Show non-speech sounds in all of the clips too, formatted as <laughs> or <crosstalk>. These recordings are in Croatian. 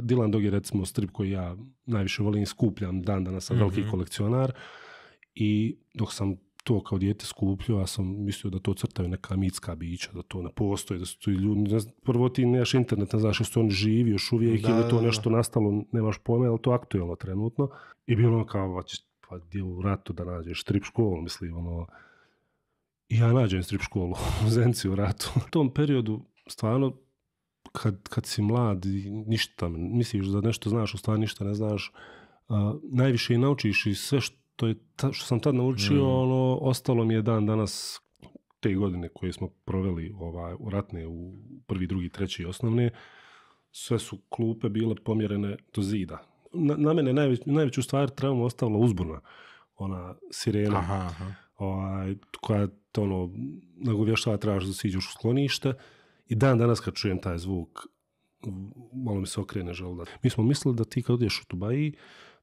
Dilan Dog je recimo strip koji ja najviše volim i skupljam dan danas sam veliki mhm. kolekcionar i dok sam to kao dijete skupljao, ja sam mislio da to crtaju neka mitska bića, da to ne postoji, da su tu ljudi, ne znam, prvo ti nemaš internet, ne znaš jesu oni živi još uvijek da, ili to nešto nastalo, nemaš pojma, ali to aktualno trenutno. I bilo ono kao, pa gdje u ratu da nađeš strip školu, mislim, ono, ja nađem strip školu <laughs> u Zenci u ratu. U tom periodu stvarno kad, kad si mlad i ništa, misliš da nešto znaš, u stvari ništa ne znaš, najviše i naučiš i sve što, je ta, sam tad naučio, mm. ono, ostalo mi je dan danas te godine koje smo proveli ovaj, u ratne, u prvi, drugi, treći i osnovne, sve su klupe bile pomjerene do zida. Na, mene najveću stvar trebamo ostavila uzbuna, ona sirena, aha, Ovaj, koja to ono, nagovještava trebaš da siđeš u sklonište, i dan danas kad čujem taj zvuk, malo mi se okrene želudac. Mi smo mislili da ti kad odeš u Dubaji,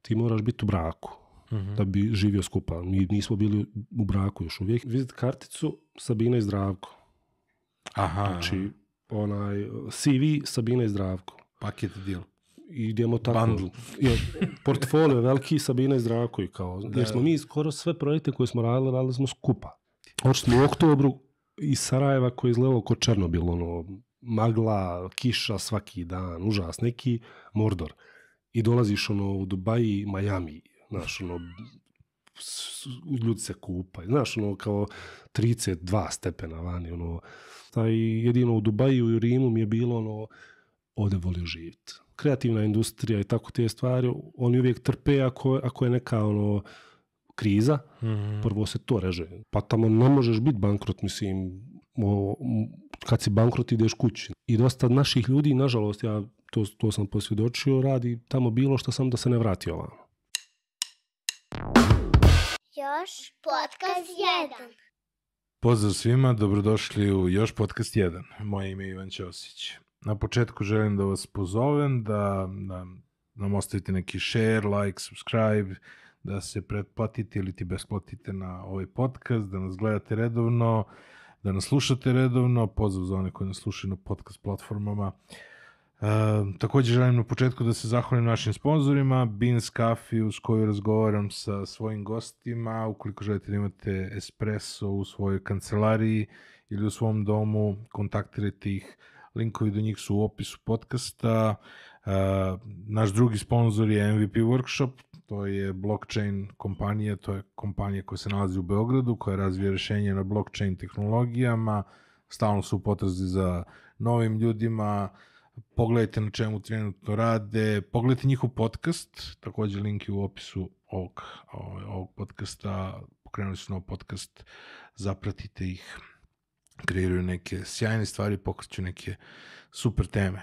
ti moraš biti u braku. Mhm. da bi živio skupa. Mi nismo bili u braku još uvijek. Vizit karticu Sabina i Zdravko. Aha. Znači, onaj CV Sabina i Zdravko. Paket deal. idemo tako. Bundle. portfolio veliki Sabina i Zdravko i kao. jer smo mi skoro sve projekte koje smo radili, radili smo skupa. Hoćemo u oktobru iz Sarajeva koji je izgledalo kao Černobil, ono, magla, kiša svaki dan, užas, neki Mordor. I dolaziš ono u Dubaji, Miami, znaš, ono, ljudi se kupaju, znaš, ono, kao 32 stepena vani, ono, taj, jedino u Dubaju i u Rimu mi je bilo, ono, ovdje volio živjeti. Kreativna industrija i tako te stvari, oni uvijek trpe ako, ako je neka, ono, kriza, mhm. prvo se to reže. Pa tamo ne možeš biti bankrot, mislim, kad si bankrot ideš kući. I dosta naših ljudi, nažalost, ja to, to sam posvjedočio, radi tamo bilo što sam da se ne vrati ovamo. Još podcast 1. Pozdrav svima, dobrodošli u Još podcast 1. Moje ime je Ivan Ćosić. Na početku želim da vas pozovem da, nam ostavite neki share, like, subscribe, da se pretplatite ili ti besplatite na ovaj podcast, da nas gledate redovno, da nas slušate redovno, poziv za one koji nas slušaju na podcast platformama. E, također želim na početku da se zahvalim našim sponzorima, Beans Coffee uz koju razgovaram sa svojim gostima, ukoliko želite da imate espresso u svojoj kancelariji ili u svom domu, kontaktirajte ih, linkovi do njih su u opisu podcasta. E, naš drugi sponsor je MVP Workshop, to je blockchain kompanija, to je kompanija koja se nalazi u Beogradu, koja razvija rješenje na blockchain tehnologijama, stalno su u potrazi za novim ljudima, pogledajte na čemu trenutno rade, pogledajte njihov podcast, također link je u opisu ovog, ovaj, ovog podcasta, pokrenuli su nov podcast, zapratite ih, kreiraju neke sjajne stvari, pokreću neke super teme.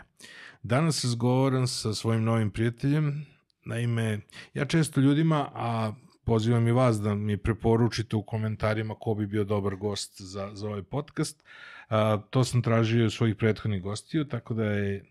Danas razgovaram sa svojim novim prijateljem. Naime, ja često ljudima, a pozivam i vas da mi preporučite u komentarima ko bi bio dobar gost za, za ovaj podcast. to sam tražio od svojih prethodnih gostiju, tako da je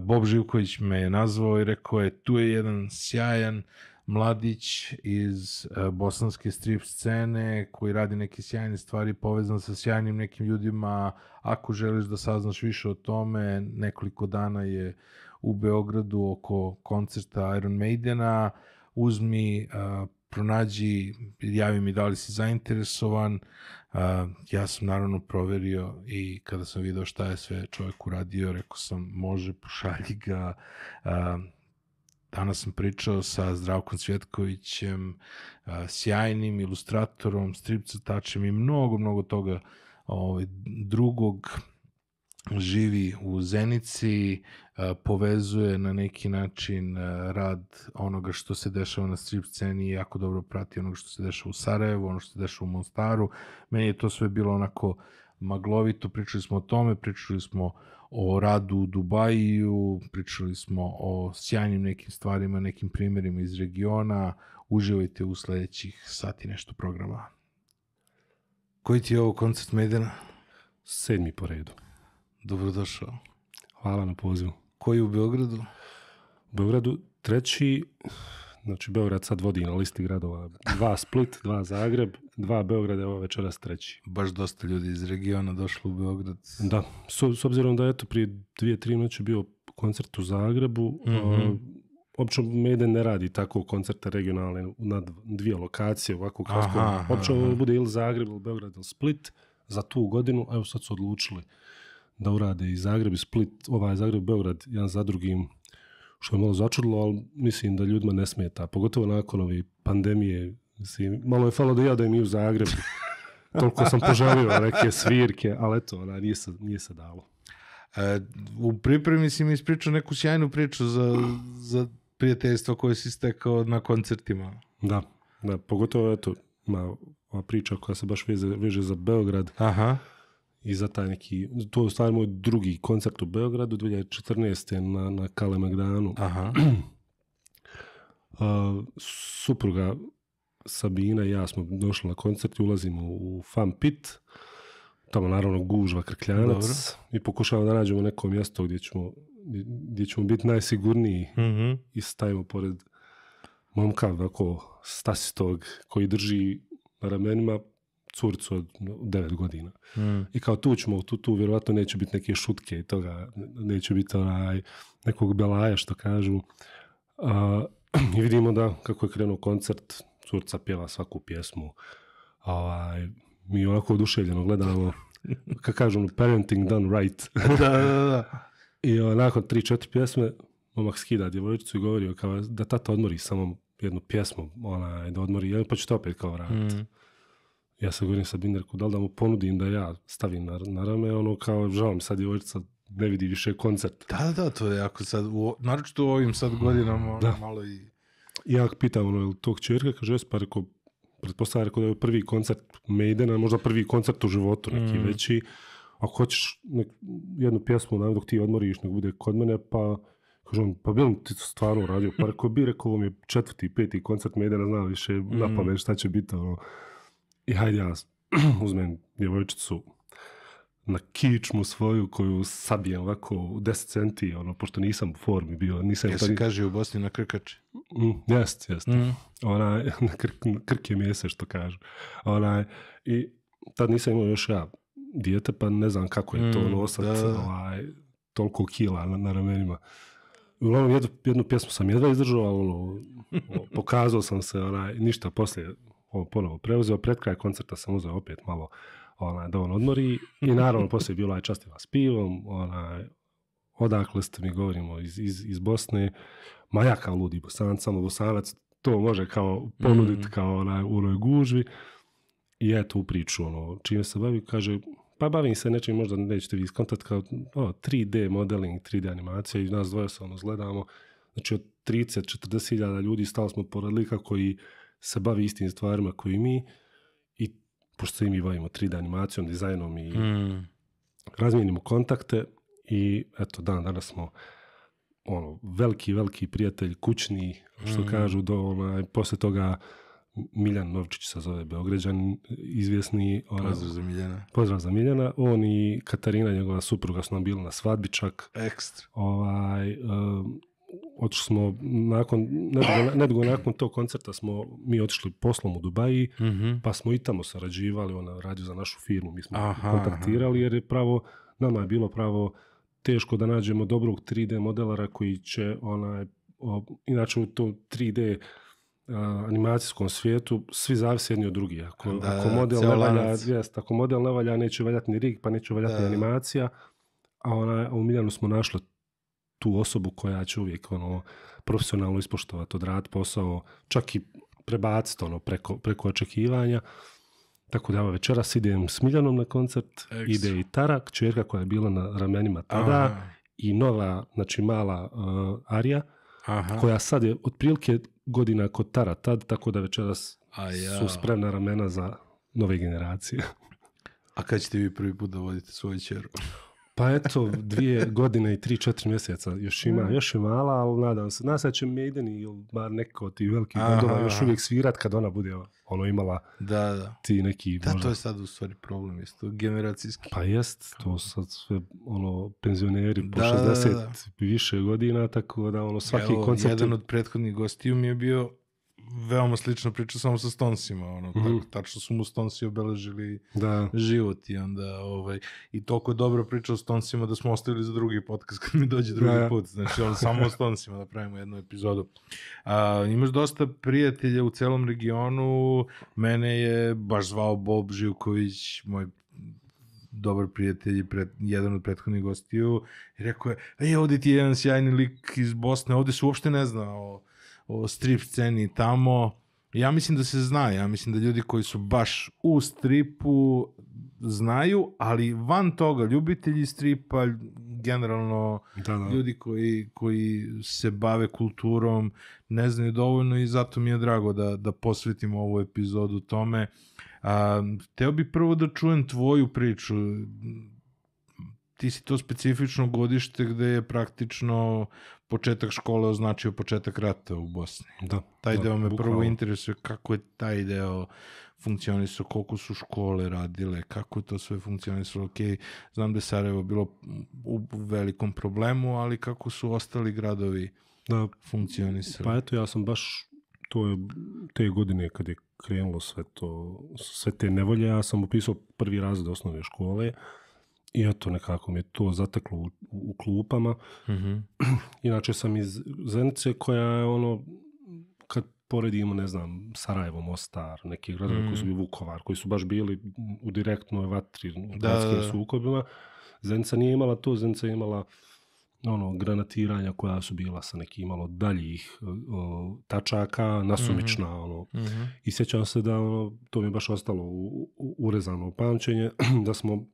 Bob Živković me je nazvao i rekao je tu je jedan sjajan mladić iz e, bosanske strip scene koji radi neke sjajne stvari povezan sa sjajnim nekim ljudima. Ako želiš da saznaš više o tome, nekoliko dana je u Beogradu oko koncerta Iron Maidena. Uzmi, e, pronađi, javi mi da li si zainteresovan. E, ja sam naravno proverio i kada sam video šta je sve čovjek uradio, rekao sam može, pošalji ga Danas sam pričao sa Zdravkom Cvjetkovićem, sjajnim ilustratorom, stripcetačem i mnogo, mnogo toga ovaj, drugog živi u Zenici, povezuje na neki način rad onoga što se dešava na strip sceni jako dobro prati ono što se dešava u Sarajevu, ono što se dešava u Mostaru. Meni je to sve bilo onako maglovito, pričali smo o tome, pričali smo o radu u Dubaju, pričali smo o sjajnim nekim stvarima, nekim primjerima iz regiona. Uživajte u sljedećih sati nešto programa. Koji ti je ovo koncert Medena? Sedmi po redu. Dobrodošao. Hvala na pozivu. Koji u Beogradu? U Beogradu treći, Znači, Beograd sad vodi na listi gradova. Dva Split, dva Zagreb, dva Beograda, evo večeras treći. Baš dosta ljudi iz regiona došlo u Beograd. Da, s, obzirom da je to prije dvije, tri noći bio koncert u Zagrebu, mm-hmm. ne radi tako koncerte regionalne na dvije lokacije, ovako kratko. bude ili Zagreb, ili Beograd, ili Split za tu godinu, a evo sad su odlučili da urade i Zagreb i Split, ovaj Zagreb Beograd, jedan za drugim što je malo začudilo, ali mislim da ljudima ne smeta, pogotovo nakon ove pandemije. Mislim, malo je falo da ja da i u Zagrebu. <laughs> Toliko sam poželio neke svirke, ali eto, ona, nije, se, nije dalo. E, u pripremi si mi ispričao neku sjajnu priču za, za prijateljstvo koje si stekao na koncertima. Da, pogotovo eto, ma, ova priča koja se baš veže za Beograd. Aha i za taj to je u stvari moj drugi koncert u Beogradu 2014. na, na Kalemegdanu. Aha. <clears throat> supruga Sabina i ja smo došli na koncert i ulazimo u fan pit. Tamo naravno gužva krkljanac i pokušavamo da nađemo neko mjesto gdje ćemo, gdje ćemo biti najsigurniji mm i stavimo pored momka, ovako stasitog, koji drži na ramenima curcu od 9 godina. Mm. I kao tu ćemo, tu, tu vjerojatno neće biti neke šutke i toga, neće biti onaj nekog belaja što kažu. <clears throat> I vidimo da kako je krenuo koncert, curca pjeva svaku pjesmu. Ovaj, mi onako oduševljeno gledamo, <laughs> kako kažu, ono, parenting done right. <laughs> I onako ovaj, nakon tri, četiri pjesme, momak skida djevojčicu i govori kao da tata odmori samo jednu pjesmu, onaj, da odmori, pa će to opet kao vrat. Mm ja se govorim sa Dinderku, da li da mu ponudim da ja stavim na, rame, ono kao, žao mi sad djevojčica ne vidi više koncert. Da, da, to je jako sad, naročito u ovim sad godinama, ono, da. malo i... Ja pitam, ono, jel tog čerka, kaže, jes, pa rekao, pretpostavlja rekao da je prvi koncert Maidena, možda prvi koncert u životu, neki mm. veći, ako hoćeš nek, jednu pjesmu, na dok ti odmoriš, nek bude kod mene, pa Kaže on, pa, pa bi ti stvarno uradio, Pa rekao bi, rekao mi je četvrti, peti koncert Maidena, znam više mm. na šta će biti, ono. I hajde ja <clears throat> uzmem djevojčicu na kičmu svoju koju sabijem ovako u 10 centi, ono, pošto nisam u formi bio. Nisam Jesi kaži kaže u Bosni na krkači? Mm, jest, mm. Ona, <laughs> na krk, je mjese što kažu. Ona, I tad nisam imao još ja dijete, pa ne znam kako je to mm, ono, nosat, ovaj, toliko kila na, ramenima. Uglavnom, jednu, jednu pjesmu sam jedva izdržao, ali ono, <laughs> pokazao sam se, onaj, ništa, poslije ponovo preuzeo. Pred kraj koncerta sam uzeo opet malo onaj, da on odmori i naravno <laughs> poslije je bilo aj časti s pivom, onaj, odakle ste mi govorimo iz, Bosne, ma ja kao ludi bosanac, samo bosanac to može kao ponuditi mhm. kao onaj, u onoj gužvi i eto tu priču ono, čime se bavi, kaže pa bavim se nečim, možda nećete vi iskontakt kao 3D modeling, 3D animacija i nas dvoje se ono zgledamo, znači od 30-40 ljudi stali smo pored lika koji se bavi istim stvarima koji mi i pošto se mi bavimo 3D animacijom, dizajnom i hmm. razmijenimo kontakte i eto dan danas smo ono, veliki, veliki prijatelj, kućni, što hmm. kažu, do onaj, poslije toga Miljan Novčić se zove Beograđan, izvjesni. Ono, pozdrav za Miljana. Pozdrav za Miljana. On i Katarina, njegova supruga, su nam bili na svadbičak. Ekstra. Ovaj, otišli smo nakon, nedugo, nakon tog koncerta smo mi otišli poslom u Dubaji, mhm. pa smo i tamo sarađivali, ona radi za našu firmu, mi smo kontaktirali jer je pravo, nama je bilo pravo teško da nađemo dobrog 3D modelara koji će onaj, inače u tom 3D animacijskom svijetu svi zavise jedni od drugih. Ako, model ne valja, ako model ne valja, neće valjati ni rig, pa neće valjati ni animacija. A, ona, a u Miljanu smo našli tu osobu koja će uvijek ono, profesionalno ispoštovati, odraditi posao, čak i prebaciti ono, preko, preko očekivanja. Tako da evo večeras idem s Miljanom na koncert, ide i Tarak, čerka koja je bila na ramenima tada i nova, znači mala uh, Arija, koja sad je otprilike godina kod Tara tad, tako da večeras su spremna ramena za nove generacije. A kad ćete vi prvi put dovoditi svoju čeru? Pa eto, dvije <laughs> godine i tri, četiri mjeseca još ima, još je mala, ali nadam se. Nadam se da će Maiden ili bar neko od tih velikih bendova još uvijek svirat kad ona bude ono imala da, da. ti neki... Da, to ono. je sad u stvari problem, isto, generacijski. Pa jest, to sad sve ono, penzioneri po 60 više godina, tako da ono svaki Jedan od prethodnih gostiju mi je bio veoma slična priča samo sa Stonesima, ono, tako, mhm. tačno su mu Stonesi obeležili da. život i onda, ovaj, i toliko je dobra priča o Stonesima da smo ostavili za drugi podcast kad mi dođe drugi put, znači samo o Stonesima da pravimo jednu epizodu. A, imaš dosta prijatelja u celom regionu, mene je baš zvao Bob Živković, moj dobar prijatelj i jedan od prethodnih gostiju i rekao je, ej, ovde ti je jedan sjajni lik iz Bosne, ovde se uopšte ne zna o o strip sceni tamo. Ja mislim da se zna, ja mislim da ljudi koji su baš u stripu znaju, ali van toga ljubitelji stripa, generalno ljudi koji, se bave kulturom ne znaju dovoljno i zato mi je drago da, da posvetimo ovu epizodu tome. A, teo bi prvo da čujem tvoju priču ti si to specifično godište gde je praktično početak škole označio početak rata u Bosni. Da, taj da, deo me prvo interesuje kako je taj deo funkcionisao, koliko su škole radile, kako je to sve funkcionisalo. Ok, znam da je Sarajevo bilo u velikom problemu, ali kako su ostali gradovi da, funkcionisali? Pa eto, ja sam baš to je te godine kad je krenulo sve to, sve te nevolje, ja sam upisao prvi razred osnovne škole, i eto, nekako mi je to zateklo u, u klupama. Mhm. <clears throat> Inače sam iz Zenice koja je ono, kad poredimo, ne znam, Sarajevo, Mostar, neki gradovi koji su mhm. bili Vukovar, koji su baš bili u direktnoj vatri, u gradskim sukobima, Zenica nije imala to, Zenica je imala ono, granatiranja koja su bila sa nekih malo daljih e, tačaka, nasumična, mm-hmm. ono. Mhm. I sjećam se da, ono, to mi je baš ostalo u, urezano u pamćenje, <clears throat> da smo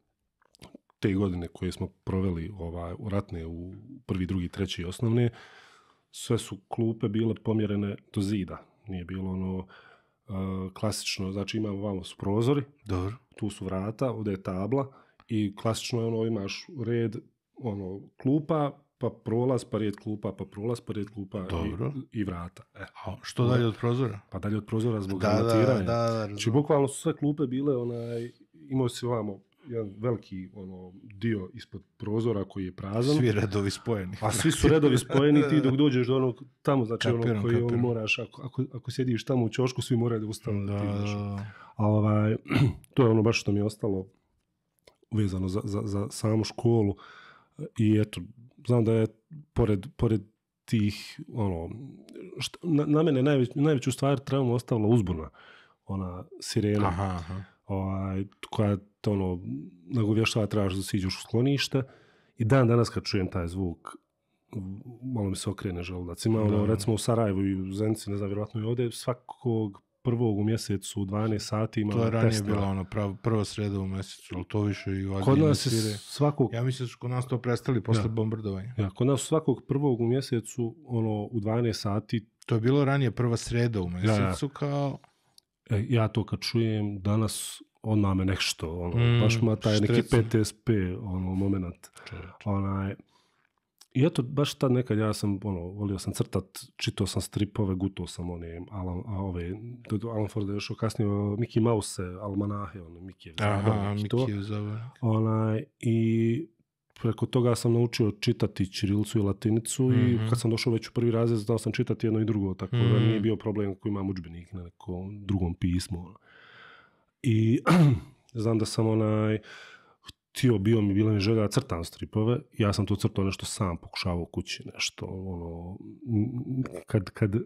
te godine koje smo proveli ovaj, u ratne u prvi, drugi, treći i osnovne, sve su klupe bile pomjerene do zida. Nije bilo ono e, klasično, znači imamo vamo prozori, Dobro. tu su vrata, ovdje je tabla i klasično je ono imaš red ono klupa, pa prolaz, pa red klupa, pa prolaz, pa red klupa I, vrata. E. što dalje od prozora? Pa dalje od prozora zbog da, Da, da, da, znači, bukvalno su sve klupe bile, onaj, imao si ovamo jedan veliki ono, dio ispod prozora koji je prazan. Svi redovi spojeni. A pa svi su redovi spojeni ti dok <laughs> dođeš do onog tamo, znači ono kapiram, ono koji moraš, ako, sjediš tamo u čošku, svi moraju da ustanu da, ovaj, <clears throat> to je ono baš što mi je ostalo vezano za, za, samu školu i eto, znam da je pored, pored tih, ono, na, mene najveću stvar traumu ostavila uzbuna, ona sirena, aha. Ovaj, koja te ono, nagovještava, traži da siđeš u sklonište. I dan danas kad čujem taj zvuk, malo mi se okrene želudac. Ima ono, recimo u Sarajevu i u Zenci, ne znam, vjerojatno i ovdje, svakog prvog u mjesecu u 12 sati ima To je ranije bilo ono, prva sreda u mjesecu, ali to više i Kod nas je svakog... Ja mislim da su kod nas to prestali posle ja. bombardovanja. Ja, kod nas svakog prvog u mjesecu, ono, u 12 sati... To je bilo ranije prva sreda u mjesecu, kao... E, ja to kad čujem danas odmah me nešto, ono, mm, baš ma taj neki PTSP, ono, moment. Onaj, i eto, baš tad nekad ja sam, ono, volio sam crtat, čitao sam stripove, gutao sam one, Alan, a ove, Alan Ford je još kasnije, Mickey Mouse, Almanahe, ono, Mickey. Aha, ono, Mickey Onaj, i preko toga sam naučio čitati ćirilicu i latinicu i mhm. kad sam došao već u prvi razred znao sam čitati jedno i drugo, tako da mhm. nije bio problem ako imam udžbenik na nekom drugom pismu. Ono. I <clears throat> znam da sam onaj, htio bio mi, bila mi želja da crtam stripove, ja sam to crtao nešto sam, pokušavao u kući nešto, ono, kad, kad,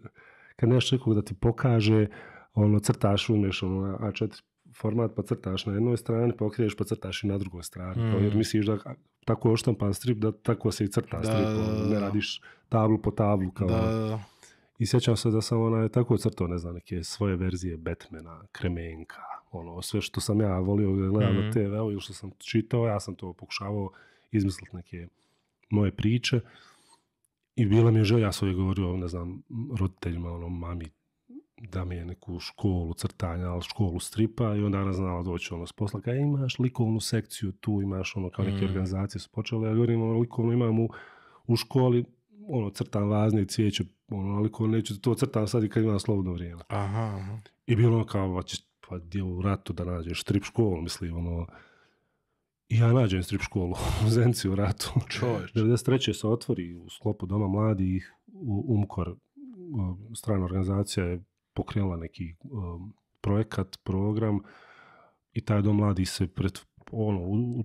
kad nešto nekog da ti pokaže, ono, crtaš, umeš, ono, A4 format, pa crtaš na jednoj strani, pa okriješ, pa crtaš i na drugoj strani. Mm. Jer misliš da tako je oštampan strip, da tako se i crta strip. Ono, ne radiš tablu po tablu. Kao. Ono. I sjećam se da sam onaj, tako crtao, ne znam, neke svoje verzije Batmana, Kremenka, ono, sve što sam ja volio da gledam na mhm. TV ili što sam čitao, ja sam to pokušavao izmisliti neke moje priče i bila mi je želja, ja sam uvijek govorio, ne znam, roditeljima, ono, mami, da mi je neku školu crtanja, ali školu stripa i onda je znala doći ono s posla, kaj imaš likovnu sekciju tu, imaš ono kao neke mhm. organizacije su počele, ja govorim ono likovno imam u, školi, ono crtam vazne i cvijeće, ono likovno neću, to crtam sad i kad imam slobodno vrijeme. Aha, aha. I bilo ono kao, pa gdje u ratu da nađeš strip školu, mislim, ono, i ja nađem strip školu <laughs> u Zenci u ratu. Čovječ. se otvori u sklopu Doma mladih u Umkor. E, strana organizacija je pokrenula neki e, projekat, program i taj Dom mladih se pred, ono, u,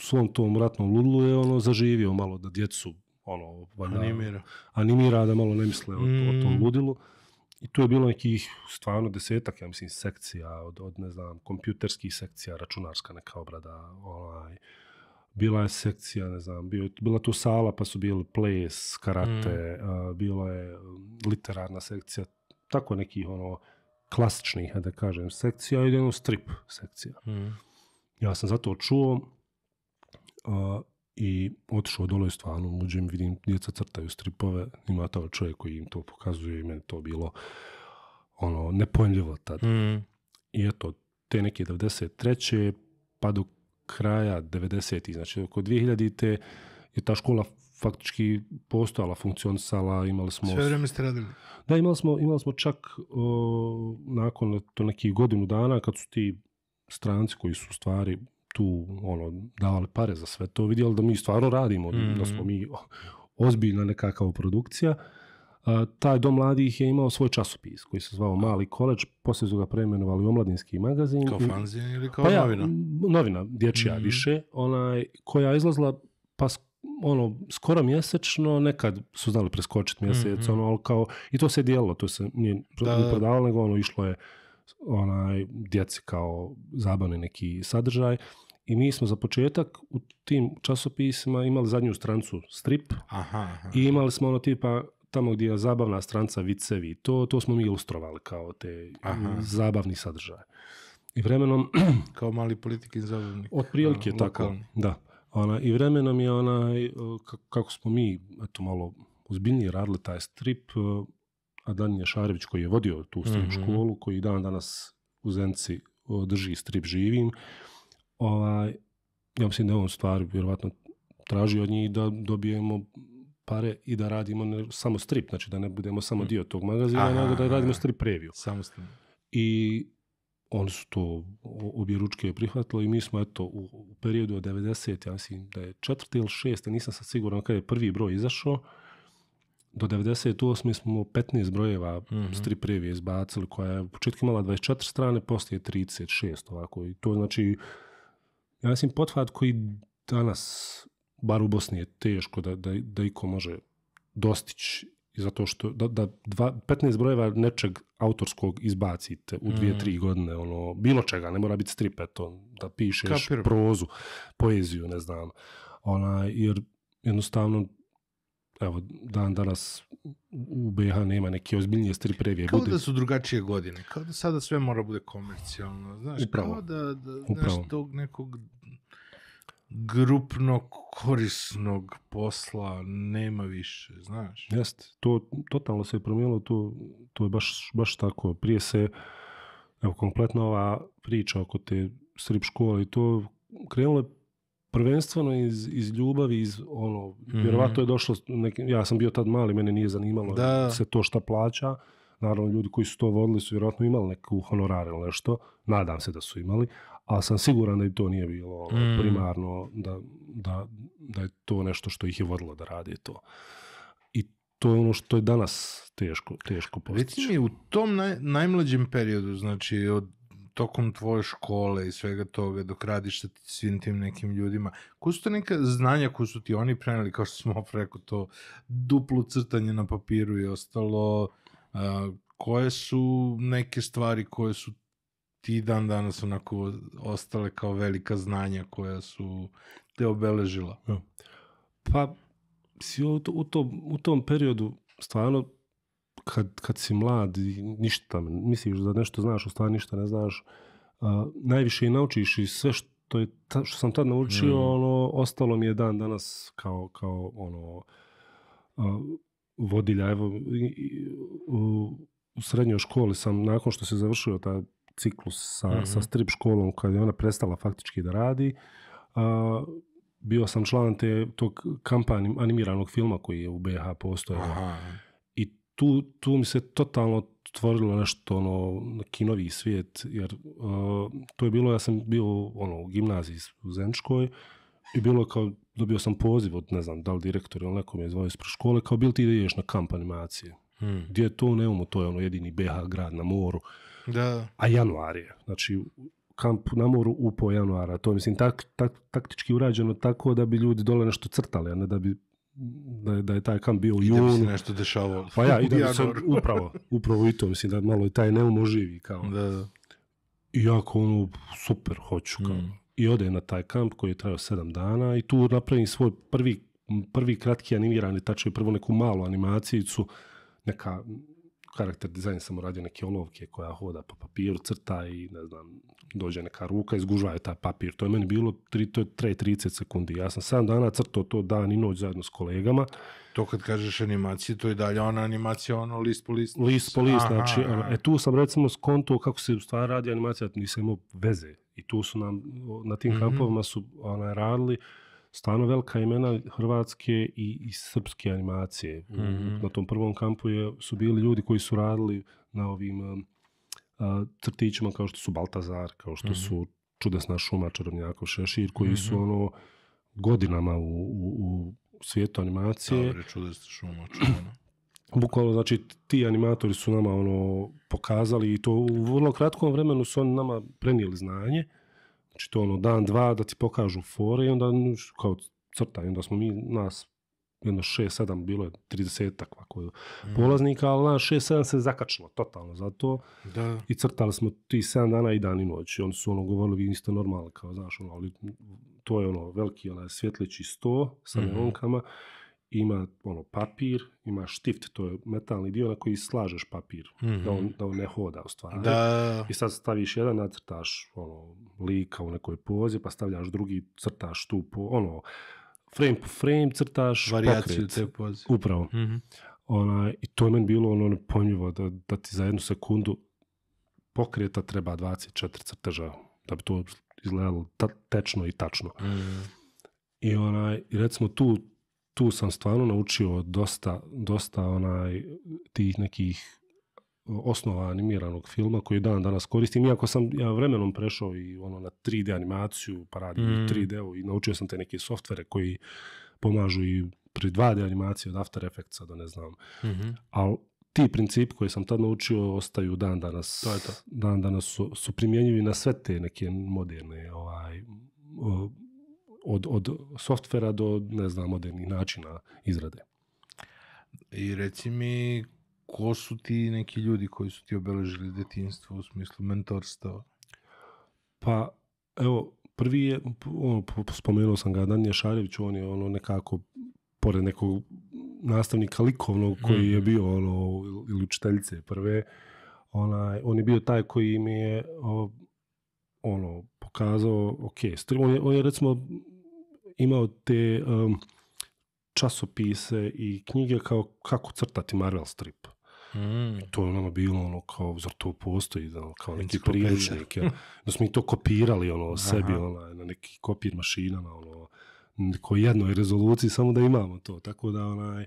svom tom ratnom ludilu je ono zaživio malo da djecu ono, valjda, animira. animira da malo ne misle o tom mm. ludilu. I tu je bilo nekih stvarno desetak, ja mislim, sekcija od, od ne znam, kompjuterskih sekcija, računarska neka obrada, onaj, bila je sekcija, ne znam, bio, bila tu sala pa su bili ples, karate, mm. bila je um, literarna sekcija, tako nekih ono klasičnih, da kažem, sekcija i strip sekcija. Mm. Ja sam zato čuo, i otišao dole stvarno, uđem, vidim, djeca crtaju stripove, ima tao čovjek koji im to pokazuje i meni to bilo ono, nepojmljivo tad. Mm. I eto, te neke 93. pa do kraja 90. znači oko 2000. Te je ta škola faktički postojala, funkcionisala, imali smo... Sve vrijeme ste radili? Da, imali smo, imali smo čak nakon to nekih godinu dana kad su ti stranci koji su stvari tu ono davali pare za sve to, vidjeli da mi stvarno radimo, da mhm. smo mi ozbiljna neka produkcija. taj dom mladih je imao svoj časopis koji se zvao Mali koleđ, poslije su ga preimenovali u omladinski magazin. Kao ili pa novina? novina, dječja mhm. više, onaj, koja je izlazila pa ono, skoro mjesečno, nekad su znali preskočiti mjesec, mhm. ono, ali kao, i to se dijelilo, to se nije da. nego ono, išlo je onaj, djeci kao zabavni neki sadržaj. I mi smo za početak u tim časopisima imali zadnju strancu strip aha, i imali smo ono tipa tamo gdje je zabavna stranca vicevi. To, to smo mi ilustrovali kao te zabavni sadržaj. I vremenom... <clears throat> kao mali politik i zabavnik. Od prilike, tako. Da. Ona, I vremenom je onaj, kako smo mi eto, malo ozbiljnije radili taj strip, a danije Šarević koji je vodio tu strip mhm. školu, koji dan danas u Zenci drži strip živim, ovaj, ja mislim da je on stvar vjerovatno tražio od njih da dobijemo pare i da radimo samo strip, znači da ne budemo samo mhm. dio tog magazina, nego da radimo strip preview. Samo I oni su to obje ručke prihvatili i mi smo eto u, periodu od 90, ja mislim da je četvrti ili šesti, nisam sad siguran kada je prvi broj izašao, do 98. smo 15 brojeva mm -hmm. izbacili, koja je u početku imala 24 strane, poslije 36 ovako. I to znači, ja mislim, pothvat koji danas, bar u Bosni, je teško da, da, da iko može dostići zato što da, da dva, 15 brojeva nečeg autorskog izbacite u dvije, mhm. tri godine, ono, bilo čega, ne mora biti strip, eto, da pišeš prozu, poeziju, ne znam, ona, jer jednostavno evo, dan danas u BiH nema neke ozbiljnije striprevije. Kao Bude... da su drugačije godine, kao da sada sve mora bude komercijalno, znaš, Upravo. kao da, da tog nekog grupno korisnog posla nema više, znaš. Jeste, to totalno se je promijenilo, to, to je baš, baš tako. Prije se, evo, kompletno ova priča oko te strip škole i to krenulo je prvenstveno iz, ljubavi, iz ono, mhm. Vjerojatno je došlo, neki, ja sam bio tad mali, mene nije zanimalo se to šta plaća, naravno ljudi koji su to vodili su vjerojatno imali neku honorar ili nešto, nadam se da su imali, ali sam siguran da i to nije bilo ono, mhm. primarno, da, je to nešto što ih je vodilo da radi to. I to je ono što je danas teško, teško postići. mi, u tom najmlađem periodu, znači od tokom tvoje škole i svega toga, dok radiš svim tim nekim ljudima, ko su to neka znanja koje su ti oni preneli, kao što smo to, duplo crtanje na papiru i ostalo, koje su neke stvari koje su ti dan danas onako ostale kao velika znanja koja su te obeležila? Pa, si u, to, u, tom, u tom periodu stvarno kad, si mlad, ništa, misliš da nešto znaš, u stvari ništa ne znaš, najviše i naučiš i sve što, je što sam tad naučio, mm. ono, ostalo mi je dan danas kao, kao ono, vodilja. Evo, u, srednjoj školi sam, nakon što se završio taj ciklus sa, mm-hmm. strip školom, kad je ona prestala faktički da radi, bio sam član te tog kampa animiranog filma koji je u BH postojao tu, tu mi se totalno otvorilo nešto ono, neki novi svijet, jer e, to je bilo, ja sam bio ono, u gimnaziji u Zenčkoj i bilo kao, dobio sam poziv od, ne znam, da li direktor ili neko me je zvao ispred škole, kao bil ti ideš na kamp animacije. Hmm. Gdje je to u Neumu, to je ono jedini BH grad na moru. Da. A januar je, znači kamp na moru u po januara. To je, mislim, tak, tak, taktički urađeno tako da bi ljudi dole nešto crtali, a ne da bi da je, taj kamp bio u junu. nešto dešavalo. Pa ja, da <laughs> upravo, i to, mislim da malo i taj neumo oživi kao. Da, I jako ono, super, hoću mm. I ode na taj kamp koji je trajao sedam dana i tu napravim svoj prvi, kratki animirani, tačno prvo neku malu animacijicu, neka karakter dizajn sam uradio neke olovke koja hoda po papiru, crta i ne znam, dođe neka ruka i je taj papir. To je meni bilo, tri, to je 3-30 sekundi. Ja sam 7 dana crtao to dan i noć zajedno s kolegama. To kad kažeš animacije, to je dalje ona animacija, ono list po list? List po list, znači, ono, e tu sam recimo skonto kako se u stvari radi animacija, nisam imao veze. I tu su nam, na tim mhm. kampovima su ona, radili, stvarno velika imena hrvatske i, srpske animacije. Mhm. Na tom prvom kampu je, su bili ljudi koji su radili na ovim crtićima kao što su Baltazar, kao što mhm. su Čudesna šuma, Čarobnjakov Šešir, koji mhm. su ono godinama u, svijetu animacije. Dobre, Čudesna šuma, <clears throat> znači, ti animatori su nama ono pokazali i to u vrlo kratkom vremenu su oni nama prenijeli znanje Znači to ono dan, dva da ti pokažu fore i onda kao crta i onda smo mi nas jedno šest, sedam, bilo je 30 ovako mm. polaznika, ali nas šest, sedam se zakačilo totalno za to da. i crtali smo ti sedam dana i dan i noć. I oni su ono govorili, vi niste normalni, kao znaš, ono, ali to je ono veliki onaj svjetleći sto sa mm -hmm ima ono papir, ima štift, to je metalni dio na koji slažeš papir, mhm. da, on, ne hoda u stvari. Da. I sad staviš jedan, nacrtaš ono, lika u nekoj pozi, pa stavljaš drugi, crtaš tu, po, ono, frame po frame crtaš Variaciju te Upravo. Mhm. Ona, I to je meni bilo ono nepojmljivo, ono, da, da ti za jednu sekundu pokreta treba 24 crteža, da bi to izgledalo tečno i tačno. mm I onaj, recimo tu tu sam stvarno naučio dosta, dosta onaj, tih nekih osnova animiranog filma koji dan danas koristim, iako sam ja vremenom prešao i ono na 3D animaciju, pa radim 3D-u mm. i naučio sam te neke softvere koji pomažu i pri 2D animaciji od After Effectsa do ne znam. Mm Ali ti principi koji sam tad naučio ostaju dan danas. Dan danas su, su primjenjivi na sve te neke moderne ovaj, od, od softvera do, ne znam, modernih načina izrade. I reci mi, ko su ti neki ljudi koji su ti obeležili detinstvo u smislu mentorstva? Pa, evo, prvi je, ono, spomenuo sam ga, Danje Šarević, on je ono nekako, pored nekog nastavnika likovnog koji je mhm. bio ono, ili učiteljice prve, on je bio taj koji mi je ono, pokazao, ok, on je, on je recimo imao te um, časopise i knjige kao kako crtati Marvel strip. Mm. to je nama bilo ono kao, zar to postoji, da, ono, kao neki priručnik. Da smo mi to kopirali ono sebi ono, na neki kopir mašinama, ono, koji jednoj rezoluciji, samo da imamo to. Tako da onaj,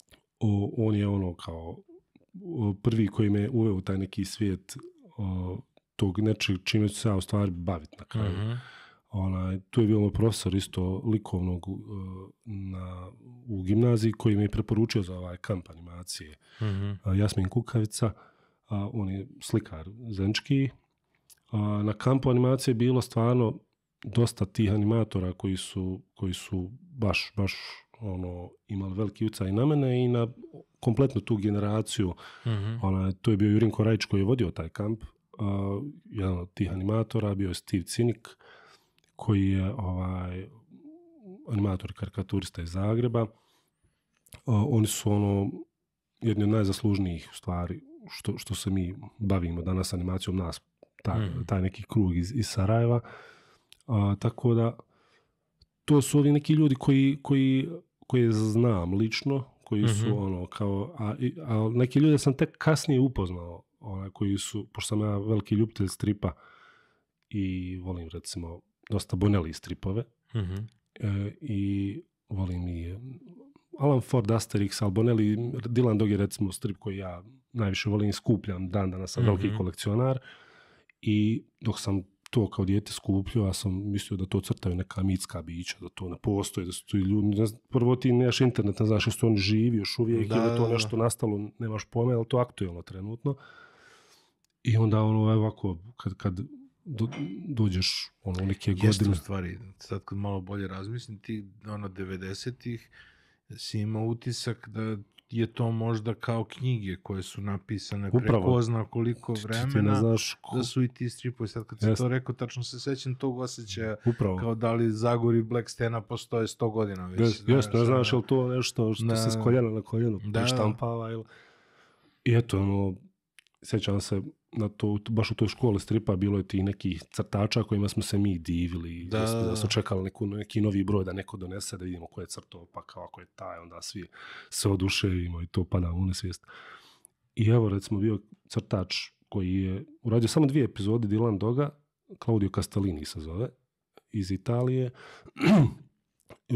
<clears throat> on je ono kao prvi koji me uveo u taj neki svijet tog nečeg čime ću se ja u stvari baviti na kraju. Mhm. Onaj, tu je bio moj profesor isto likovnog e, u gimnaziji koji mi je preporučio za ovaj kamp animacije. Mhm. E, Jasmin Kukavica, on je slikar zenčki. A, e, na kampu animacije je bilo stvarno dosta tih animatora koji su, baš, baš ono, imali veliki i na mene i na kompletnu tu generaciju. Mhm. Ovaj, to je bio Jurin Rajić koji je vodio taj kamp. jedan od tih animatora bio je Steve Cinik koji je ovaj, animator karikaturista iz Zagreba. Oni su ono jedni od najzaslužnijih stvari što, se mi bavimo danas animacijom nas, mhm. taj, neki krug iz, Sarajeva. tako da, to su ovi neki ljudi koji, koje znam lično, koji su mhm. ono kao, a, a neke ljude sam tek kasnije upoznao, koji su, pošto sam ja veliki ljubitelj stripa i volim recimo dosta bonelli stripove mhm. e, i volim i e, Alan Ford, Asterix, Albonelli, Dylan Dog je recimo strip koji ja najviše volim i skupljam dan danas, sam mm kolekcionar i dok sam to kao dijete skupljio, ja sam mislio da to crtaju neka mitska bića, da to ne postoji, da su tu ljudi, ne znam, prvo ti nemaš internet, ne znaš jesu oni živi još uvijek da, to nešto nastalo, nemaš pojma, ali to aktualno trenutno. I onda ono ovako, kad, kad dođeš ono, neke Jeste godine. Jeste stvari, sad kad malo bolje razmislim, ti ono 90-ih si imao utisak da je to možda kao knjige koje su napisane Upravo. preko zna koliko vremena, ti, znaš da su i ti stripovi. Sad kad Jeste. si to rekao, tačno se sećam tog osjećaja kao da li Zagori Black Stena postoje 100 godina već. Jeste, Jeste ne znaš, ali ono. to nešto što da, se s na koljenu da, štampava ili... I eto, ono, sećam se, na baš u toj školi stripa bilo je tih nekih crtača kojima smo se mi divili, i da smo čekali neki novi broj da neko donese, da vidimo ko je crto, pa kao ako je taj, onda svi se oduševimo i to pada u nesvijest. I evo recimo bio crtač koji je uradio samo dvije epizode Dylan Doga, Claudio Castellini se zove, iz Italije,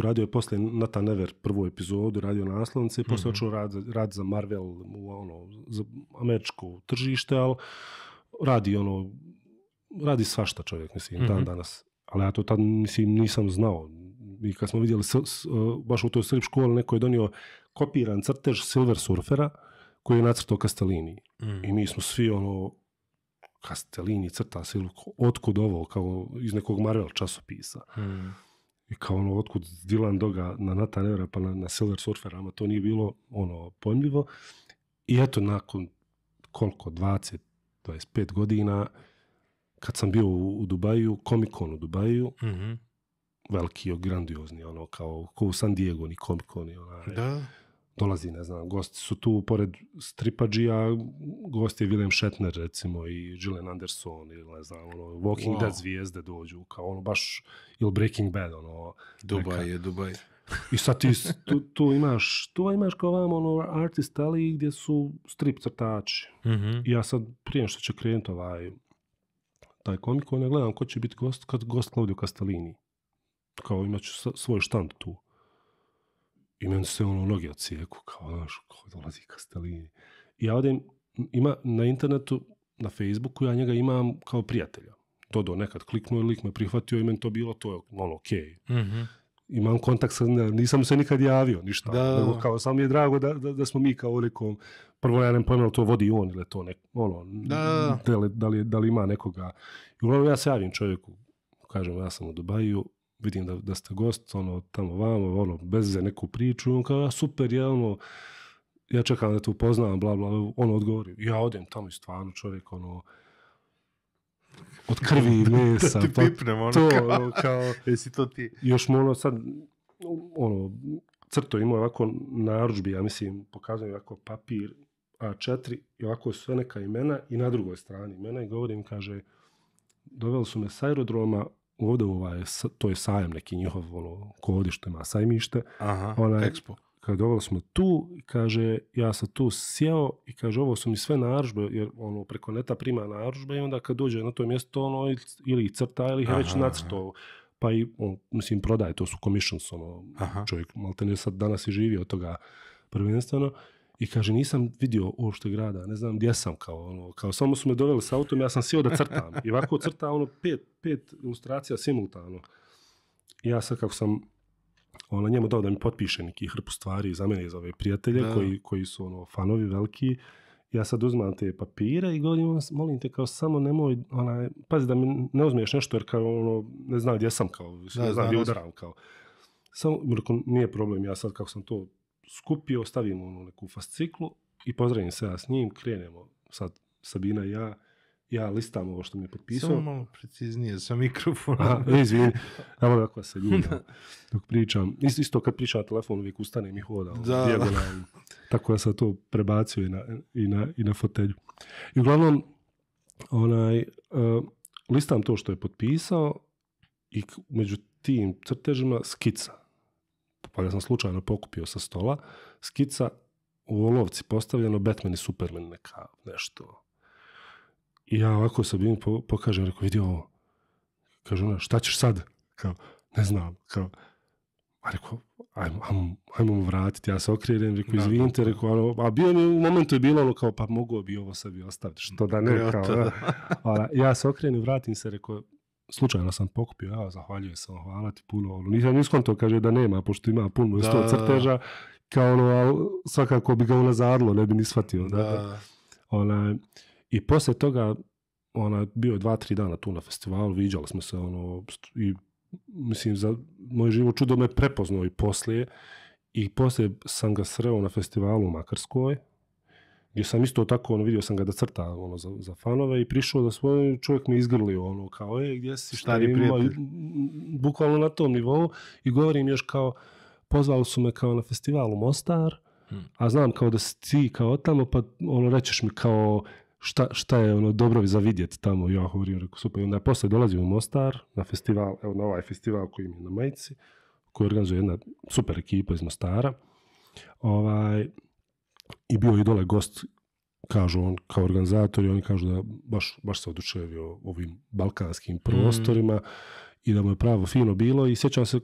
radio je poslije Nathan Never prvu epizodu, radio naslovnice i poslije mhm. rad, za Marvel, ono, za američko tržište, ali radi ono, radi svašta čovjek, mislim, dan mhm. danas. Ali ja to tad, mislim, nisam znao. I kad smo vidjeli, baš u toj strip školi, neko je donio kopiran crtež Silver Surfera, koji je nacrtao Castellini. I mhm. mi smo svi, ono, Castellini crta Silver, otkud ovo, kao iz nekog Marvel časopisa i kao ono, otkud Dylan Doga na Nata Nevera pa na, na Silver Surferama, to nije bilo ono pojmljivo. I eto, nakon koliko, 20, 25 godina, kad sam bio u, u Dubaju, on u Dubaju, mm-hmm. veliki, grandiozni, ono, kao, kao u San Diego, ni Comic i ona, da dolazi, ne znam, gosti su tu pored Stripađija, gosti je William Shatner recimo i Gillian Anderson ili ne znam, ono, Walking Dead zvijezde dođu, kao ono baš, ili Breaking Bad, ono. Dubaj je, Dubaj. <laughs> I sad ti tu, tu imaš, tu imaš kao vam ono artist ali gdje su strip crtači. Mhm. I ja sad prije što će krenuti ovaj taj komik, gledam ko će biti gost, kad gost Claudio Castellini. Kao imat ću svoj štand tu. I meni se ono noge odsijeku, kao, znaš, dolazi Kastelini. I ja odem, ima na internetu, na Facebooku, ja njega imam kao prijatelja. do nekad kliknuo i lik me prihvatio i meni to bilo, to je ono, okej. Okay. Mhm. Imam kontakt sa, nisam se nikad javio, ništa. Da. kao, samo mi je drago da, da, smo mi kao nekom, prvo ja nem pojma to vodi on ili to nek, ono, da. Da, li, da, li, da li ima nekoga. I uglavnom ja se javim čovjeku, kažem, ja sam u Dubaju, vidim da, ste gost, ono, tamo vamo, ono, bez neku priču, on kao, super, ono, ja čekam da te upoznam, bla, bla, on odgovori, ja odem tamo i stvarno čovjek, ono, od krvi i mesa. to, kao, jesi to ti? Još mu, ono, sad, ono, crto ima ovako naručbi, ja mislim, pokazujem ovako papir, A4 i ovako sve neka imena i na drugoj strani imena i govorim, kaže, doveli su me s aerodroma, ovdje ovaj, to je sajam neki njihov ono, kodište, ima sajmište. Aha, Onaj, ekspo. Kad doveli smo tu, kaže, ja sam tu sjeo i kaže, ovo su mi sve naružbe, jer ono, preko neta prima naružbe i onda kad dođe na to mjesto, ono, ili crta, ili ih je već nacrto. Pa i, on, mislim, prodaje, to su commissions, ono, čovjek, maltene ne sad danas i živi od toga prvenstveno. I kaže, nisam vidio uopšte grada, ne znam gdje sam, kao ono, kao samo su me doveli s autom, ja sam sjeo da crtam. I ovako crta ono pet, pet ilustracija simultano. I ja sad kako sam ono, njemu dao da mi potpiše neki hrpu stvari za mene i za ove prijatelje koji, koji su ono fanovi veliki. Ja sad uzmam te papire i govorim, molim te, kao samo nemoj, onaj, pazi da mi ne uzmiješ nešto jer kao ono, ne znam gdje sam, kao, ne znam gdje udaram, kao. Samo, nije problem, ja sad kako sam to skupio, ostavimo onu neku fasciklu i pozdravim se ja s njim, krenemo sad Sabina ja, ja listam ovo što mi je potpisao. Samo malo preciznije sa mikrofonom. <laughs> izvini, se dok pričam. Isto, isto kad priča telefon uvijek ustanem i hoda ono, Tako ja sam to prebacio i na, i na, fotelju. I uglavnom, onaj, eh, listam to što je potpisao i među tim crtežima skica pa sam slučajno pokupio sa stola, skica u olovci postavljeno Batman i Superman neka nešto. I ja ovako se Bim pokažem, rekao, vidi ovo. Kaže ona, šta ćeš sad? Kao, ne znam. Kao, a rekao, ajmo, mu vratiti. Ja se okrenem, rekao, izvinite, rekao, a bio mi u momentu je bilo ono kao, pa mogu bi ovo sebi ostaviti, što da ne, kao, e, ja se okrenem, vratim se, rekao, slučajno sam pokupio, ja zahvaljujem se, ono, hvala ti puno. Ono, nisam to kaže da nema, pošto ima puno sto crteža, kao ono, svakako bi ga unazadilo, ne bi ni shvatio. Da. Ona, I poslije toga, ona, bio dva, tri dana tu na festivalu, viđali smo se, ono, i mislim, za moj život čudo me prepoznao i poslije. I poslije sam ga sreo na festivalu u Makarskoj, gdje sam isto tako, ono, vidio sam ga da crta ono, za, za fanove i prišao da svoj čovjek mi izgrlio, ono, kao, je, gdje si, šta je imao, bukvalno na tom nivou i govorim još kao, pozvali su me kao na festivalu Mostar, hmm. a znam kao da si ti kao tamo, pa ono, rećeš mi kao, šta, šta je ono dobro za vidjet tamo, ja govorim, reko super, i onda je poslije dolazim u Mostar, na festival, evo, na ovaj festival koji mi je na majici, koji organizuje jedna super ekipa iz Mostara, ovaj, i bio i dole gost, kažu on kao organizatori, i oni kažu da baš, baš se oduševio ovim balkanskim mhm. prostorima i da mu je pravo fino bilo i sjećam se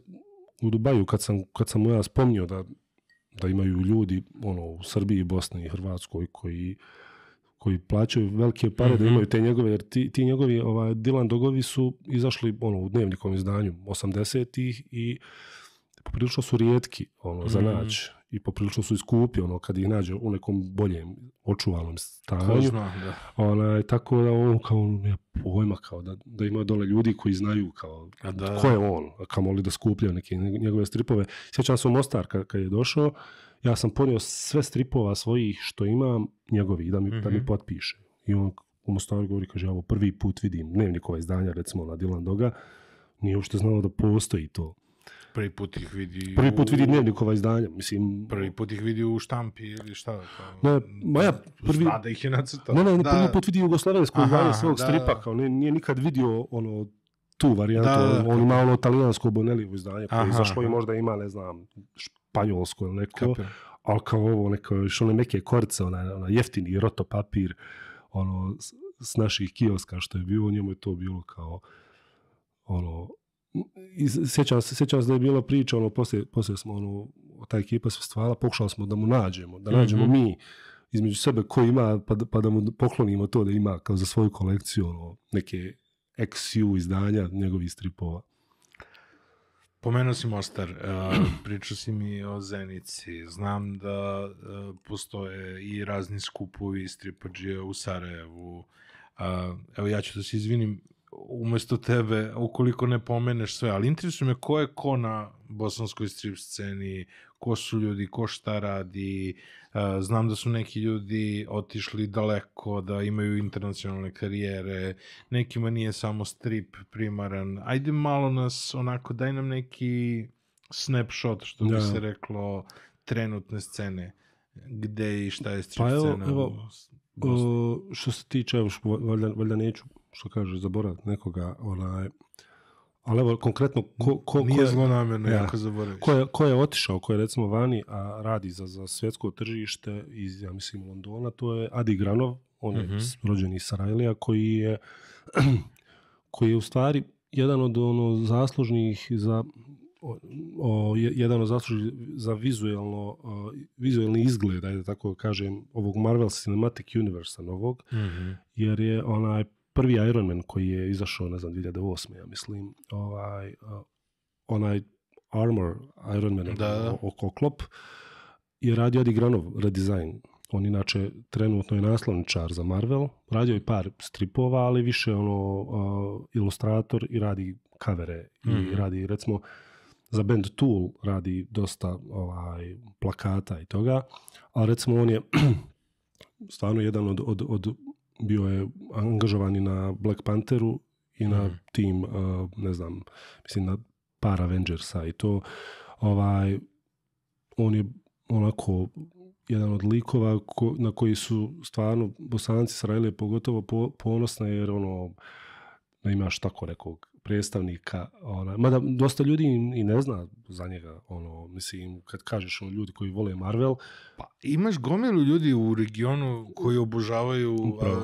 u Dubaju kad sam, kad sam ja spomnio da, da imaju ljudi ono, u Srbiji, Bosni i Hrvatskoj koji plaćaju velike pare da mhm. imaju te njegove, jer ti, njegovi ovaj, Dylan Dogovi su izašli ono, u dnevnikom izdanju 80-ih i prilično su rijetki ono, za mhm. naći i poprilično su iskupi, ono, kad ih nađe u nekom boljem, očuvanom stanju. je tako da on, kao, nema pojma, kao da, da imaju dole ljudi koji znaju, kao, da. ko je on, kamoli da skuplja neke njegove stripove. Sjećam se u Mostar, kad, je došao, ja sam ponio sve stripova svojih što imam, njegovi, da mi, da mi mhm. potpiše. I on u Mostaru govori, kaže, ovo prvi put vidim dnevnikova izdanja, recimo, na Dylan Doga, nije uopšte znalo da postoji to. Prvi put ih vidi... Prvi put vidi dnevnikova izdanja, mislim... Prvi put ih vidi u štampi ili šta? ne, ma ja prvi... Zna da ih je nacrtao. Ne, ne, prvi put vidi jugoslavensko izdanje svog da. stripa, kao nije nikad vidio ono tu varijantu, on ima ono talijansko Bonellivo izdanje, koje izašlo i možda ima, ne znam, španjolsko ili neko, al ali kao ovo, neko, one neke korce, onaj ona jeftini roto papir, ono, s, s naših kioska što je bilo, njemu je to bilo kao, ono, i sjećam se, sjećam se da je bila priča, ono, poslije, poslije smo, ono, ta ekipa se stvala, pokušali smo da mu nađemo, da nađemo mhm. mi između sebe ko ima, pa, pa, da mu poklonimo to da ima kao za svoju kolekciju, ono, neke XU izdanja njegovih stripova. Pomenuo si Mostar, e, <clears throat> pričao si mi o Zenici, znam da e, postoje i razni skupovi istri u Sarajevu, e, evo ja ću da se izvinim, umjesto tebe, ukoliko ne pomeneš sve, ali interesuje me ko je ko na bosanskoj strip sceni, ko su ljudi, ko šta radi, znam da su neki ljudi otišli daleko, da imaju internacionalne karijere, nekima nije samo strip primaran, ajde malo nas onako, daj nam neki snapshot, što bi se reklo, trenutne scene, gde i šta je strip pa scena. Evo, evo, što se tiče, evo, valjda, valjda neću što kaže, zaboraviti nekoga, onaj, ali evo, konkretno, ko, ko, Nije je, Ko je, otišao, ko je recimo vani, a radi za, svjetsko tržište iz, ja mislim, Londona, to je Adi Granov, on je mhm. rođen iz Sarajlija, koji je, <clears throat> koji je u stvari jedan od ono zaslužnih za jedan od zaslužnih za vizualno, vizualni izgled, ajde tako kažem, ovog Marvel Cinematic Universa novog, mhm. jer je onaj prvi Ironman koji je izašao, ne znam, 2008. ja mislim, ovaj, onaj Armor Ironman okoklop, je radio Adi Granov redizajn. On inače trenutno je naslovničar za Marvel, radio je par stripova, ali više ono ilustrator i radi kavere i mhm. radi recimo za band Tool radi dosta ovaj, plakata i toga, a recimo on je <clears throat> stvarno jedan od bio je angažovan i na Black Pantheru i na mhm. tim, uh, ne znam, mislim na par Avengersa i to ovaj, on je onako jedan od likova na koji su stvarno bosanci Sarajlije pogotovo po, jer ono, ne imaš tako nekog predstavnika, ona, mada dosta ljudi i ne zna za njega, ono, mislim, kad kažeš ono, ljudi koji vole Marvel. Pa imaš gomilu ljudi u regionu koji obožavaju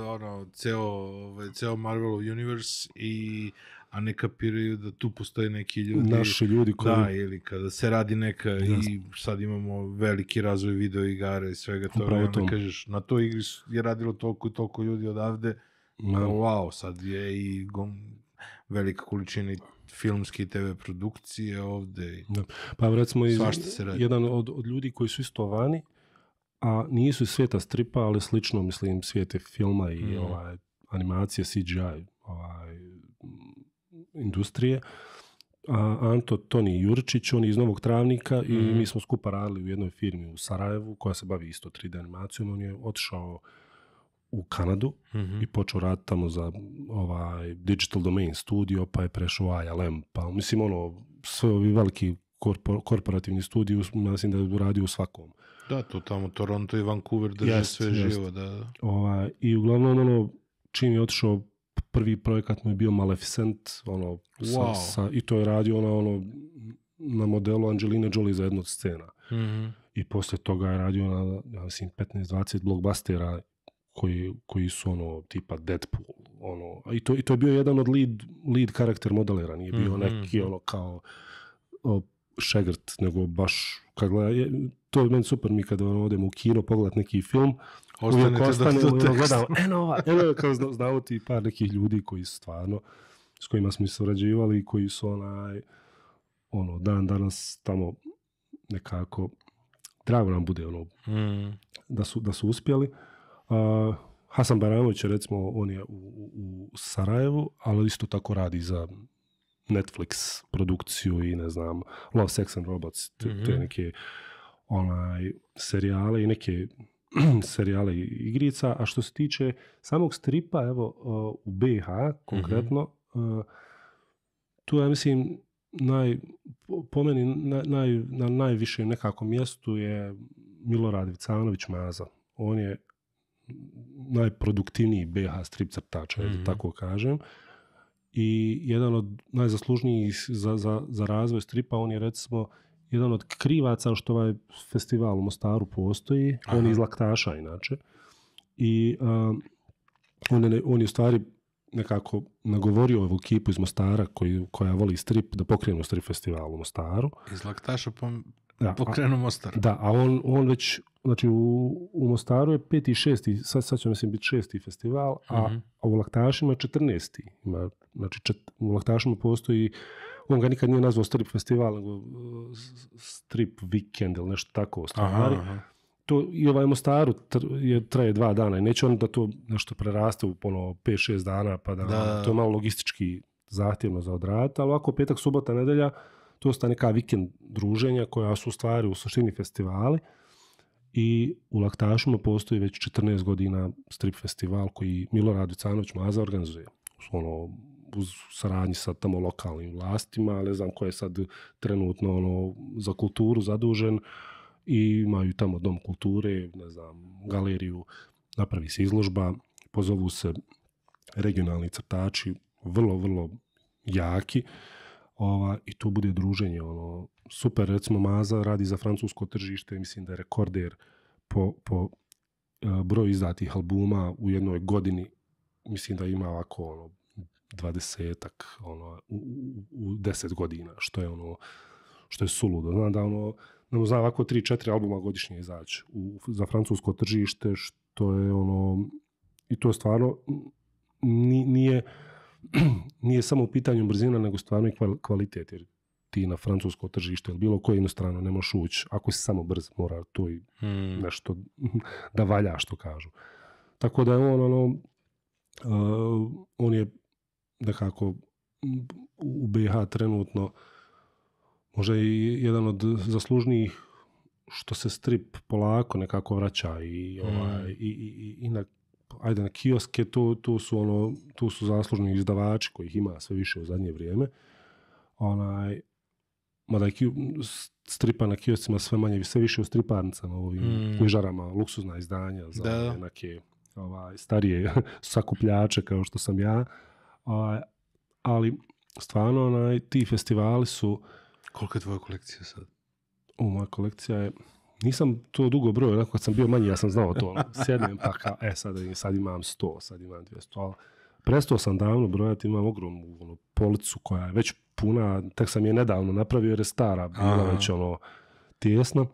ono, ceo, ovaj, ceo Marvel universe i a ne kapiraju da tu postoje neki ljudi. ljudi koji... Da, ili kada se radi neka i sad imamo veliki razvoj video igara i svega toga. to. kažeš, na toj igri je radilo toliko i toliko ljudi odavde, Ma, wow, sad je i gom, velika količina filmske TV produkcije ovdje Da. Pa recimo iz, se radi. jedan od, ljudi koji su isto vani, a nisu iz svijeta stripa, ali slično mislim svijete filma i mm. ovaj, animacije, CGI ovaj, industrije. Anto Toni Jurčić, on je iz Novog Travnika i mm. mi smo skupa radili u jednoj firmi u Sarajevu koja se bavi isto 3D animacijom. On je otišao u Kanadu mhm. i počeo raditi tamo za ovaj Digital Domain studio, pa je prešao ILM, pa mislim ono, sve ovi veliki korporativni studiji, mislim da je radio u svakom. Da, to tamo Toronto i Vancouver drže sve živo, da. Ova, I uglavnom ono, čim je otišao prvi projekat mu je bio Maleficent, ono, sa, i to je radio ona, ono, na modelu Angelina Jolie za jednu od scena. Mhm. I poslije toga je radio na, ja mislim, 15-20 blockbustera koji, koji su ono tipa Deadpool. Ono, i, to, I to je bio jedan od lead, lead karakter modelera, nije bio mhm, neki mhm. ono kao šegrt, nego baš kad gleda, to je meni super mi kada ono, odem u kino pogledat neki film, uvijek ostane, da ono, gledam, e, e, kao znao, ti par nekih ljudi koji su stvarno, s kojima smo i koji su onaj, ono, dan danas tamo nekako, drago nam bude ono, mhm. da, su, da su uspjeli. Hasan Baranović, recimo, on je u, Sarajevu, ali isto tako radi za Netflix produkciju i ne znam, Love, Sex and Robots, te, mhm. neke onaj, serijale i neke <clears throat> serijale i igrica. A što se tiče samog stripa, evo, u BiH konkretno, mhm. tu ja mislim naj, po meni na, naj, na najvišem nekakvom mjestu je Milorad Vicanović Maza. On je najproduktivniji BH strip crtača, da mhm. tako kažem. I jedan od najzaslužnijih za, razvoj stripa, on je recimo jedan od krivaca što ovaj festival u Mostaru postoji. On je iz Laktaša inače. I um, on, je, on je u stvari nekako nagovorio ovu ekipu iz Mostara koja voli strip da pokrenu strip festival u Mostaru. Iz Laktaša pom- da, Pokrenu Mostar. Da, a on, već, znači u, Mostaru je peti i šesti, sad, sad će mislim biti šesti festival, mhm. a, u Laktašima je četrnesti. Ima, znači u Laktašima postoji, on ga nikad nije nazvao strip festival, nego uh, strip weekend ili nešto tako. To i ovaj Mostaru je, traje dva dana i neće on da to nešto preraste u ono 5-6 dana, pa da, to je malo logistički zahtjevno za odraditi, ali ovako petak, subota, nedelja, to su ta neka vikend druženja koja su u stvari u suštini festivali i u Laktašima postoji već 14 godina strip festival koji Milorad Vicanović Maza organizuje. u ono, u saradnji sa tamo lokalnim vlastima, ne znam ko je sad trenutno ono, za kulturu zadužen i imaju tamo dom kulture, ne znam, galeriju, napravi se izložba, pozovu se regionalni crtači, vrlo, vrlo jaki ova, i to bude druženje. Ono, super, recimo Maza radi za francusko tržište, mislim da je rekorder po, po e, broju izdatih albuma u jednoj godini. Mislim da ima ovako ono, dvadesetak ono, u, deset godina, što je ono što je suludo. Znam da ono, zna ovako tri četiri albuma godišnje izaći za francusko tržište, što je ono, i to je stvarno, nije, <clears throat> nije samo u pitanju brzina, nego stvarno i kvalitet, jer ti na francusko tržište ili bilo koje inostrano ne možeš ući. Ako si samo brz, mora to i hmm. nešto <laughs> da valja, što kažu. Tako da je on, ono, eh, on je nekako u BH trenutno možda i jedan od zaslužnijih što se strip polako nekako vraća i, hmm. ovaj, i, na ajde na kioske, tu, su ono, tu su zaslužni izdavači kojih ima sve više u zadnje vrijeme. Onaj, mada je stripa na kioscima sve manje, sve više u striparnicama, ovim mm. knjižarama, luksuzna izdanja za neke ovaj, starije <laughs> sakupljače kao što sam ja. Ovaj, ali stvarno ti festivali su... Kolika je tvoja kolekcija sad? moja kolekcija je nisam to dugo broj, onako kad sam bio manji, ja sam znao to, ali ono, pa kao, e, sad, sad imam 100, sad imam 200, ali prestao sam davno brojati, imam ogromnu ono, policu koja je već puna, tek sam je nedavno napravio jer je stara, bila već ono tijesna.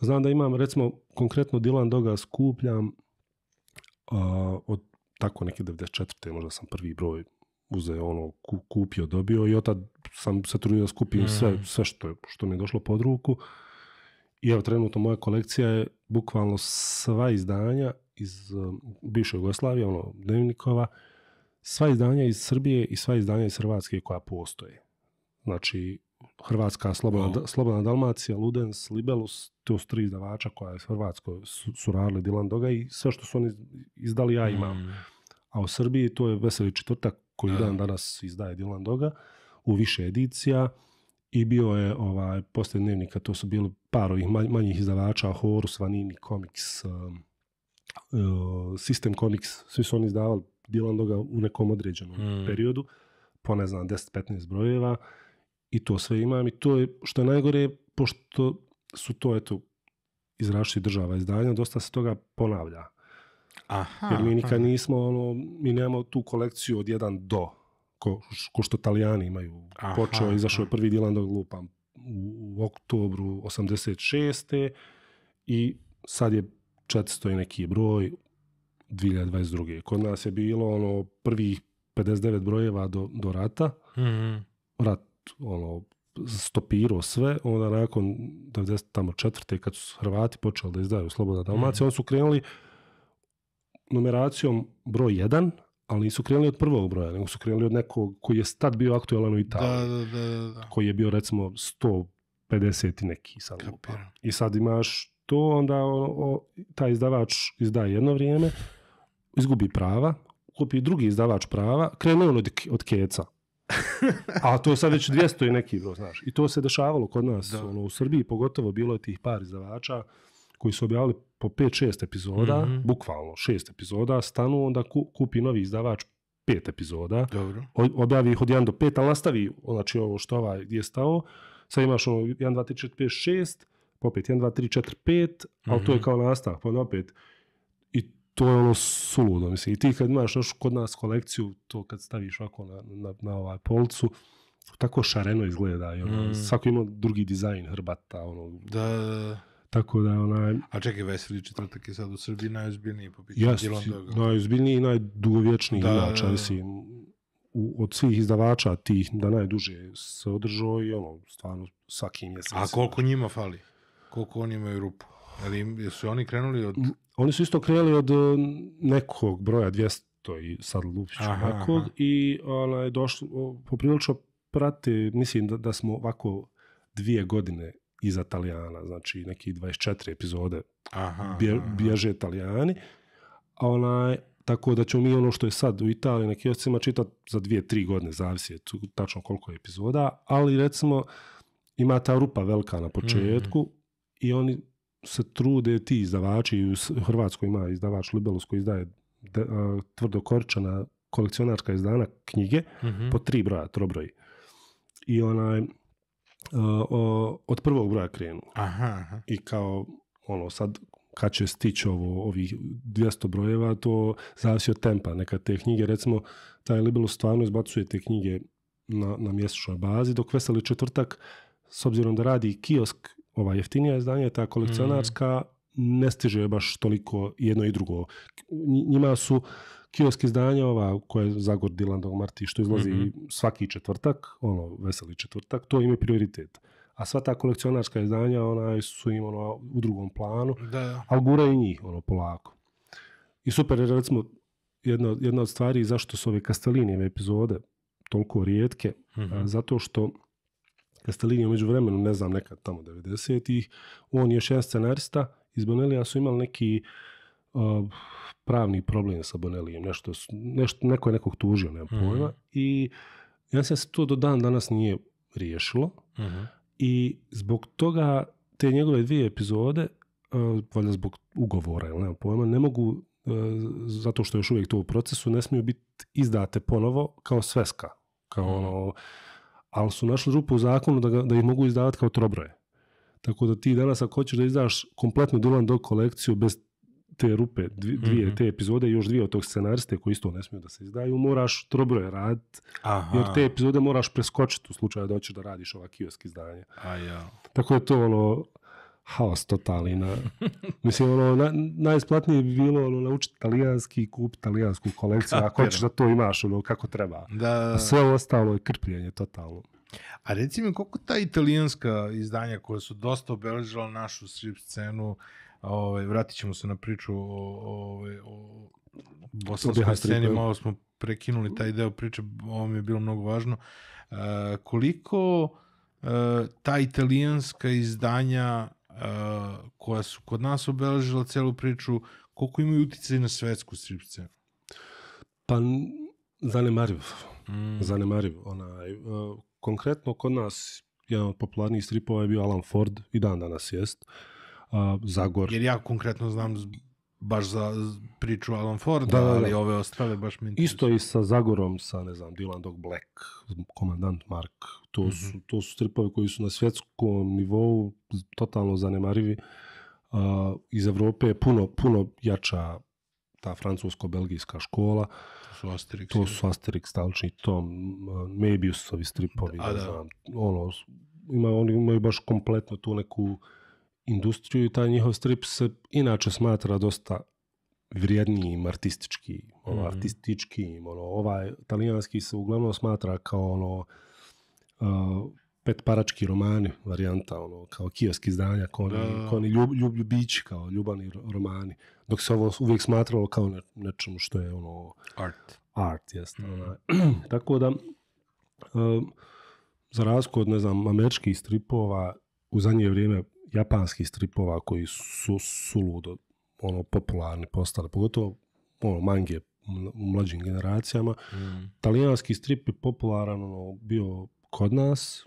Znam da imam, recimo, konkretno Dilan Doga skupljam od tako neke 94. možda sam prvi broj uzeo, ono, kupio, dobio i od tad sam se trudio da skupim sve, mhm. sve što, što mi je došlo pod ruku i evo trenutno moja kolekcija je bukvalno sva izdanja iz um, bivše Jugoslavije, ono Dnevnikova, sva izdanja iz Srbije i sva izdanja iz Hrvatske koja postoje. Znači, Hrvatska Slobodna, Dalmacija, Ludens, Libelus, to su tri izdavača koja je Hrvatskoj su, su radili Dilan Doga i sve što su oni izdali ja imam. Mm. A u Srbiji to je Veseli četvrtak koji dan danas izdaje Dilan Doga u više edicija i bio je ovaj, poslije dnevnika, to su bili par ovih manjih izdavača, Horus, Vanini, Comics, um, uh, System Comics, svi su oni izdavali Dilandoga u nekom određenom hmm. periodu, po ne znam, 10-15 brojeva i to sve imam i to je, što je najgore, pošto su to, eto, iz država izdanja, dosta se toga ponavlja. Jer mi nikad nismo, ono, mi nemamo tu kolekciju od jedan do, ko, što Talijani imaju. Aha, Počeo, izašao je prvi Dilandog, lupam, u oktobru 86. i sad je 400 i neki broj 2022. Kod nas je bilo ono prvih 59 brojeva do, do rata. Mhm. Rat ono, stopirao sve, onda nakon 94. kad su Hrvati počeli da izdaju Sloboda Dalmacija, mm oni su krenuli numeracijom broj 1, ali nisu krenuli od prvog broja, nego su krenuli od nekog koji je tad bio aktualan u Italiji. Da, da, da, Koji je bio recimo 150 i neki sad I sad imaš to, onda o, taj izdavač izdaje jedno vrijeme, izgubi prava, kupi drugi izdavač prava, krene on od, od keca. A to sad već 200 i neki broj, znaš. I to se dešavalo kod nas, ono, u Srbiji pogotovo bilo je tih par izdavača koji su objavili po 5-6 epizoda, mm-hmm. bukvalno 6 epizoda, stanu, onda ku, kupi novi izdavač pet epizoda, Dobro. objavi ih od 1 do 5, ali nastavi, znači ovo što ovaj gdje je stao, sad imaš ono 1, 2, 3, 4, 5, 6, pa opet 1, 2, 3, 4, 5, ali mm-hmm. to je mhm. kao nastavak, pa opet i to je ono suludo, mislim, i ti kad imaš našu kod nas kolekciju, to kad staviš ovako na, na, na ovaj polcu, tako šareno izgleda, i ono, mm. svako ima drugi dizajn hrbata, ono, da, da, da. Tako da, onaj... A čekaj, Veseli četvrtak je sad u Srbiji najozbiljniji po pitanju Jest, najozbiljniji i najdugovječniji da, u, od svih izdavača tih da najduže se održao i ono, stvarno, svaki je A koliko njima fali? Koliko oni imaju rupu? Ali su oni krenuli od... Oni su isto krenuli od e, nekog broja 200 i sad lupiću aha, i onaj, poprilično prate, mislim da, da smo ovako dvije godine iza Talijana, znači neki 24 epizode aha, bježe Italijani A onaj, tako da ćemo mi ono što je sad u Italiji na kioscima čitati za dvije, tri godine, zavisi je tu, tačno koliko je epizoda, ali recimo ima ta rupa velika na početku mhm. i oni se trude, ti izdavači, u Hrvatskoj ima izdavač Libelus koji izdaje de, tvrdo korčana kolekcionarska izdana knjige mhm. po tri broja, trobroji. I onaj, od prvog broja krenu. Aha, I kao, ono, sad kad će stići ovo, ovih 200 brojeva, to zavisi od tempa. Neka te knjige, recimo, taj Libelo stvarno izbacuje te knjige na, na mjesečnoj bazi, dok Veseli četvrtak, s obzirom da radi kiosk, ova jeftinija izdanja, ta kolekcionarska, mhm. ne stiže baš toliko jedno i drugo. Njima su kiosk izdanja ova koja je Zagor Dilandog Marti, što izlazi mhm. svaki četvrtak, ono, veseli četvrtak, to im je prioritet. A sva ta kolekcionarska izdanja, ona su im ono, u drugom planu, da. ali gura i njih, ono, polako. I super, recimo, jedna, od stvari zašto su ove Kastelinijeve epizode toliko rijetke, mhm. zato što Kastelini u međuvremenu, ne znam, nekad tamo 90-ih, on je još jedan scenarista, iz Bonelija su imali neki pravni problem sa Bonelijem, nešto, nešto, neko je nekog tužio, nema mhm. pojma, i ja mislim se to do dan danas nije riješilo mhm. i zbog toga te njegove dvije epizode, valjda zbog ugovora, nema pojma, ne mogu, e, zato što je još uvijek to u procesu, ne smiju biti izdate ponovo kao sveska, kao mhm. ono, ali su našli rupu u zakonu da, da ih mogu izdavati kao trobroje. Tako da ti danas ako hoćeš da izdaš kompletnu Dylan Dog kolekciju bez te rupe, dvije mhm. te epizode, još dvije od tog scenariste koji isto ne smiju da se izdaju, moraš trobro je i jer te epizode moraš preskočiti u slučaju da hoćeš da radiš ova kiosk izdanje. A ja. Tako je to ono, haos totalni, Na, <laughs> mislim, ono, najsplatnije bi bilo ono, naučiti talijanski, kup talijansku kolekciju, ako hoćeš da to imaš, ono, kako treba. Da. A sve ostalo je krpljenje totalno. A reci mi, koliko ta italijanska izdanja koja su dosta obeležila našu strip scenu, Ovaj, vratit ćemo se na priču o, ovaj, o, o sceni, malo smo prekinuli taj deo priče, ovo mi je bilo mnogo važno. E, koliko e, ta italijanska izdanja e, koja su kod nas obeležila celu priču, koliko imaju uticaj na svetsku strip Pa mm. zanemariv. Onaj, konkretno kod nas jedan od popularnijih stripova je bio Alan Ford i dan danas jest. Zagor. Jer ja konkretno znam baš za priču Alan Forda, da, ali ove ostale baš mi... Isto i sa Zagorom, sa, ne znam, Dylan Dog Black, Komandant Mark. To, mhm. su, to su stripovi koji su na svjetskom nivou totalno zanemarivi. iz Evrope je puno, puno jača ta francusko-belgijska škola. To su Asterix. To su Asterix, Talčni Tom, Mabiusovi stripovi, znam. Ono, ima, oni imaju baš kompletno tu neku industriju i taj njihov strip se inače smatra dosta vrijednijim artistički, ono, mhm. artističkim, ono, ovaj talijanski se uglavnom smatra kao ono pet romani varijanta, ono, kao kioski izdanja, kao oni, kao oni kao ljubani romani, dok se ovo uvijek smatralo kao ne, nečemu što je ono... Art. Art, jest. Mhm. <clears throat> Tako da, za razliku od, ne znam, američkih stripova, u zadnje vrijeme Japanski stripova koji su ludo ono popularni postali, pogotovo ono mange u mlađim generacijama. Mm. Talijanski strip je popularan ono, bio kod nas,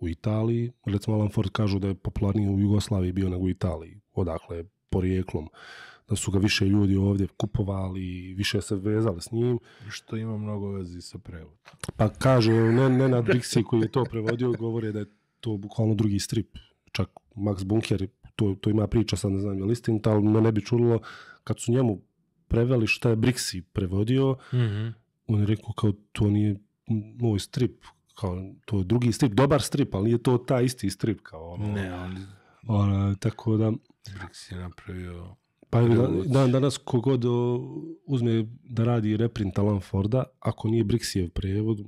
u Italiji. Recimo Alan Ford kažu da je popularniji u Jugoslaviji bio nego u Italiji, odakle je porijeklom. Da su ga više ljudi ovdje kupovali, i više se vezali s njim. Što ima mnogo vezi sa prevodom. Pa kažu, ne, ne na <laughs> koji je to prevodio, govore da je to bukvalno drugi strip. Čak Max Bunker, to, ima priča, sad ne znam je istinta, ali me ne bi čudilo kad su njemu preveli šta je Brixi prevodio, mhm. on je rekao kao to nije moj strip, kao to je drugi strip, dobar strip, ali nije to ta isti strip kao ono. Ne, ono, tako da... Brixi je napravio... Pa dan danas kogod uzme da radi reprint Alan Forda, ako nije Brixijev prevod,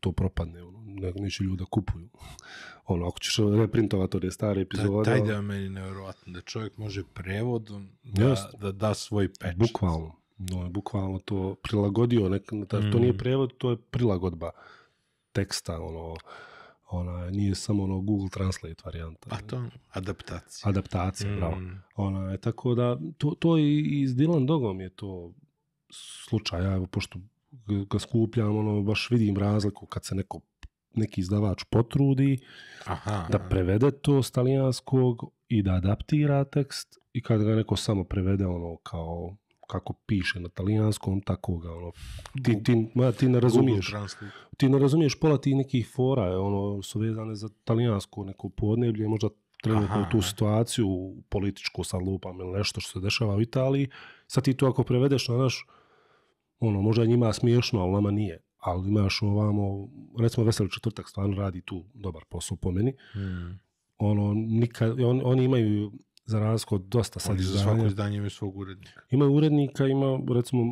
to propadne. Ono neće ljudi ljuda kupuju. <laughs> Ono, ako ćeš reprintovati stare epizode... Taj, taj ono- deo meni nevjerojatno, da čovjek može prevodom da, da svoj patch. Bukvalno. No, je bukvalno to prilagodio, to nije mhm. prevod, to je prilagodba teksta, ono, ona, nije samo ono Google Translate varijanta. Pa to, adaptacija. Adaptacija, mhm. bravo. Ona, tako da, to, to i, s Dylan Dogom je to slučaj, ja, pošto ga skupljam, ono, baš vidim razliku kad se neko neki izdavač potrudi da prevede to s talijanskog i da adaptira tekst i kad ga neko samo prevede ono kao kako piše na talijanskom, tako ga, ono, ti, ti, ma, ti ne razumiješ, ti ne razumiješ pola tih nekih fora, ono, su vezane za talijansko neko podneblje, možda trenutno tu situaciju političku sa lupam ili nešto što se dešava u Italiji, sad ti to ako prevedeš na ono, možda njima smiješno, ali nama nije ali ima još ovamo, recimo Veseli četvrtak stvarno radi tu dobar posao po meni. Mm. Ono, nikad, on, oni imaju za razliku od dosta sad izdanja. Svako izdanje imaju svog urednika. Ima urednika, ima recimo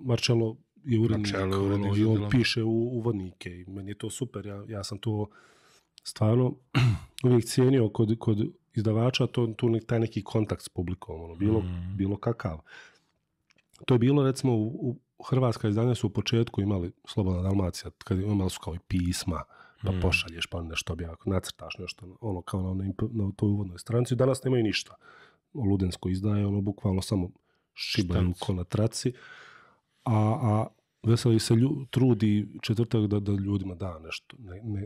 Marcello je urednik, ono, i on piše u, uvodnike i meni je to super, ja, ja sam to stvarno <clears throat> uvijek cijenio kod, kod izdavača to, tu taj neki kontakt s publikom, ono, bilo, mm. bilo kakav. To je bilo recimo u Hrvatska izdanja su u početku imali Slobodna Dalmacija, kad imali su kao i pisma, pa mm. pošalješ pa nešto bi nacrtaš nešto, ono kao na, na toj uvodnoj stranci, danas nemaju ništa. O Ludensko izdaje, ono bukvalno samo šibaju ko na traci, a, a Veseli se trudi četvrtak da, da ljudima da nešto,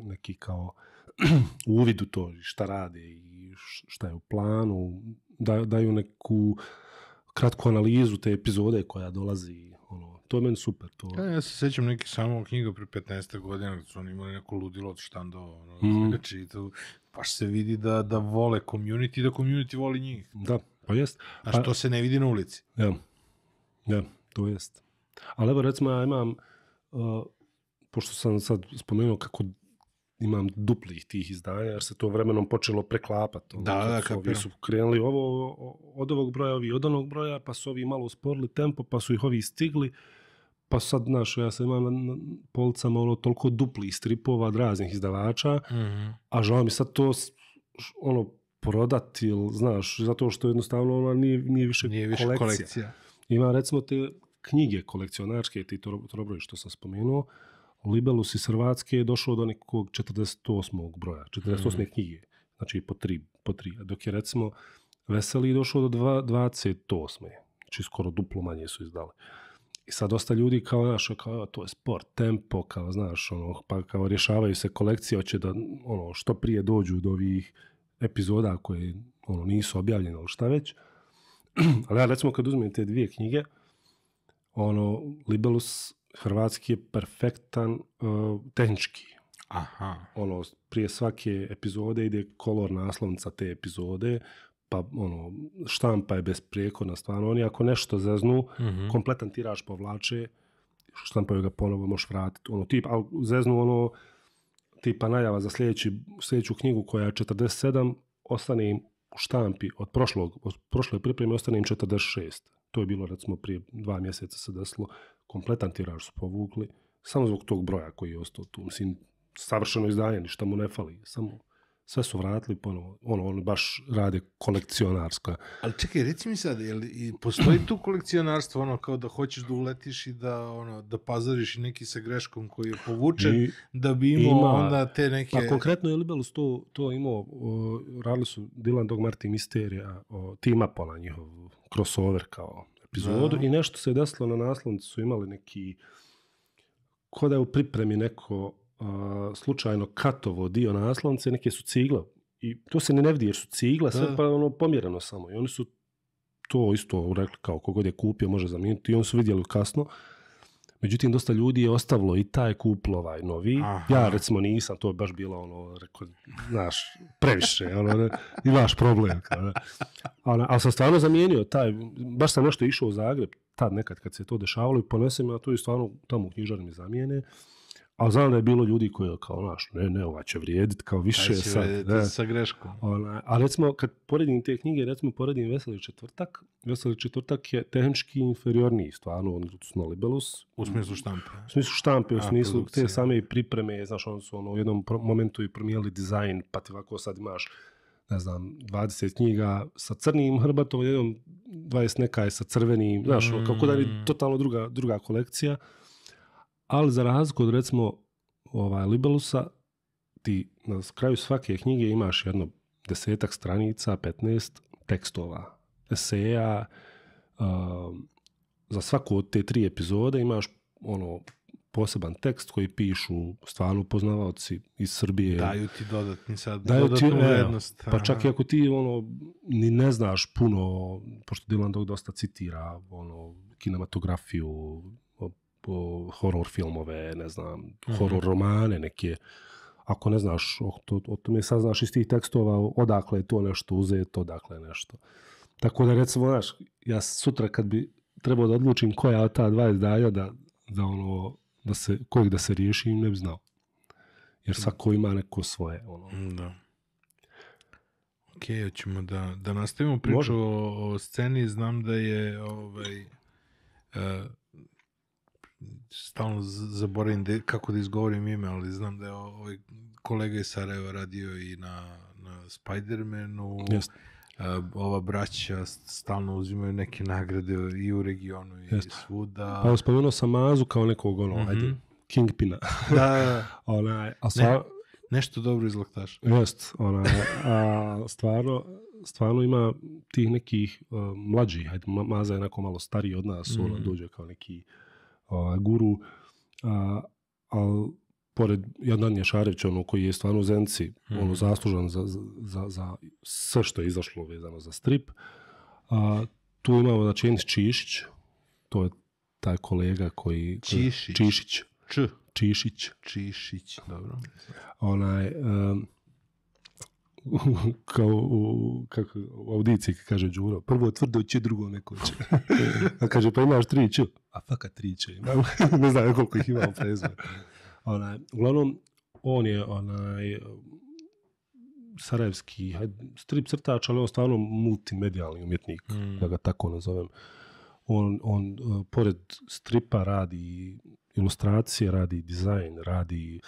neki kao <clears throat> uvid u to šta radi i šta je u planu, da, daju neku kratku analizu te epizode koja dolazi to je meni super. To... E, ja, se sjećam neke samo knjiga pre 15. godina, su oni imali neku ludilo od štandova, ono, mhm. se vidi da, da vole community, da community voli njih. Da, pa jest. A što pa- se ne vidi na ulici. Ja, ja, to jest. Ali evo, recimo, ja imam, uh, pošto sam sad spomenuo kako imam duplih tih izdaja jer se to vremenom počelo preklapati. Ono, da, da, kako su krenuli ovo od ovog broja, ovi od onog broja, pa su ovi malo usporili tempo, pa su ih ovi stigli pa sad, znaš, ja sam imam na policama ono, toliko duplih stripova od raznih izdavača, mhm. a žao mi sad to ono, prodati, znaš, zato što jednostavno ona nije, više, nije više kolekcija. Ima recimo te knjige kolekcionarske, ti broj što sam spomenuo, Libelus iz Hrvatske je došao do nekog 48. broja, 48. Mm. knjige, znači po tri, po tri, dok je recimo Veseli došao do dva, 28. Znači skoro duplo manje su izdali. I sad dosta ljudi kao, znaš, kao, to je sport, tempo, kao, znaš, ono, pa kao rješavaju se kolekcije, hoće da, ono, što prije dođu do ovih epizoda koje, ono, nisu objavljene ili šta već. <clears throat> Ali ja, recimo, kad uzmem te dvije knjige, ono, Libelus hrvatski je perfektan e, tehnički. Aha. Ono, prije svake epizode ide kolor naslovnica te epizode, pa ono, štampa je besprijekodna stvarno. Oni ako nešto zeznu, mhm. kompletan tiraž povlače, štampaju ga ponovo, možeš vratiti. Ono, tip, zeznu ono, tipa najava za sljedeći, sljedeću knjigu koja je 47, ostane im u štampi od prošlog, od prošle pripreme ostane im 46. To je bilo recimo prije dva mjeseca se desilo. Kompletan tiraž su povukli. Samo zbog tog broja koji je ostao tu. Mislim, savršeno izdanje, ništa mu ne fali. Samo sve su vratili ponovo. Ono, oni baš rade kolekcionarsko. Ali čekaj, reci mi sad, jel, postoji tu kolekcionarstvo, ono, kao da hoćeš da uletiš i da, ono, da pazariš neki sa greškom koji je povučen, da bi imao onda te neke... Pa konkretno je Libelus to, to imao, radili su Dylan Dog Martin Misterija, o, Tima Pola njihov crossover kao epizodu i nešto se je desilo na naslovnicu, su imali neki ko da je u pripremi neko slučajno katovo dio naslonce, neke su cigle. I to se ne vidi jer su cigle, sve pa ono pomjereno samo. I oni su to isto rekli kao kogod je kupio može zamijeniti i oni su vidjeli kasno. Međutim, dosta ljudi je ostavilo i taj kuplova ovaj novi. Ja recimo nisam, to je baš bilo ono, reko, znaš, previše, ono, problem. ali sam stvarno zamijenio taj, baš sam nešto išao u Zagreb, tad nekad kad se to dešavalo i ponesem ja to i stvarno tamo u knjižari mi zamijene. A znam da je bilo ljudi koji kao, znaš, ne, ne, ova će vrijedit, kao više će sad. sa greškom. Ona, a recimo, kad poredim te knjige, recimo poredim Veseli četvrtak, Veseli četvrtak je tehnički inferiorniji, stvarno, on Libelus. U smislu štampe. U smislu štampe, u smislu te same pripreme, znaš, oni su ono, u jednom momentu i promijenili dizajn, pa ti ovako sad imaš ne znam, 20 knjiga sa crnim hrbatom, jednom 20 neka je sa crvenim, znaš, ono, kako da je mm. totalno druga, druga kolekcija. Ali za razliku od recimo ovaj, Libelusa, ti na kraju svake knjige imaš jedno desetak stranica, 15 tekstova, eseja, um, za svaku od te tri epizode imaš ono poseban tekst koji pišu stvarno poznavaoci iz Srbije. Daju ti dodatni sad, pa čak i ako ti ono, ni ne znaš puno, pošto Dylan Dog dosta citira ono, kinematografiju, horror filmove, ne znam, mhm. horror romane neke. Ako ne znaš, o, to, o tome saznaš iz tih tekstova, odakle je to nešto uzeto, odakle je nešto. Tako da recimo, znaš, ja sutra kad bi trebao da odlučim koja ta dva izdaja, da, da ono, da se, kojeg da se riješim, ne bi znao. Jer svako ima neko svoje. Ono. Mm, da. Ok, da, da nastavimo priču o, sceni. Znam da je ovaj, e, stalno zaboravim de, kako da izgovorim ime, ali znam da je ovaj kolega iz Sarajeva radio i na, na Spider-Manu. Ova braća stalno uzimaju neke nagrade i u regionu i svuda. Pa spomenuo sam Mazu kao nekog ono, mhm. Kingpina. Da, <laughs> a nešto dobro iz Laktaša. stvarno, ima tih nekih mlađih, ajde, Maza je onako malo stariji od nas, mm ona mhm. dođe kao neki ovaj, guru, a, ali pored je Šarević ono koji je stvarno Zenci, mhm. ono zaslužan za, za, sve što je izašlo vezano za strip. A, tu imamo znači Enis Čišić, to je taj kolega koji... Čišić. Čišić. Č. Čišić. Čišić, dobro. Onaj, <laughs> kao u, kako, audiciji, kaže Đuro. Prvo tvrdo će, drugo neko <laughs> A kaže, pa imaš tri A faka tri će <laughs> ne znam koliko ih imam uglavnom, on je onaj, sarajevski strip crtač, ali on stvarno multimedijalni umjetnik, mm. da ga tako nazovem. On, e, pored stripa radi ilustracije, radi dizajn, radi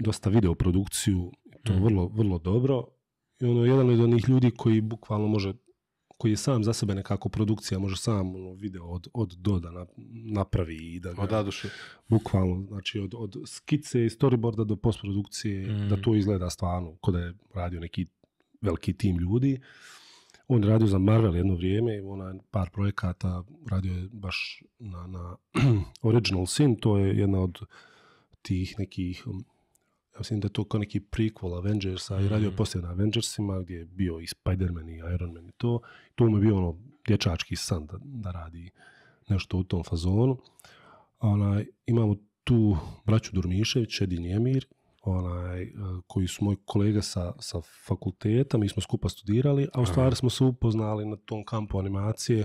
dosta video produkciju, to je mhm. vrlo, vrlo dobro. I ono, jedan od onih ljudi koji bukvalno može, koji je sam za sebe nekako produkcija, može sam ono, video od, od do da napravi i da Bukvalno, znači od, skice i storyboarda do postprodukcije, mhm. da to izgleda stvarno, ko da je radio neki veliki tim ljudi. On je radio za Marvel jedno vrijeme, ona par projekata, radio je baš na, na <clears throat> Original Sin, to je jedna od tih nekih um, ja mislim da je to kao neki prequel Avengersa i radio mhm. poslije na Avengersima gdje je bio i Spider-Man i Iron Man i to. To mu je bio ono dječački san da, da radi nešto u tom fazonu. Onaj, imamo tu braću Durmišević, Edin Njemir, onaj, e, koji su moj kolega sa, sa fakulteta, mi smo skupa studirali, a u stvari smo se upoznali na tom kampu animacije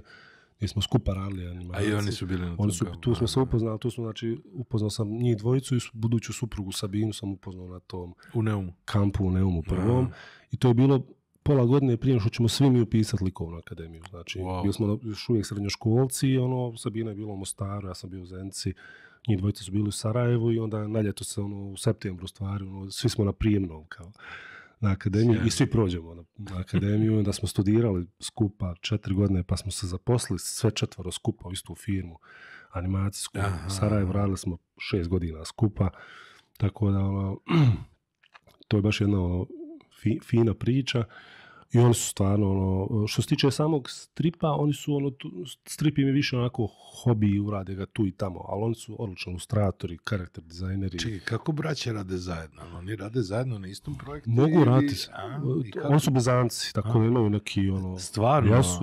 gdje smo skupa radili A i oni su bili na Tu smo se upoznali, tu smo, znači, upoznao sam njih dvojicu i buduću suprugu Sabinu sam upoznao na tom u Neumu. kampu u Neumu prvom. I to je bilo pola godine prije što ćemo svi mi upisati likovnu akademiju. Znači, wow. bili smo još uvijek srednjoškolci ono, Sabina je bila u Mostaru, ja sam bio u Zenci, njih dvojica su bili u Sarajevu i onda na ljeto se ono, u septembru stvari, ono, svi smo na prijemnom kao na akademiju i svi prođemo ono, na, akademiju, da smo studirali skupa četiri godine pa smo se zaposlili sve četvoro skupa u istu firmu animacijsku. Aha. U Sarajevo radili smo šest godina skupa, tako da ono, <clears throat> to je baš jedna ono, fina priča i oni su stvarno, ono, što se tiče samog stripa, oni su, ono, strip im je više onako hobi, urade ga tu i tamo, ali oni su odlični ilustratori, karakter dizajneri. Čekaj, kako braće rade zajedno? Ono, oni rade zajedno na istom projektu? Mogu raditi. Oni su tako da imaju neki, ono... Stvarno? Jesu,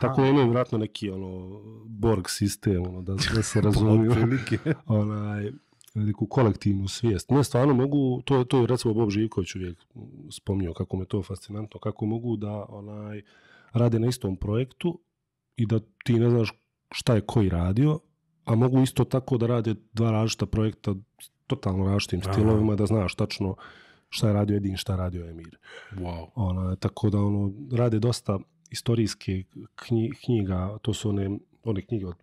Tako da imaju vjerojatno neki, ono, Borg sistem, ono, da, se <laughs> razumiju. Pa, <laughs> onaj, neku kolektivnu svijest. Ne stvarno mogu, to, to je recimo Bob Živković uvijek spomnio kako me to fascinantno, kako mogu da onaj, rade na istom projektu i da ti ne znaš šta je koji radio, a mogu isto tako da rade dva različita projekta totalno različitim stilovima, da znaš tačno šta je radio Edin, šta je radio Emir. Wow. Ona, tako da ono, rade dosta istorijske knjiga, to su one, one knjige od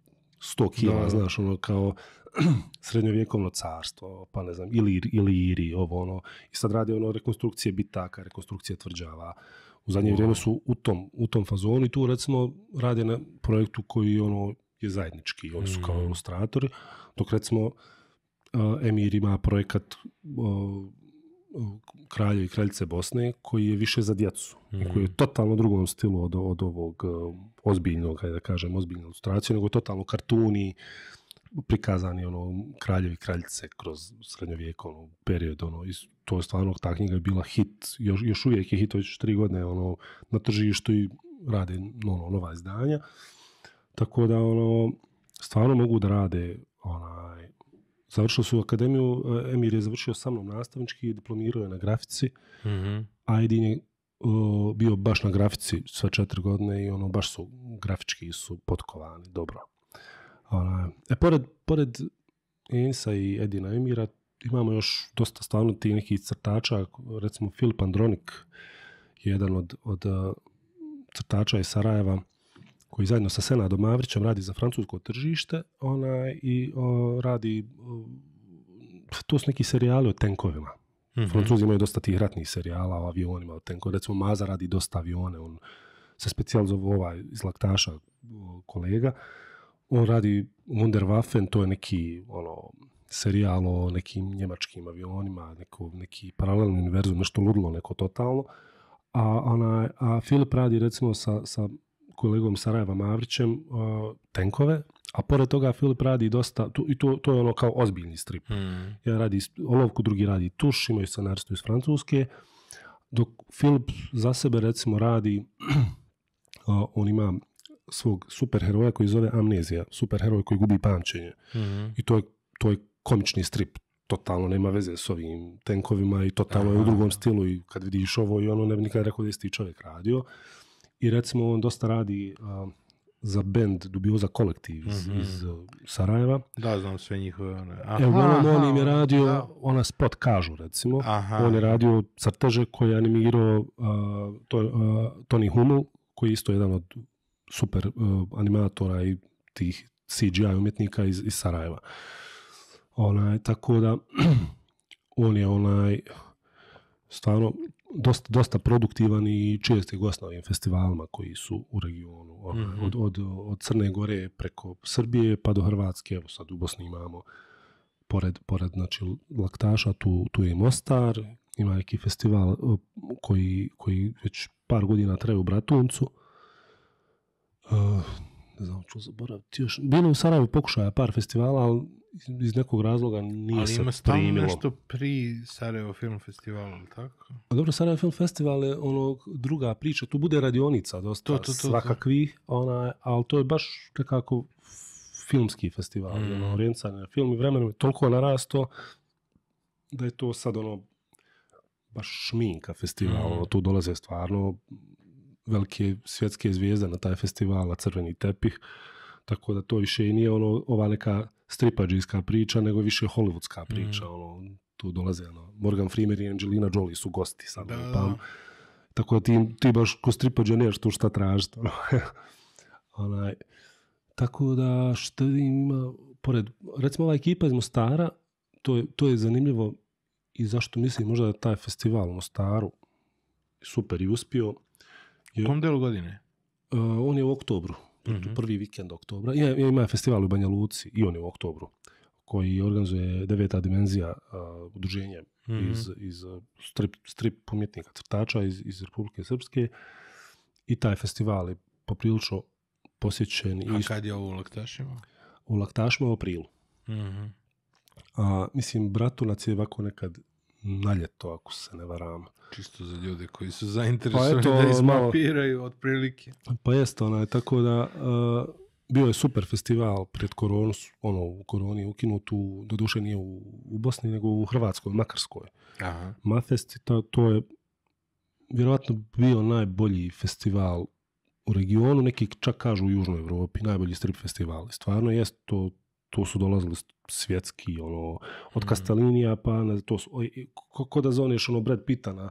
100 kila, znaš, ono kao <clears throat> srednjovjekovno carstvo, pa ne znam, ili, ili Iri, ovo ono. I sad radi ono rekonstrukcije bitaka, rekonstrukcije tvrđava. U zadnje vrijeme su u tom, u tom fazonu i tu recimo rade na projektu koji ono je zajednički. Oni su kao mhm. ilustratori, dok recimo e, Emir ima projekat kralja i kraljice Bosne koji je više za djecu, mm. koji je totalno drugom stilu od, od ovog e, ozbiljnog, da kažem, ozbiljne ilustracije, nego totalno kartuni, prikazani ono kraljevi kraljice kroz srednjovjekovno period ono i to je stvarno ta knjiga je bila hit još, uvijek je hit već tri godine ono na tržištu i rade ono, nova izdanja tako da ono stvarno mogu da rade onaj Završili su akademiju, eh, Emir je završio sa mnom nastavnički, diplomirao je na grafici, mhm. A hmm je bio baš na grafici sve četiri godine i ono baš su grafički su potkovani, dobro. e, pored, pored Enisa i Edina Emira imamo još dosta stvarno tih nekih crtača, recimo Filip Andronik jedan od, od eh, crtača iz Sarajeva, koji zajedno sa Senadom Mavrićem radi za francusko tržište ona i radi, pa to su neki serijali o tenkovima. mm Francuzi imaju dosta tih ratnih serijala o avionima, o tenkovima. Recimo Maza radi dosta avione, on se specijalizovao ovaj iz Laktaša kolega. On radi Wunderwaffen, to je neki ono, serijal o nekim njemačkim avionima, neki paralelni univerzum, nešto ludilo, neko totalno. A, a Filip radi recimo sa kolegom Sarajeva Mavrićem uh, tenkove, a pored toga Filip radi dosta, i to, to je ono kao ozbiljni strip. Mm. Jedan radi olovku, drugi radi tuš, imaju scenaristu iz Francuske, dok Filip za sebe recimo radi, <clears throat> on ima svog superheroja koji zove Amnezija, superheroj koji gubi pamćenje. Hmm. I to je, komični strip, totalno nema veze s ovim tenkovima i totalno je u drugom stilu i kad vidiš ovo i ono ne bi nikad rekao da čovjek radio i recimo on dosta radi za band Dubioza kolektiv iz, mhm. e, Sarajeva. Da, znam sve njihove. One. E, on im je radio, ona spot kažu recimo, on je radio crteže koji je animirao e, to, Tony Hummel, koji je isto jedan od super animatora i tih CGI umjetnika iz, iz Sarajeva. Onaj, tako da <clears throat> on je onaj stvarno dosta, dosta produktivan i čest je gost na festivalima koji su u regionu. Ono, mhm. Od, Crne Gore preko Srbije pa do Hrvatske, evo sad u Bosni imamo pored, pored znači, Laktaša, tu, tu je Mostar, ima neki festival e, koji, koji već par godina traje u Bratuncu. Uh, ne znam, ću zaboraviti još. Bilo u Sarajevu pokušaja par festivala, ali iz nekog razloga nije Ali ima stalno nešto pri Sarajevo Film Festivalu, tako? Pa dobro, Sarajevo Film Festival je ono druga priča, tu bude radionica dosta to, svakakvih, ona, ali to je baš nekako filmski festival, mm. na ono, film i vremenom je toliko narasto da je to sad ono baš šminka festival, mm. ono, tu dolaze stvarno velike svjetske zvijezde na taj festival, na crveni tepih, tako da to više i nije ono ova neka stripađijska priča, nego više hollywoodska mm. priča. Ono, tu dolaze ono, Morgan Freeman i Angelina Jolie su gosti sad. Da, ono, pa Tako da ti, ti baš ko stripađe nemaš tu šta tražiti. Ono. <laughs> onaj, tako da što ima, pored, recimo ova ekipa iz Mostara, to je, to zanimljivo i zašto mislim možda da taj festival u Mostaru super i uspio. U kom delu godine? Uh, on je u oktobru. Mhm. prvi vikend oktobra. Ima, ima festival u Banja Luci i on je u oktobru koji organizuje deveta dimenzija uh, udruženje mhm. iz, iz strip, strip umjetnika crtača iz, Republike Srpske i taj festival je poprilično posjećen. A kad je ovo u Laktašima? U Laktašima u aprilu. Mhm. mislim, Bratunac je ovako nekad na ljeto, ako se ne varam. Čisto za ljude koji su pa zainteresovani <laughs> da ono, izmapiraju otprilike. Pa jeste, onaj, tako da eh, bio je super festival pred koronu, ono, u koroni je ukinut, u, doduše nije u, Bosni, nego u Hrvatskoj, Makarskoj. Aha. Mafest, to je vjerojatno bio najbolji festival u regionu, neki čak kažu u Južnoj Europi, najbolji strip festival. Stvarno jest to tu su dolazili svjetski, ono, od mhm. Kastalinija pa, to su, ko, da zoneš, ono, Brad Pitta na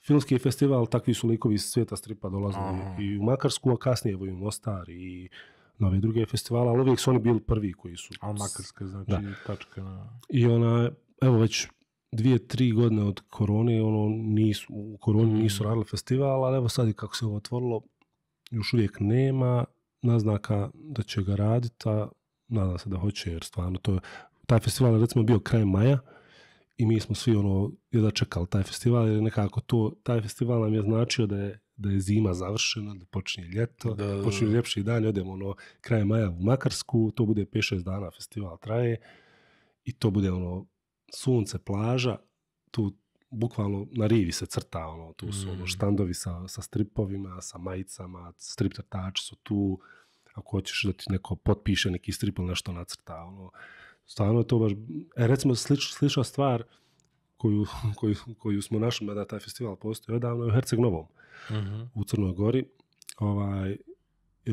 filmski festival, takvi su likovi iz svijeta stripa dolazili i u Makarsku, a kasnije i u Mostar i na ove druge festivale, ali uvijek su oni bili prvi koji su. A Makarska, znači, na... I ona, evo već dvije, tri godine od korone, ono, nisu, u koroni mhm. nisu radili festival, ali evo sad i kako se ovo otvorilo, još uvijek nema naznaka da će ga raditi, nadam se da hoće, jer stvarno to je, taj festival je recimo bio kraj maja i mi smo svi ono, jedva čekali taj festival, jer nekako to, taj festival nam je značio da je, da je zima završena, da počinje ljeto, da, ljepši dan, odemo ono, kraj maja u Makarsku, to bude 5-6 dana festival traje i to bude ono, sunce, plaža, tu bukvalno na rivi se crta, ono, tu su ono, mm. štandovi sa, sa stripovima, sa majicama, strip su tu, ako hoćeš da ti neko potpiše neki strip ili nešto nacrta, ono, stvarno je to baš, e, recimo slična stvar <laughs> koju, smo našli, mada taj festival postoji odavno, je u Herceg Novom, mhm. u Crnoj Gori, ovaj,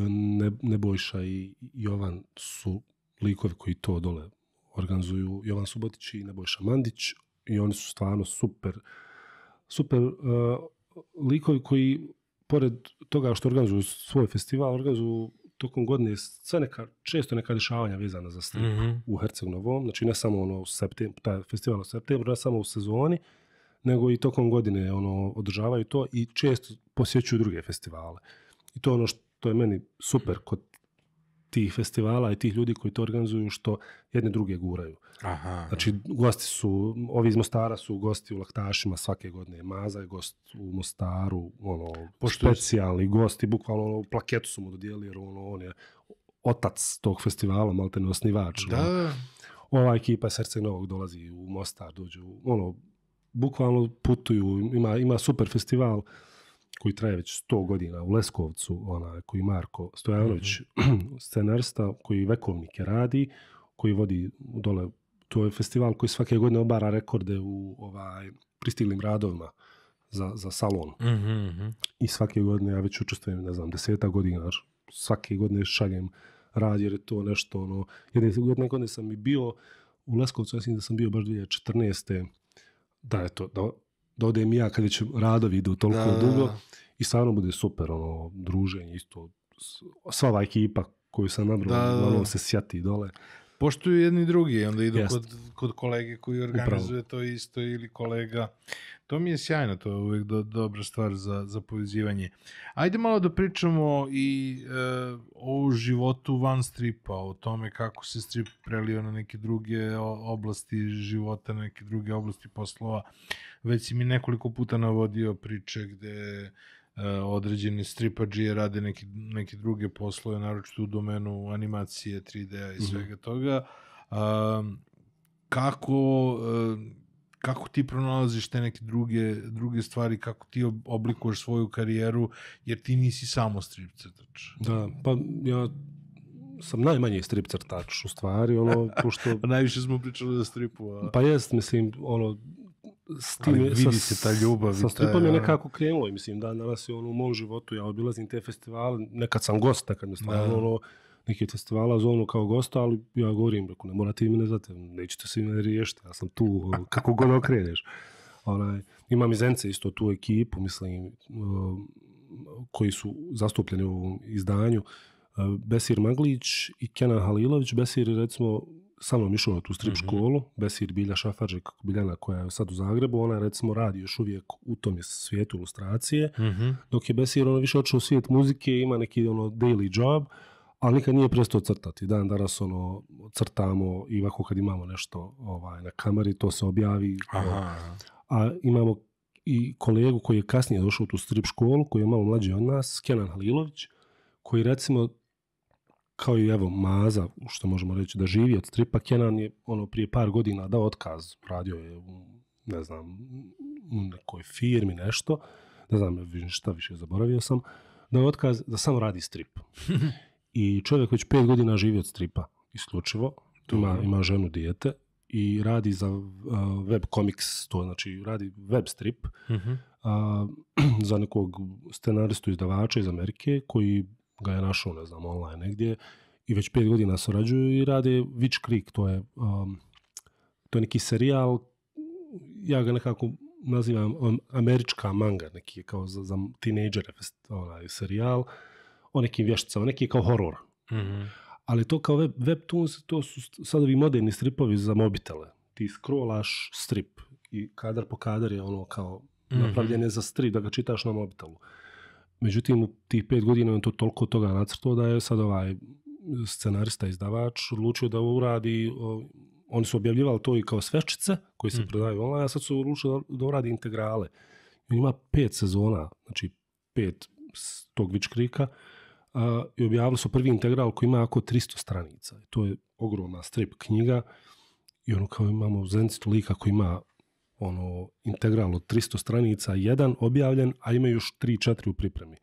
ne, Nebojša i Jovan su likovi koji to dole organizuju, Jovan Subotić i Nebojša Mandić, i oni su stvarno super, super e, likovi koji pored toga što organizuju svoj festival, organizuju tokom godine sve često neka dešavanja vezana za strip mhm. u hmm u znači ne samo ono u taj festival u septembru, ne samo u sezoni, nego i tokom godine ono održavaju to i često posjećuju druge festivale. I to je ono što je meni super kod tih festivala i tih ljudi koji to organizuju što jedne druge guraju. Znači, gosti su, ovi iz Mostara su gosti u Laktašima svake godine. Maza je gost u Mostaru, ono, Pošto gosti, bukvalno ono, plaketu su mu dodijeli jer ono, on je otac tog festivala, malte ne osnivač. Da. Ono. Ova ekipa Srce Novog dolazi u Mostar, dođu, ono, bukvalno putuju, ima, ima super festival koji traje već 100 godina u Leskovcu, ona, koji Marko Stojanović, mm <clears throat> scenarista, koji vekovnike radi, koji vodi dole, to je festival koji svake godine obara rekorde u ovaj, radovima za, salon. Mhm, mhm. I svake godine, ja već učestvujem, ne znam, deseta godina, svake godine šaljem rad, jer je to nešto, ono, jedne godine sam i bio u Leskovcu, ja da sam bio baš 2014. Da, eto, da da odem ja kad već radovi idu toliko dugo i stvarno bude super ono druženje isto sva ova ekipa koju sam nabrao malo ono, se sjati dole poštuju jedni drugi, onda idu kod, kolege koji organizuje to isto ili kolega to mi je sjajno, to je uvijek dobra stvar za, za povezivanje. Ajde malo da pričamo i e, o životu van stripa, o tome kako se strip prelio na neke druge oblasti života, na neke druge oblasti poslova. Već si mi nekoliko puta navodio priče gde e, određeni stripađije rade neke, druge poslove, naročito u domenu animacije, 3D-a i mhm. svega toga. kako, e, kako ti pronalaziš te neke druge, druge stvari, kako ti oblikuješ svoju karijeru, jer ti nisi samo strip crtač. Da, pa ja sam najmanji strip crtač u stvari, ono, <laughs> pošto... Pa najviše smo pričali za stripu, a... Pa jest, mislim, ono, s tim, Ali vidi se ta ljubav. Sa stripom je nekako krenulo i mislim da danas je ono u mom životu, ja obilazim te festivale, nekad sam gost, nekad mi stvarno ono, nekih festivala zovnu kao gosta, ali ja govorim, reku, ne morate vi ne zvati, nećete se riješiti, ja sam tu kako god okreneš. Onaj, imam iz Ence isto tu ekipu, mislim, ehm, koji su zastupljeni u ovom izdanju. Ehm, Besir Maglić i Kenan Halilović. Besir recimo sa mnom išao na tu strip mhm. školu. Besir Bilja Šafaržek, Biljana koja je sad u Zagrebu. Ona recimo radi još uvijek u tom svijetu ilustracije. Mhm. Dok je Besir ono više otišao u svijet muzike, ima neki ono daily job ali nikad nije prestao crtati. Dan danas ono, crtamo i ovako kad imamo nešto ovaj, na kameri, to se objavi. Ono. A imamo i kolegu koji je kasnije došao u tu strip školu, koji je malo mlađi od nas, Kenan Halilović, koji recimo kao i evo Maza, što možemo reći da živi od stripa, Kenan je ono prije par godina dao otkaz, radio je ne znam, u nekoj firmi nešto, ne znam šta više zaboravio sam, dao otkaz da samo radi strip. <laughs> i čovjek već pet godina živi od stripa, isključivo. Ima, ima ženu dijete i radi za uh, web komiks, to znači radi web strip mhm. uh, <clears throat> za nekog scenaristu izdavača iz Amerike koji ga je našao, ne znam, online negdje i već pet godina surađuju i radi Witch Creek, to je, um, to neki serijal, ja ga nekako nazivam um, američka manga, neki kao za, za tinejdžere serijal, o nekim vješticama, neki kao horor. Mhm. Ali to kao web, webtoons, to su sad ovi moderni stripovi za mobitele. Ti scrollaš strip i kadar po kadar je ono kao mm za strip, da ga čitaš na mobitelu. Međutim, u tih pet godina on to toliko toga nacrtao da je sad ovaj scenarista, izdavač odlučio da ovo uradi, oni su objavljivali to i kao svečice koji se mm. prodaju online, a sad su odlučili da, uradi integrale. On ima pet sezona, znači pet s tog i objavili su prvi integral koji ima oko 300 stranica. To je ogromna strip knjiga i ono kao imamo u zencu lika koji ima ono integral od 300 stranica, jedan objavljen, a ima još 3-4 u pripremi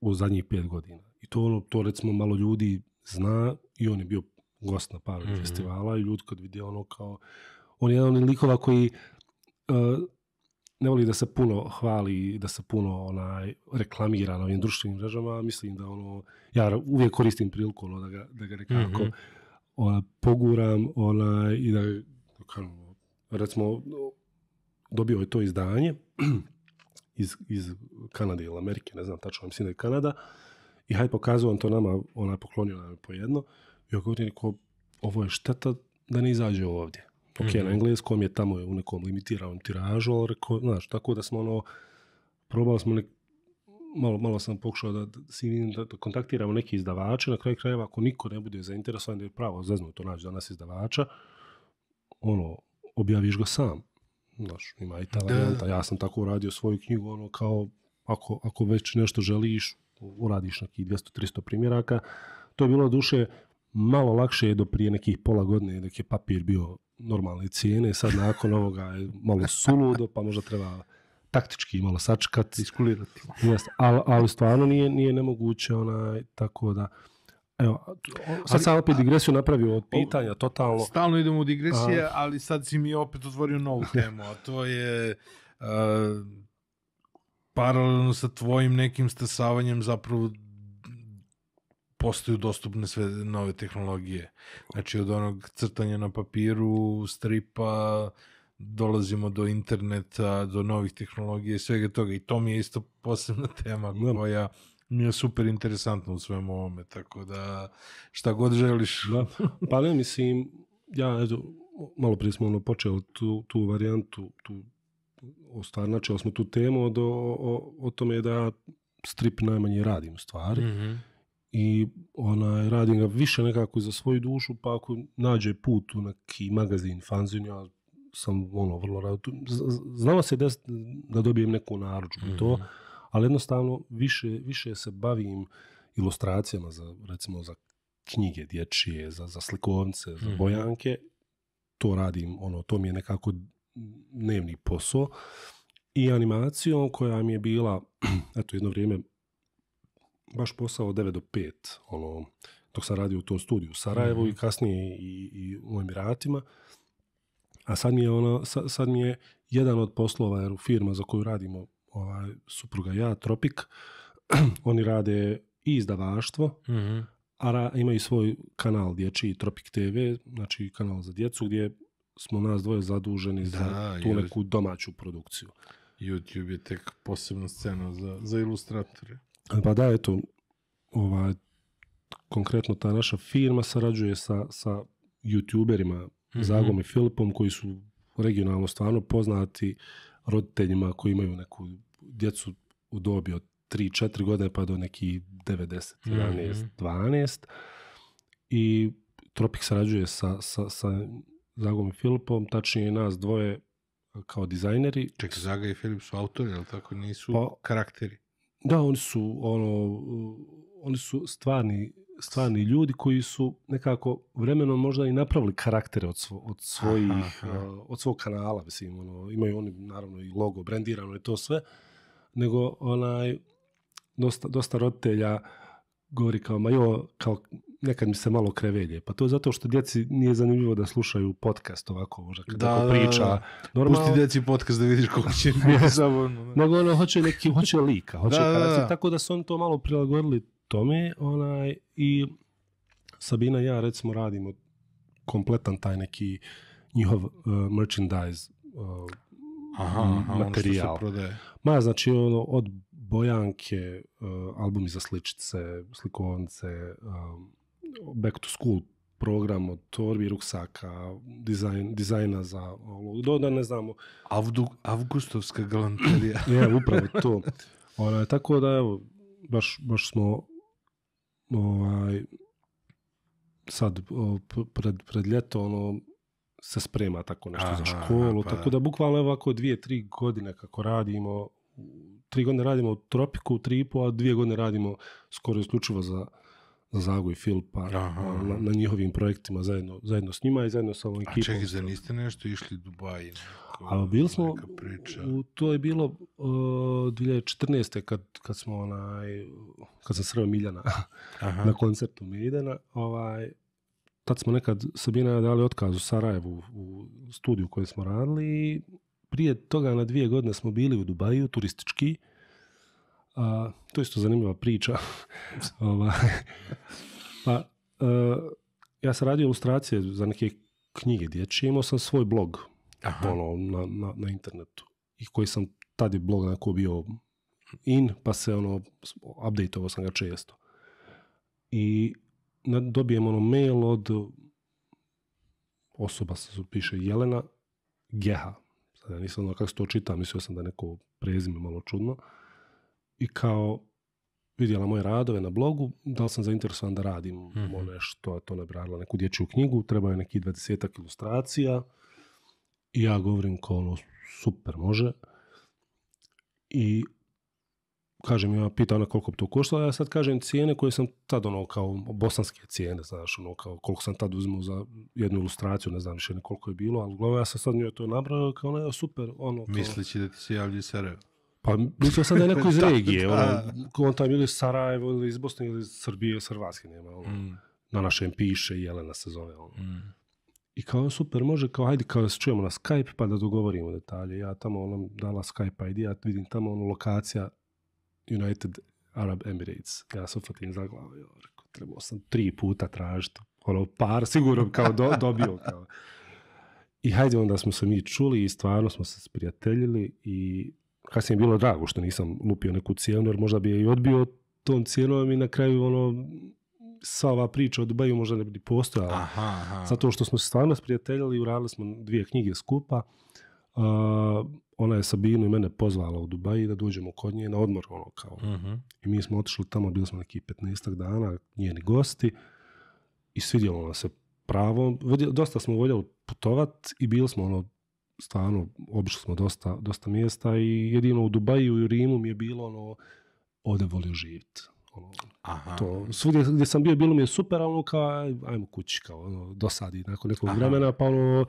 u zadnjih 5 godina. I to ono, to recimo malo ljudi zna i on je bio gost na paru mhm. festivala i ljudi kad ono kao, on je jedan od likova koji ne voli da se puno hvali, da se puno onaj, reklamira na ovim društvenim mrežama, mislim da ono, ja uvijek koristim priliku ono, da, ga, da nekako mhm. poguram i da recimo dobio je to izdanje <clears throat> iz, Kanade ili Amerike, ne znam tačno, mislim da je Kanada i hajde pokazuje to nama, ona poklonila nam pojedno jedno i ja govorim ovo je šteta da ne izađe ovdje. Ok, na mhm. engleskom je tamo u nekom limitiranom tiražu, ali reko, znaš, tako da smo ono, probali smo nek, malo, malo sam pokušao da, da kontaktiramo neke izdavače, na kraju krajeva ako niko ne bude zainteresovan, je pravo zeznu to naći danas izdavača, ono, objaviš ga sam. Znaš, ima i ta Ja sam tako uradio svoju knjigu, ono, kao, ako, već nešto želiš, uradiš neki 200-300 primjeraka. To je bilo duše malo lakše je do prije nekih pola godine dok je papir bio normalne cijene, sad nakon <laughs> ovoga je malo suludo, pa možda treba taktički malo sačkat. Iskulirati. Jeste, ali, stvarno nije, nije nemoguće onaj, tako da... Evo, sad sam opet digresiju napravio od pitanja, totalno. Stalno idemo u digresije, ali sad si mi opet otvorio novu temu, a to je paralelno sa tvojim nekim stasavanjem zapravo postaju dostupne sve nove tehnologije. Znači od onog crtanja na papiru, stripa, dolazimo do interneta, do novih tehnologija i svega toga. I to mi je isto posebna tema koja mi je super interesantna u svemu ovome. Tako da šta god želiš. Pa ne mislim, ja malo prije smo ono počeo tu, tu varijantu, tu ostarnačili smo tu temu o, o tome da strip najmanje radim stvari. Mhm i onaj, radim ga više nekako za svoju dušu, pa ako nađe put u neki magazin, fanzin, ja sam ono vrlo rado. Znalo se des, da dobijem neku narudžbu i to, mhm. ali jednostavno više, se bavim ilustracijama za, recimo, za knjige dječje, za, za slikovnice, za mhm. bojanke. To radim, ono, to mi je nekako dnevni posao. I animacijom koja mi je bila, <clears throat> eto, jedno vrijeme baš posao od 9 do 5, ono, dok sam radio u tom studiju u Sarajevu i mhm. kasnije i, i u Emiratima. A sad mi je ono, sad, mi je jedan od poslova, jer firma za koju radimo, ovaj, supruga ja, Tropik, <clears throat> oni rade i izdavaštvo, mhm. a imaju svoj kanal dječji, Tropik TV, znači kanal za djecu, gdje smo nas dvoje zaduženi za tu domaću produkciju. YouTube je tek posebna scena za, za ilustratore. Pa da, eto, ovaj, konkretno ta naša firma sarađuje sa, sa youtuberima mhm. Zagom i Filipom koji su regionalno stvarno poznati roditeljima koji imaju neku djecu u dobi od 3-4 godine pa do neki 90, 11, mm-hmm. 12 i Tropik sarađuje sa, sa, sa Zagom i Filipom, tačnije nas dvoje kao dizajneri. Ček, Zaga i Filip su autori, ali tako nisu pa, karakteri? Da, oni su, ono, oni su stvarni, ljudi koji su nekako vremenom možda i napravili karaktere od, svo, svojih, eh, od svog kanala, mislim, ono, imaju oni naravno i logo, brendirano i to sve, nego onaj, dosta, dosta roditelja govori kao, kao, nekad mi se malo krevelje. Pa to je zato što djeci nije zanimljivo da slušaju podcast ovako, možda ono, da, priča. Normalno... Pusti djeci podcast da vidiš koliko će <laughs> zabavno. Nego ono, hoće neki, hoće lika, hoće karakter, tako da su oni to malo prilagodili tome onaj, i Sabina i ja recimo radimo kompletan taj neki njihov uh, merchandise uh, aha, ono materijal. Ma, znači ono, od bojanke, uh, albumi za sličice, slikovnice, um, back to school program od torbi, ruksaka, dizajna za do da ne znamo. Avdu, avgustovska galanterija. <laughs> je, upravo to. tako da, evo, baš, smo ovaj, sad pred, pred ljeto ono, se sprema tako nešto za školu, pa tako da bukvalno ovako dvije, tri godine kako radimo, tri godine radimo u tropiku, tri a dvije godine radimo skoro isključivo za, na Zagu i ono, na, na, njihovim projektima zajedno, zajedno s njima i zajedno sa ovom ekipom. A čekaj, zar nešto išli Dubaj? A bili smo, U, to je bilo 2014. kad, kad smo onaj, kad sam sreo Miljana <laughs> na koncertu Maidena, ovaj, tad smo nekad Sabina dali otkaz u Sarajevu u studiju koju smo radili prije toga na dvije godine smo bili u Dubaju turistički a, to je isto zanimljiva priča. <laughs> <laughs> pa, e, ja sam radio ilustracije za neke knjige dječje, imao sam svoj blog ono, na, internetu i koji sam tad je blog onako bio in, pa se ono, updateovao sam ga često. I dobijem ono mail od osoba se piše Jelena Geha. Sad ja nisam ono kako se to čita, mislio sam da je neko prezime malo čudno i kao vidjela moje radove na blogu, da li sam zainteresovan da radim mm-hmm. nešto, to radila neku dječju knjigu, treba je neki dvadesetak ilustracija i ja govorim ko ono, super može i kažem, ja pita ona koliko bi to koštalo, ja sad kažem cijene koje sam tad ono kao bosanske cijene, znaš, ono kao koliko sam tad uzmao za jednu ilustraciju, ne znam više ni koliko je bilo, ali glavno ja sam sad nju to nabrao kao ono, super, ono kao... da ti se javlja Sarajevo. Pa mislio sam da je neko iz <laughs> regije, ono, on on ili iz Sarajeva, ili iz Bosne, ili iz Srbije, ili nema ono. Mm. Na našem piše Jelena se zove ono. Mm. I kao super, može, kao hajde, kao se čujemo na Skype pa da dogovorimo detalje. Ja tamo ono dala Skype ID, ja vidim tamo ono lokacija United Arab Emirates. Ja se ufatim za glavu, rekao, trebao sam tri puta tražiti, ono par, sigurno kao <laughs> dobio, I hajde onda smo se mi čuli i stvarno smo se sprijateljili i kasnije bilo drago što nisam lupio neku cijenu, jer možda bi je i odbio tom cijenom i na kraju ono, sva ova priča o Dubaju možda ne bi postojala. Zato što smo se stvarno i uradili smo dvije knjige skupa. Uh, ona je Sabinu i mene pozvala u Dubaji da dođemo kod nje na odmor. Ono, kao. Mhm. I mi smo otišli tamo, bili smo neki 15 dana, njeni gosti i svidjelo nam se pravo. Dosta smo voljeli putovat i bili smo ono Stvarno, obišli smo dosta, mjesta i jedino u Dubaju i u Rimu mi je bilo ono, ovdje volio živjeti. Ono, To, svugdje gdje sam bio bilo mi je super, a ono kao, ajmo kući, kao ono, dosadi nakon nekog vremena, pa ono,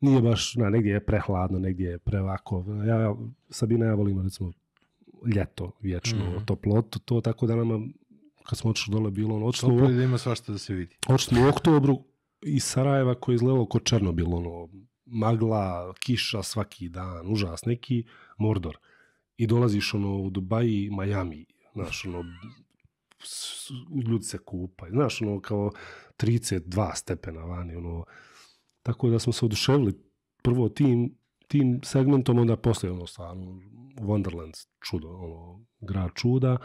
nije baš, na, negdje je prehladno, negdje je prevako. Ja, Sabina, ja volim recimo ljeto, vječno, mm to tako da nama, kad smo otišli dole, bilo ono, otišli da ima svašta da se vidi. Otišli u oktobru iz Sarajeva koji je izgledalo ko Černobil, ono, magla, kiša svaki dan, užas neki, Mordor. I dolaziš ono u Dubaji, Miami, znaš ono, ljudi se kupaju, znaš ono kao 32 stepena vani, ono, tako da smo se oduševili prvo tim, tim segmentom, onda poslije ono stvarno Wonderland, čudo, ono, grad čuda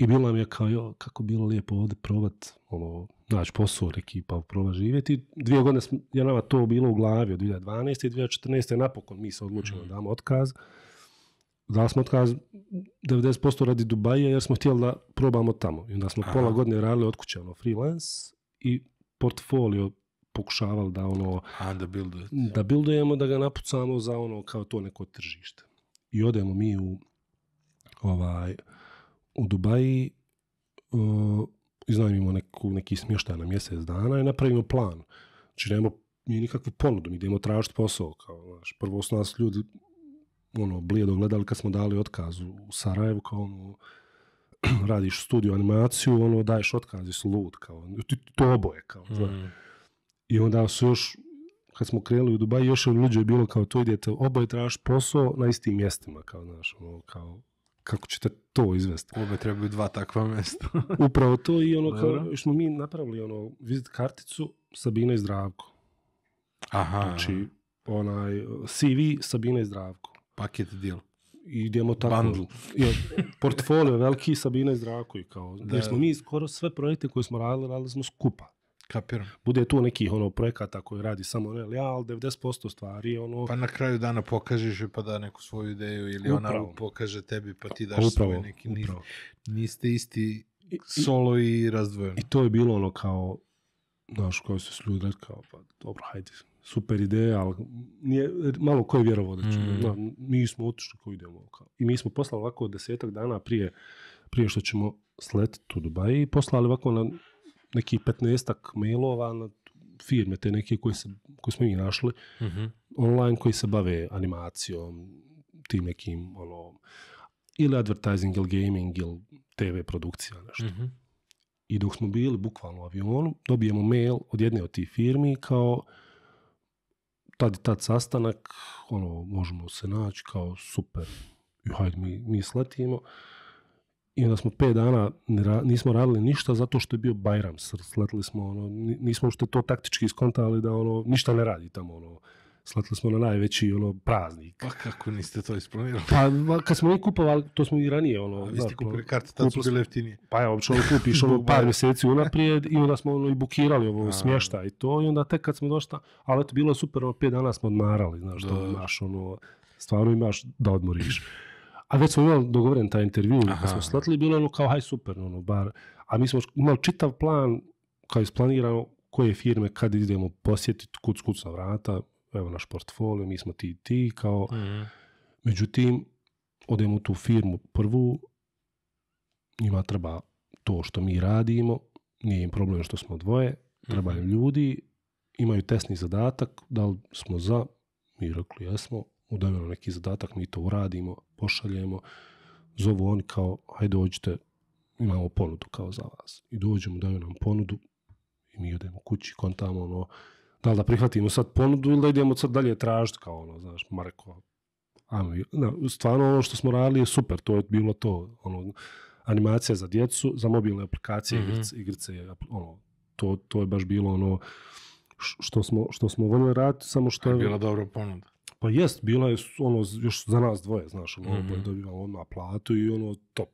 i bilo nam je kao, jo, kako bilo lijepo ovdje probat, ono, naći posao, ekipa, probat živjeti. Dvije godine je nama to bilo u glavi, od 2012. i 2014. napokon mi se odlučimo da damo otkaz. Dali smo otkaz 90% radi Dubaja jer smo htjeli da probamo tamo. I onda smo pola godine radili od ono, freelance i portfolio pokušavali da ono... A, da, da buildujemo, da ga napucamo za ono kao to neko tržište. I odemo mi u ovaj, u Dubaji uh, iznajmimo neku, neki smještaj na mjesec dana i napravimo plan. Znači nemamo ni nikakvu ponudu, mi idemo tražiti posao. Kao, znaš, prvo su nas ljudi ono, blijedo gledali kad smo dali otkaz u Sarajevu, kao ono, <clears throat> radiš studiju animaciju, ono, daješ otkaz i su lud, kao, ti to oboje, kao, mm. I onda su još, kad smo krenuli u Dubaj, još je luđe bilo kao to idete oboje tražiš posao na istim mjestima, kao, znaš, ono, kao, kako ćete to izvesti? Ove trebaju dva takva mjesta. <laughs> Upravo to i ono, kao, smo mi napravili ono, vizit karticu Sabina i Zdravko. Aha. Znači, onaj, CV Sabina i Zdravko. Paket deal. I idemo tako. portfolio veliki Sabina i Zdravko i kao. Da. smo mi skoro sve projekte koje smo radili, radili smo skupa. Kapiram. Bude tu nekih ono projekata koji radi samo ali ja, ali 90% stvari ono... Pa na kraju dana pokažeš pa da neku svoju ideju ili upravo. ona pokaže tebi pa ti daš upravo, svoj neki... Upravo. Niste isti solo i, i I to je bilo ono kao, znaš, kao su ljudi kao, pa dobro, hajde, super ideja, ali nije, malo ko je vjerovao da mm. mi smo otišli ko idemo. Ono, kao. I mi smo poslali ovako desetak dana prije, prije što ćemo sletiti u Dubaji i poslali ovako na neki 15 mailova na firme, te neke koje, se, koje smo ih našli, mhm. online koji se bave animacijom, tim nekim, ono, ili advertising, ili gaming, ili TV produkcija, nešto. Mhm. I dok smo bili bukvalno u avionu, dobijemo mail od jedne od tih firmi kao tad i tad sastanak, ono, možemo se naći kao super, hajde mi, mi sletimo i onda smo pet dana nismo radili ništa zato što je bio Bajram. Sletili smo, ono, nismo uopšte to taktički iskontali da ono, ništa ne radi tamo. Ono. Sletili smo na najveći ono, praznik. Pa kako niste to isplanirali? Pa, kad smo mi kupovali, to smo i ranije. Ono, vi ste kupili karte, tad su bile Pa ja, uopće ono, kupiš ono, <laughs> par mjeseci unaprijed i onda smo ono, i bukirali ovo smješta i to. I onda tek kad smo došli, ali eto, bilo je super, ono, pet dana smo odmarali, znaš, da. to imaš, ono, stvarno imaš da odmoriš a već smo imali dogovoren taj intervju, kad smo slatili, bilo ono kao haj super, ono, bar, a mi smo imali čitav plan, kao isplanirano, koje firme, kad idemo posjetiti, kuc, kuc na vrata, evo naš portfolio, mi smo ti ti, kao, mhm. međutim, odemo u tu firmu prvu, njima treba to što mi radimo, nije im problem što smo dvoje, trebaju im mhm. ljudi, imaju testni zadatak, da li smo za, mi rekli jesmo, udavljeno neki zadatak, mi to uradimo, pošaljemo, zovu oni kao, hajde dođite, imamo ponudu kao za vas. I dođemo, daju nam ponudu i mi idemo kući, kontamo ono, da li da prihvatimo sad ponudu ili da idemo sad dalje tražiti kao ono, znaš, Marko, ajmo, stvarno ono što smo radili je super, to je bilo to, ono, animacija za djecu, za mobilne aplikacije, mhm. igrice, ono, to, je baš bilo ono, što smo, što smo voljeli raditi, samo što je... Bila dobra ponuda. Pa jest, bila je ono, još za nas dvoje, znaš, ono, mm-hmm. platu i ono, top.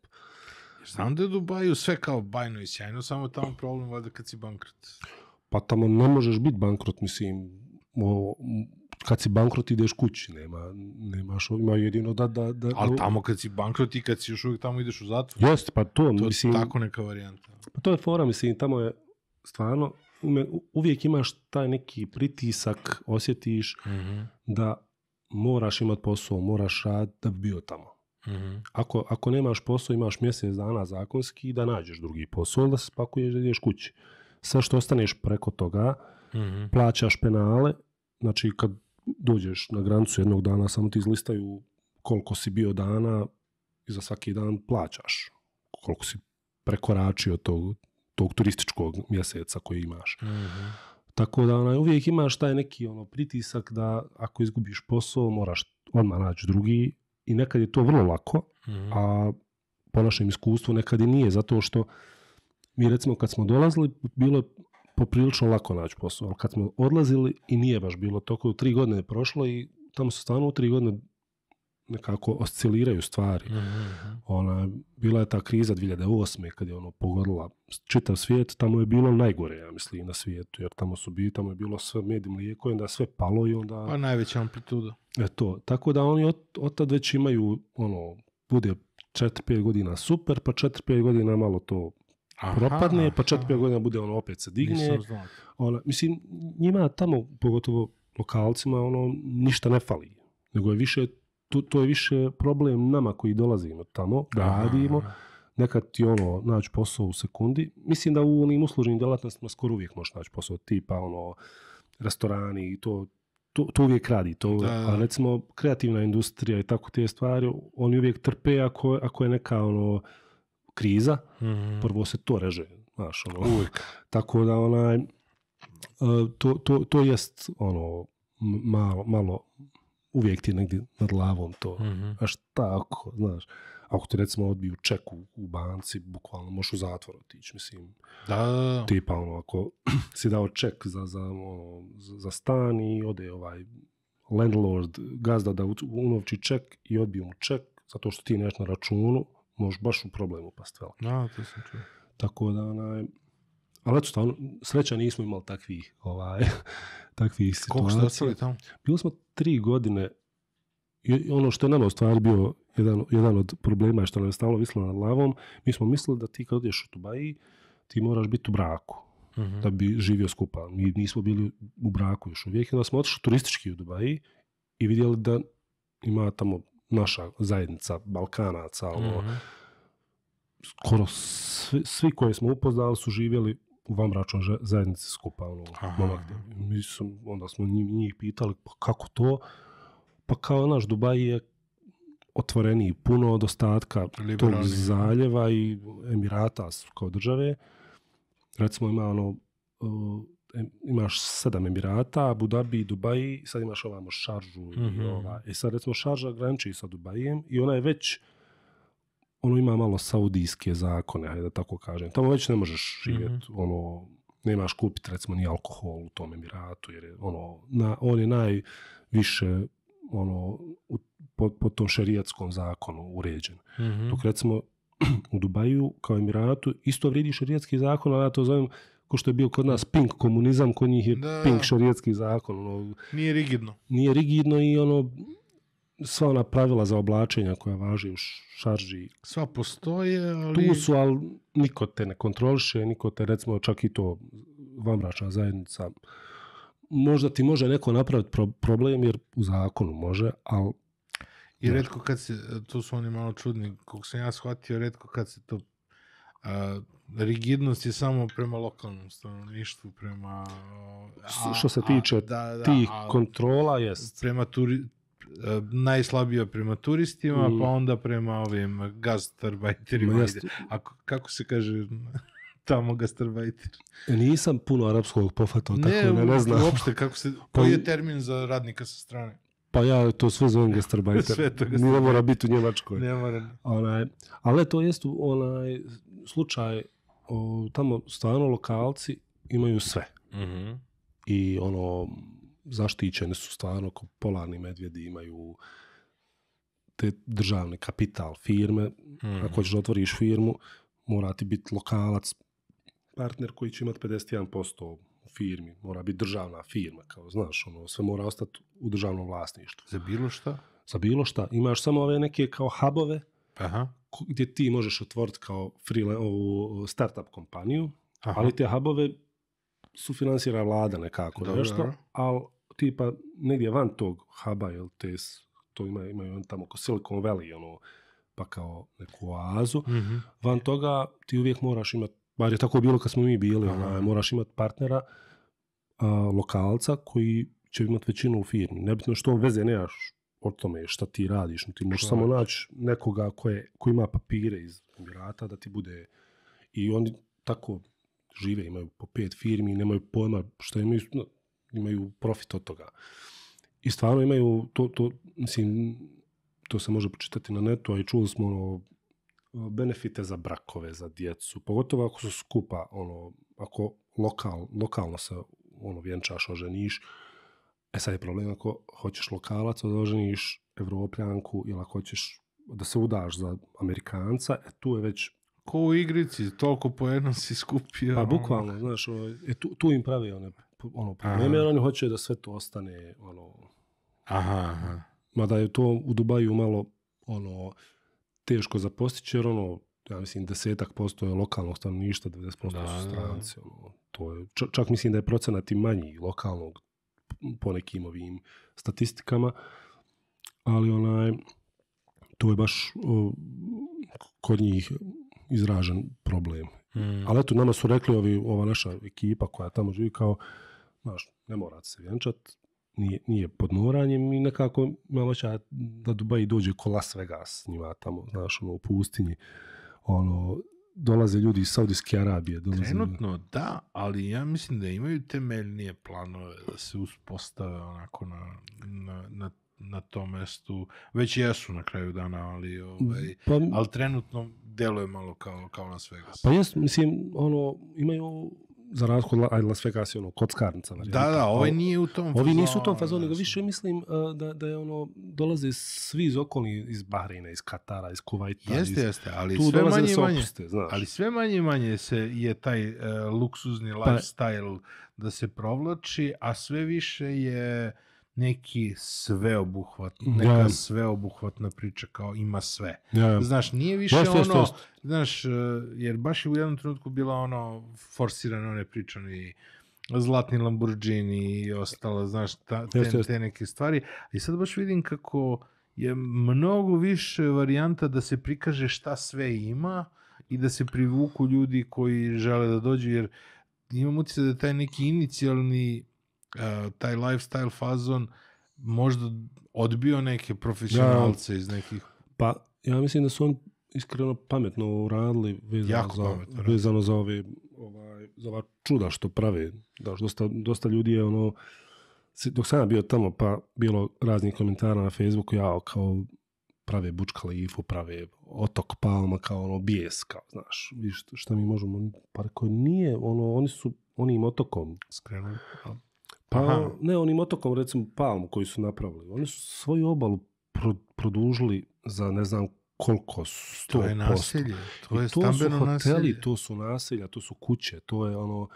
Znam da je Dubaju sve kao bajno i sjajno, samo tamo problem valjda kad si bankrot. Pa tamo ne možeš biti bankrot, mislim, kad si bankrot ideš kući, nema, nemaš, ima jedino da... da, da Ali tamo kad si bankrot i kad si još uvijek tamo ideš u zatvor. Jest, pa to, mislim... To tako neka varijanta. Pa to je fora, mislim, tamo je stvarno, uvijek imaš taj neki pritisak, osjetiš mhm. da moraš imat posao, moraš rad da bi bio tamo. Mhm. Ako, nemaš posao, imaš mjesec dana zakonski da nađeš drugi posao, da se spakuješ da ideš kući. Sve što ostaneš preko toga, mhm. plaćaš penale, znači kad dođeš na granicu jednog dana, samo ti izlistaju koliko si bio dana i za svaki dan plaćaš koliko si prekoračio tog, turističkog mjeseca koji imaš. Mhm. Tako da onaj, uvijek imaš taj neki ono pritisak da ako izgubiš posao moraš odmah naći drugi i nekad je to vrlo lako, mhm. a po našem iskustvu nekad i nije, zato što mi recimo kad smo dolazili bilo je poprilično lako naći posao, ali kad smo odlazili i nije baš bilo, toko tri godine je prošlo i tamo su stvarno u tri godine nekako osciliraju stvari. Mhm, mhm. Ona, bila je ta kriza 2008. kad je ono pogodila čitav svijet, tamo je bilo najgore, ja mislim, na svijetu, jer tamo su bili, tamo je bilo sve med i mlijeko, onda sve palo i onda... Pa najveća amplituda. E to, tako da oni od, od tad već imaju, ono, bude 4-5 godina super, pa 4-5 godina malo to propadne, pa 4-5 godina bude ono opet se digne. Ono, mislim, njima tamo, pogotovo lokalcima, ono, ništa ne fali. Nego je više to, je više problem nama koji dolazimo tamo, da radimo. Nekad ti ono, naći posao u sekundi. Mislim da u onim uslužnim djelatnostima skoro uvijek možeš naći posao, tipa ono, restorani i to, to, to uvijek radi. recimo kreativna industrija i tako te stvari, oni uvijek trpe ako, je neka ono kriza, mhm. prvo se to reže. Ono. Tako da onaj, e, to, to, jest ono, malo, uvijek ti je negdje nad lavom to. Mhm. A šta ako, znaš, ako ti recimo odbiju ček u, banci, bukvalno možeš u zatvor otići, mislim. Da, Tipa ono, ako <clears throat> si dao ček za, za, ono, za stan i ode ovaj landlord, gazda da unovči ček i odbiju mu ček, zato što ti nešto na računu, možeš baš u problem upast, Da, to sam čuo. Tako da, onaj, ali eto sreća nismo imali takvih, ovaj, <laughs> takvih situacija. tamo? Bili smo tri godine i ono što je nama u stvari bio jedan, od problema što nam je stalo vislo nad glavom, mi smo mislili da ti kad odeš u Dubai, ti moraš biti u braku. Mhm. da bi živio skupa. Mi nismo bili u braku još uvijek, onda smo otišli turistički u Dubai i vidjeli da ima tamo naša zajednica Balkanaca, ono, mhm. skoro svi, svi koje smo upoznali su živjeli vam bračnoj zajednici skupa, ono, onda smo njih, pitali, pa kako to? Pa kao, naš, Dubaj je otvoreniji, puno od ostatka tog zaljeva i Emirata kao države. Recimo ima ono, e, imaš sedam Emirata, Abu Dhabi, Dubaji, sad imaš ovamo Šaržu. Mm-hmm. I, mhm. e, sad recimo Šarža graniči sa Dubajem i ona je već ono ima malo saudijske zakone, ajde da tako kažem. Tamo već ne možeš mhm. živjeti, ono, nemaš kupiti recimo ni alkohol u tom Emiratu, jer je ono, na, on je najviše ono, po, tom šerijatskom zakonu uređen. mm Dok recimo <clears throat> u Dubaju kao Emiratu isto vrijedi šerijatski zakon, ali ja to zovem ko što je bio kod nas pink komunizam, kod njih je pink šarijetski zakon. Ono, nije rigidno. Nije rigidno i ono, sva ona pravila za oblačenja koja važi u šarži. Sva postoje, ali... Tu su, ali niko te ne kontroliše, niko te, recimo, čak i to vamračna zajednica. Možda ti može neko napraviti problem, jer u zakonu može, ali... I redko kad se, tu su oni malo čudni, kog sam ja shvatio, redko kad se to rigidnost je samo prema lokalnom stanovništvu, prema... što se tiče da, tih kontrola, jest. Prema turi, E, najslabija prema turistima, mm. pa onda prema ovim gastrobajterima. Jast... A kako se kaže <laughs> tamo gastarbajter? E, nisam puno arapskog pofatao, tako ne, ne, ne znam. Uopšte, kako se, pa koji je termin za radnika sa strane? Pa ja to sve zovem gastarbajter. <laughs> sve to Ne mora biti u Njemačkoj. Ne mora. Onaj, ali to jest onaj slučaj, tamo stvarno lokalci imaju sve. Mhm. I ono, zaštićene su stvarno ko polarni medvjedi imaju te državni kapital firme. Mhm. Ako ćeš otvoriš firmu, mora ti biti lokalac, partner koji će imati 51% u firmi. Mora biti državna firma, kao znaš, ono, sve mora ostati u državnom vlasništvu. Za bilo šta? Za bilo šta. Imaš samo ove neke kao hubove, gdje ti možeš otvoriti kao freelance, startup kompaniju, ali te hubove sufinansira vlada nekako, Dobro. nešto, tipa negdje van tog Haba jel, te, to ima, imaju on tamo ko Silicon Valley, ono, pa kao neku oazu. Mhm. Van toga ti uvijek moraš imati, bar je tako bilo kad smo mi bili, moraš imati partnera, lokalca koji će imati većinu u firmi. Nebitno što veze nemaš o tome šta ti radiš, no, ti možeš samo naći nekoga koje, ima papire iz Emirata da ti bude i oni tako žive, imaju po pet firmi, nemaju pojma šta imaju, imaju profit od toga. I stvarno imaju, to, to, mislim, to se može počitati na netu, a i čuli smo ono, benefite za brakove, za djecu, pogotovo ako su skupa, ono, ako lokal, lokalno se ono, vjenčaš, oženiš, e sad je problem ako hoćeš lokalac, oženiš evropljanku ili ako hoćeš da se udaš za Amerikanca, e tu je već ko u igrici, toliko jednom si skupio. Pa ono. bukvalno, znaš, ono, e, tu, tu im prave one ono, probleme, oni hoće da sve to ostane, ono... Aha, Mada je to u Dubaju malo, ono, teško za postići, jer ono, ja mislim, desetak posto je lokalnog stanovništva, 90 posto su stranci. Ono, čak mislim da je procenat i manji lokalnog po nekim ovim statistikama, ali onaj, to je baš kod njih izražen problem. Hmm. Ali eto, nama su rekli ova naša ekipa koja tamo živi kao, Znaš, ne morate se vjenčat, nije, nije pod moranjem i nekako malo će da Dubai dođe ko Las Vegas njima tamo, znaš, ono, u pustinji. Ono, dolaze ljudi iz Saudijske Arabije. Trenutno da, ali ja mislim da imaju temeljnije planove da se uspostave onako na, na, na, tom mestu. Već jesu na kraju dana, ali, ovaj, pa ali trenutno djeluje malo kao, kao Las Vegas. Pa jes, mislim, ono, imaju za razliku od Las Vegas je ono znači, Da, da, nije u tom Ovi nisu u tom fazonu, nego znači. više mislim e, da, je ono, dolaze svi iz okolnih, iz Bahreina, iz Katara, iz Kuvajta. Jeste, jeste, ali sve manje manje, ali sve manje manje se je taj e, luksuzni pa- lifestyle da se provlači, a sve više je neki sveobuhvatni, neka sveobuhvatna priča kao ima sve. Znaš, nije više ono, znaš, eh, jer baš je u jednom trenutku bila ono forsirana one priča zlatni Lamborghini i ostalo, znaš, ta, te, te, neke stvari. I sad baš vidim kako je mnogo više varijanta da se prikaže šta sve ima i da se privuku ljudi koji žele da dođu, jer imam utjeca da taj neki inicijalni Uh, taj lifestyle fazon možda odbio neke profesionalce iz nekih... Pa, ja mislim da su on iskreno pametno uradili vezano, za, vezano za ove ovaj, za ova čuda što prave. Da, dosta, dosta ljudi je ono, dok sam ja bio tamo, pa bilo raznih komentara na Facebooku, ja kao prave bučka Khalifu, prave Otok Palma, kao ono bijes, kao, znaš, šta mi možemo, pa koji nije, ono, oni su onim otokom skrenuli. Pa, ne, onim otokom, recimo Palmu koji su napravili. Oni su svoju obalu produžili za ne znam koliko, sto To je to je to su hoteli, to su naselja, to su kuće, to je ono,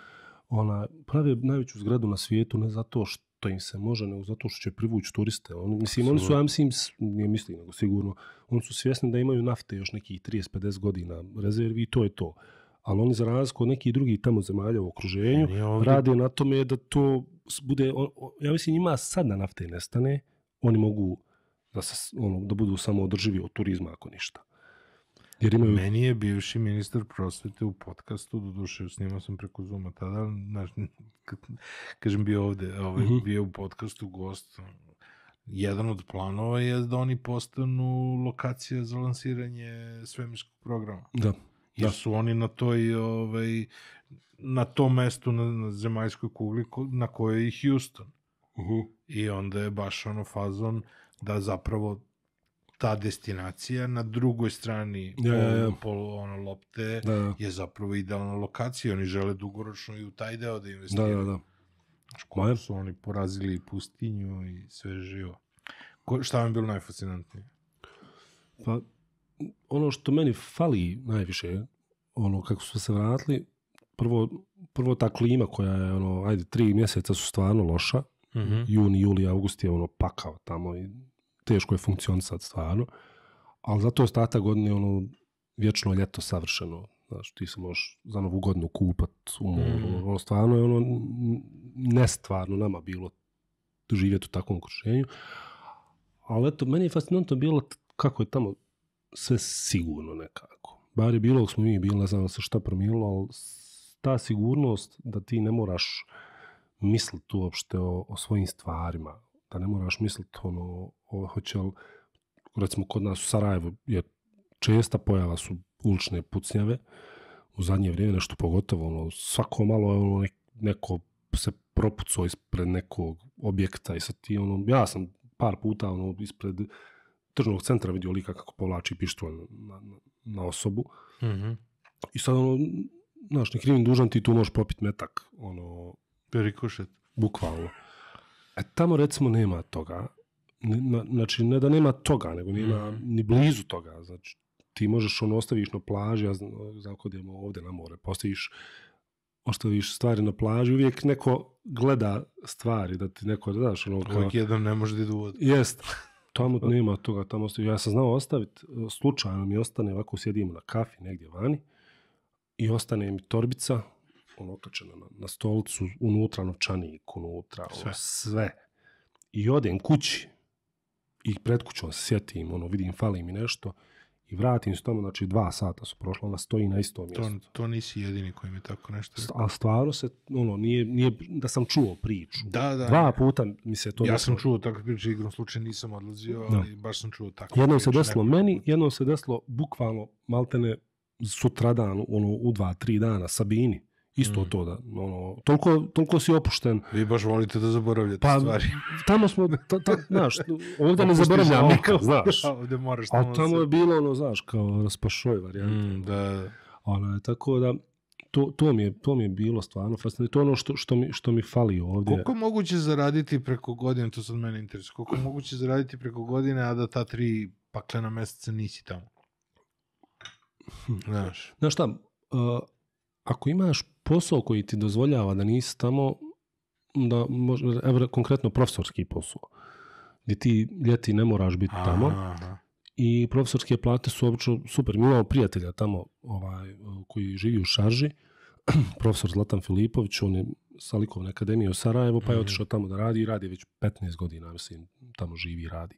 ona, pravi najveću zgradu na svijetu ne zato što im se može, nego zato što će privući turiste. Oni, mislim, oni su, ja mislim, nije mislim, nego sigurno, oni su svjesni da imaju nafte još nekih 30-50 godina rezervi i to je to. Ali oni za razliku od nekih drugih tamo zemalja u okruženju, e, radi na tome da to bude, ja mislim njima sad na nafte nestane, oni mogu da, se, ono, da budu samo održivi od turizma ako ništa. Jer imaju... Meni je bivši ministar prosvete u podcastu, doduše snimao sam preko Zuma tada, <laughs> kažem bio ovde, ovaj, mhm. bio u podcastu gost, ono, jedan od planova je da oni postanu lokacija za lansiranje svemirskog programa. Da da. su oni na toj ovaj, na tom mestu na, zemaljskoj kugli na kojoj je i Houston. I onda je baš ono fazon da zapravo ta destinacija na drugoj strani ja, ono lopte je zapravo idealna lokacija. Oni žele dugoročno i u taj deo da investiraju. Da, da, znači, da. su oni porazili i pustinju i sve živo. Ko, šta vam je bilo najfascinantnije? Pa, ono što meni fali najviše, ono kako su se vratili, prvo, prvo ta klima koja je, ono, ajde, tri mjeseca su stvarno loša, mhm. jun juni, juli, august je ono pakao tamo i teško je funkcionisati stvarno, ali zato ostatak godine ono vječno ljeto savršeno, znaš, ti se možeš za novu godinu kupat, mhm. ono, stvarno je ono nestvarno nama bilo živjeti u takvom okruženju, ali eto, meni je fascinantno bilo kako je tamo sve sigurno nekako. Bar je bilo, smo mi bili, ne znam se šta promijenilo, ali ta sigurnost da ti ne moraš misliti uopšte o, o svojim stvarima, da ne moraš misliti ono, o, hoće recimo kod nas u Sarajevu je česta pojava su ulične pucnjave, u zadnje vrijeme nešto pogotovo, ono, svako malo je ono, neko se propucao ispred nekog objekta i sad ti ono, ja sam par puta ono, ispred tržnog centra vidio lika kako povlači pištolj na, na osobu. mm I sad ono, znaš, ni krivim dužan ti tu možeš popit metak, ono... Perikošet. Bukvalno. E, tamo recimo nema toga. znači, ne da nema toga, nego nema mhm. ni blizu toga. Znači, ti možeš ono, ostaviš na plaži, ja znam, ovdje na more, postaviš ostaviš stvari na plaži, uvijek neko gleda stvari, da ti neko, daš ono... Uvijek ne može da idu Jest. Tamo nema toga, tamo se, ja sam znao ostaviti, e, slučajno mi ostane, ovako sjedimo na kafi negdje vani i ostane mi torbica, ono okačena na, stolicu, stolcu, unutra novčanik, unutra, ono sve. sve. I odem kući i pred kućom se sjetim, ono, vidim, fali mi nešto i vratim se tamo, znači dva sata su prošla, ona stoji na istom mjestu. To, to nisi jedini koji mi tako nešto rekao. A stvarno se, ono, nije, nije, da sam čuo priču. Da, da. Dva puta mi se to... Ja sam čuo takve priče, igrom slučaju nisam odlazio, ali baš sam čuo tako. Jednom se desilo meni, jednom se desilo bukvalno, maltene, sutradan, ono, u dva, tri dana, Sabini. Isto mm. to da, ono, toliko, si opušten. Vi baš volite da zaboravljate pa, stvari. tamo smo, znaš, ovdje ne zaboravljam znaš. <laughs> tamo je bilo, ono, znaš, kao raspašoj varijanta Mm, ono. tako da, to, mi je, to mi bilo stvarno fascinantno. To je ono što, što, mi, što mi fali ovdje. Koliko moguće zaraditi preko godine, to sad mene interesuje, koliko moguće zaraditi preko godine, a da ta tri paklena mjeseca nisi tamo? Hm. Znaš. Znaš šta, uh, ako imaš posao koji ti dozvoljava da nisi tamo, da evo konkretno profesorski posao, gdje ti ljeti ne moraš biti tamo, i profesorske plate su obično super. Mi imamo prijatelja tamo ovaj, koji živi u Šarži, <clears throat> profesor Zlatan Filipović, on je sa likovne akademije u Sarajevo, pa je mhm. otišao tamo da radi i radi već 15 godina, mislim, tamo živi i radi.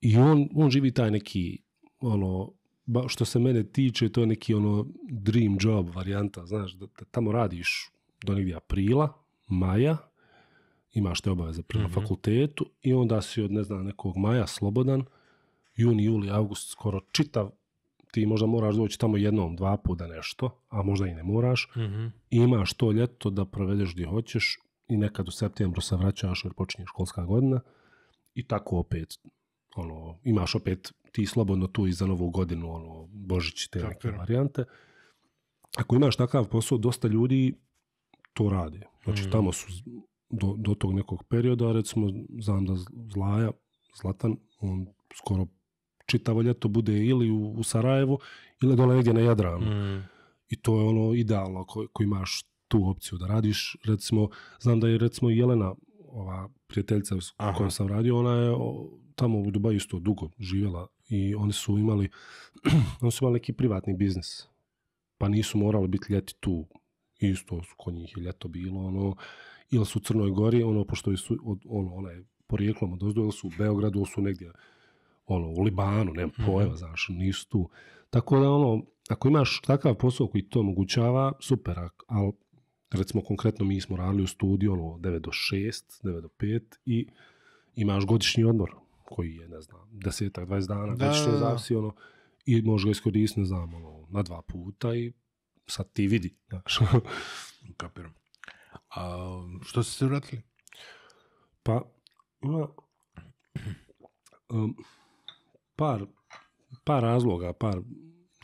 I on, on živi taj neki, ono, što se mene tiče, to je neki ono dream job varijanta, znaš, da, tamo radiš do negdje aprila, maja, imaš te obaveze prema mhm. fakultetu i onda si od, ne znam, nekog maja slobodan, juni, juli, august, skoro čitav, ti možda moraš doći tamo jednom, dva puta nešto, a možda i ne moraš, mhm. imaš to ljeto da provedeš gdje hoćeš i nekad u septembru se vraćaš jer počinje školska godina i tako opet, ono, imaš opet ti slobodno tu i za novu godinu, ono, Božić te neke varijante. Ako imaš takav posao, dosta ljudi to radi. Znači, mm. tamo su do, do, tog nekog perioda, recimo, znam da Zlaja, Zlatan, on skoro čitavo ljeto bude ili u, Sarajevu, ili dole negdje na Jadranu. Mm. I to je ono idealno ako, imaš tu opciju da radiš. Recimo, znam da je recimo Jelena, ova prijateljica s kojoj sam radio, ona je tamo u Dubaju isto dugo živjela i oni su imali, <clears throat> oni su imali neki privatni biznis, pa nisu morali biti ljeti tu, isto kod njih je ljeto bilo, ono, ili su u Crnoj Gori, ono, pošto su, ono, onaj je porijeklom od ili su u Beogradu, ili su negdje, ono, u Libanu, nema mhm. pojma, znaš, nisu tu. Tako da, ono, ako imaš takav posao koji to omogućava, super, ali recimo konkretno mi smo radili u studiju ono 9 do 6, 9 do 5 i imaš godišnji odmor koji je, ne znam, desetak, dvajest dana, da, godišnje zavisi, ono, i možeš ga iskoristiti, ne znam, ono, na dva puta i sad ti vidi, znaš. <laughs> Kapiram. A, što ste se vratili? Pa, ima par, par razloga, par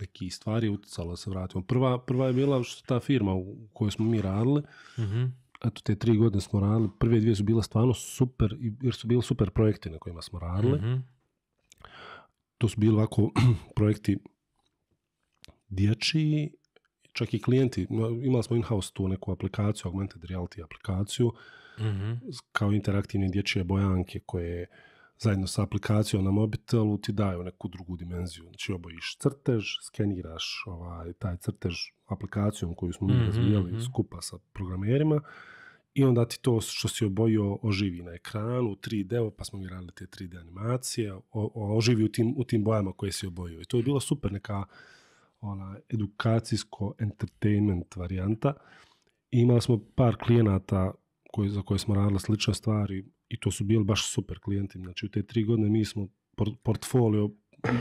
nekih stvari utjecalo se vratimo. Prva, prva je bila što ta firma u kojoj smo mi radili, mhm eto, te tri godine smo radili, prve dvije su bila stvarno super, jer su bili super projekti na kojima smo radili. Mhm. To su bili ovako <clears throat> projekti dječji, čak i klijenti, imali smo in-house tu neku aplikaciju, augmented reality aplikaciju, mhm. kao interaktivne dječje bojanke koje zajedno sa aplikacijom na mobitelu ti daju neku drugu dimenziju. Znači obojiš crtež, skeniraš ovaj, taj crtež aplikacijom koju smo mi mhm, mhm. skupa sa programerima i onda ti to što si obojio oživi na ekranu, 3D, pa smo mi radili te 3D animacije, oživi u tim, u bojama koje si obojio. I to je bilo super neka ona, edukacijsko-entertainment varijanta. imali smo par klijenata koji, za koje smo radili slične stvari, i to su bili baš super klijenti. Znači u te tri godine mi smo portfolio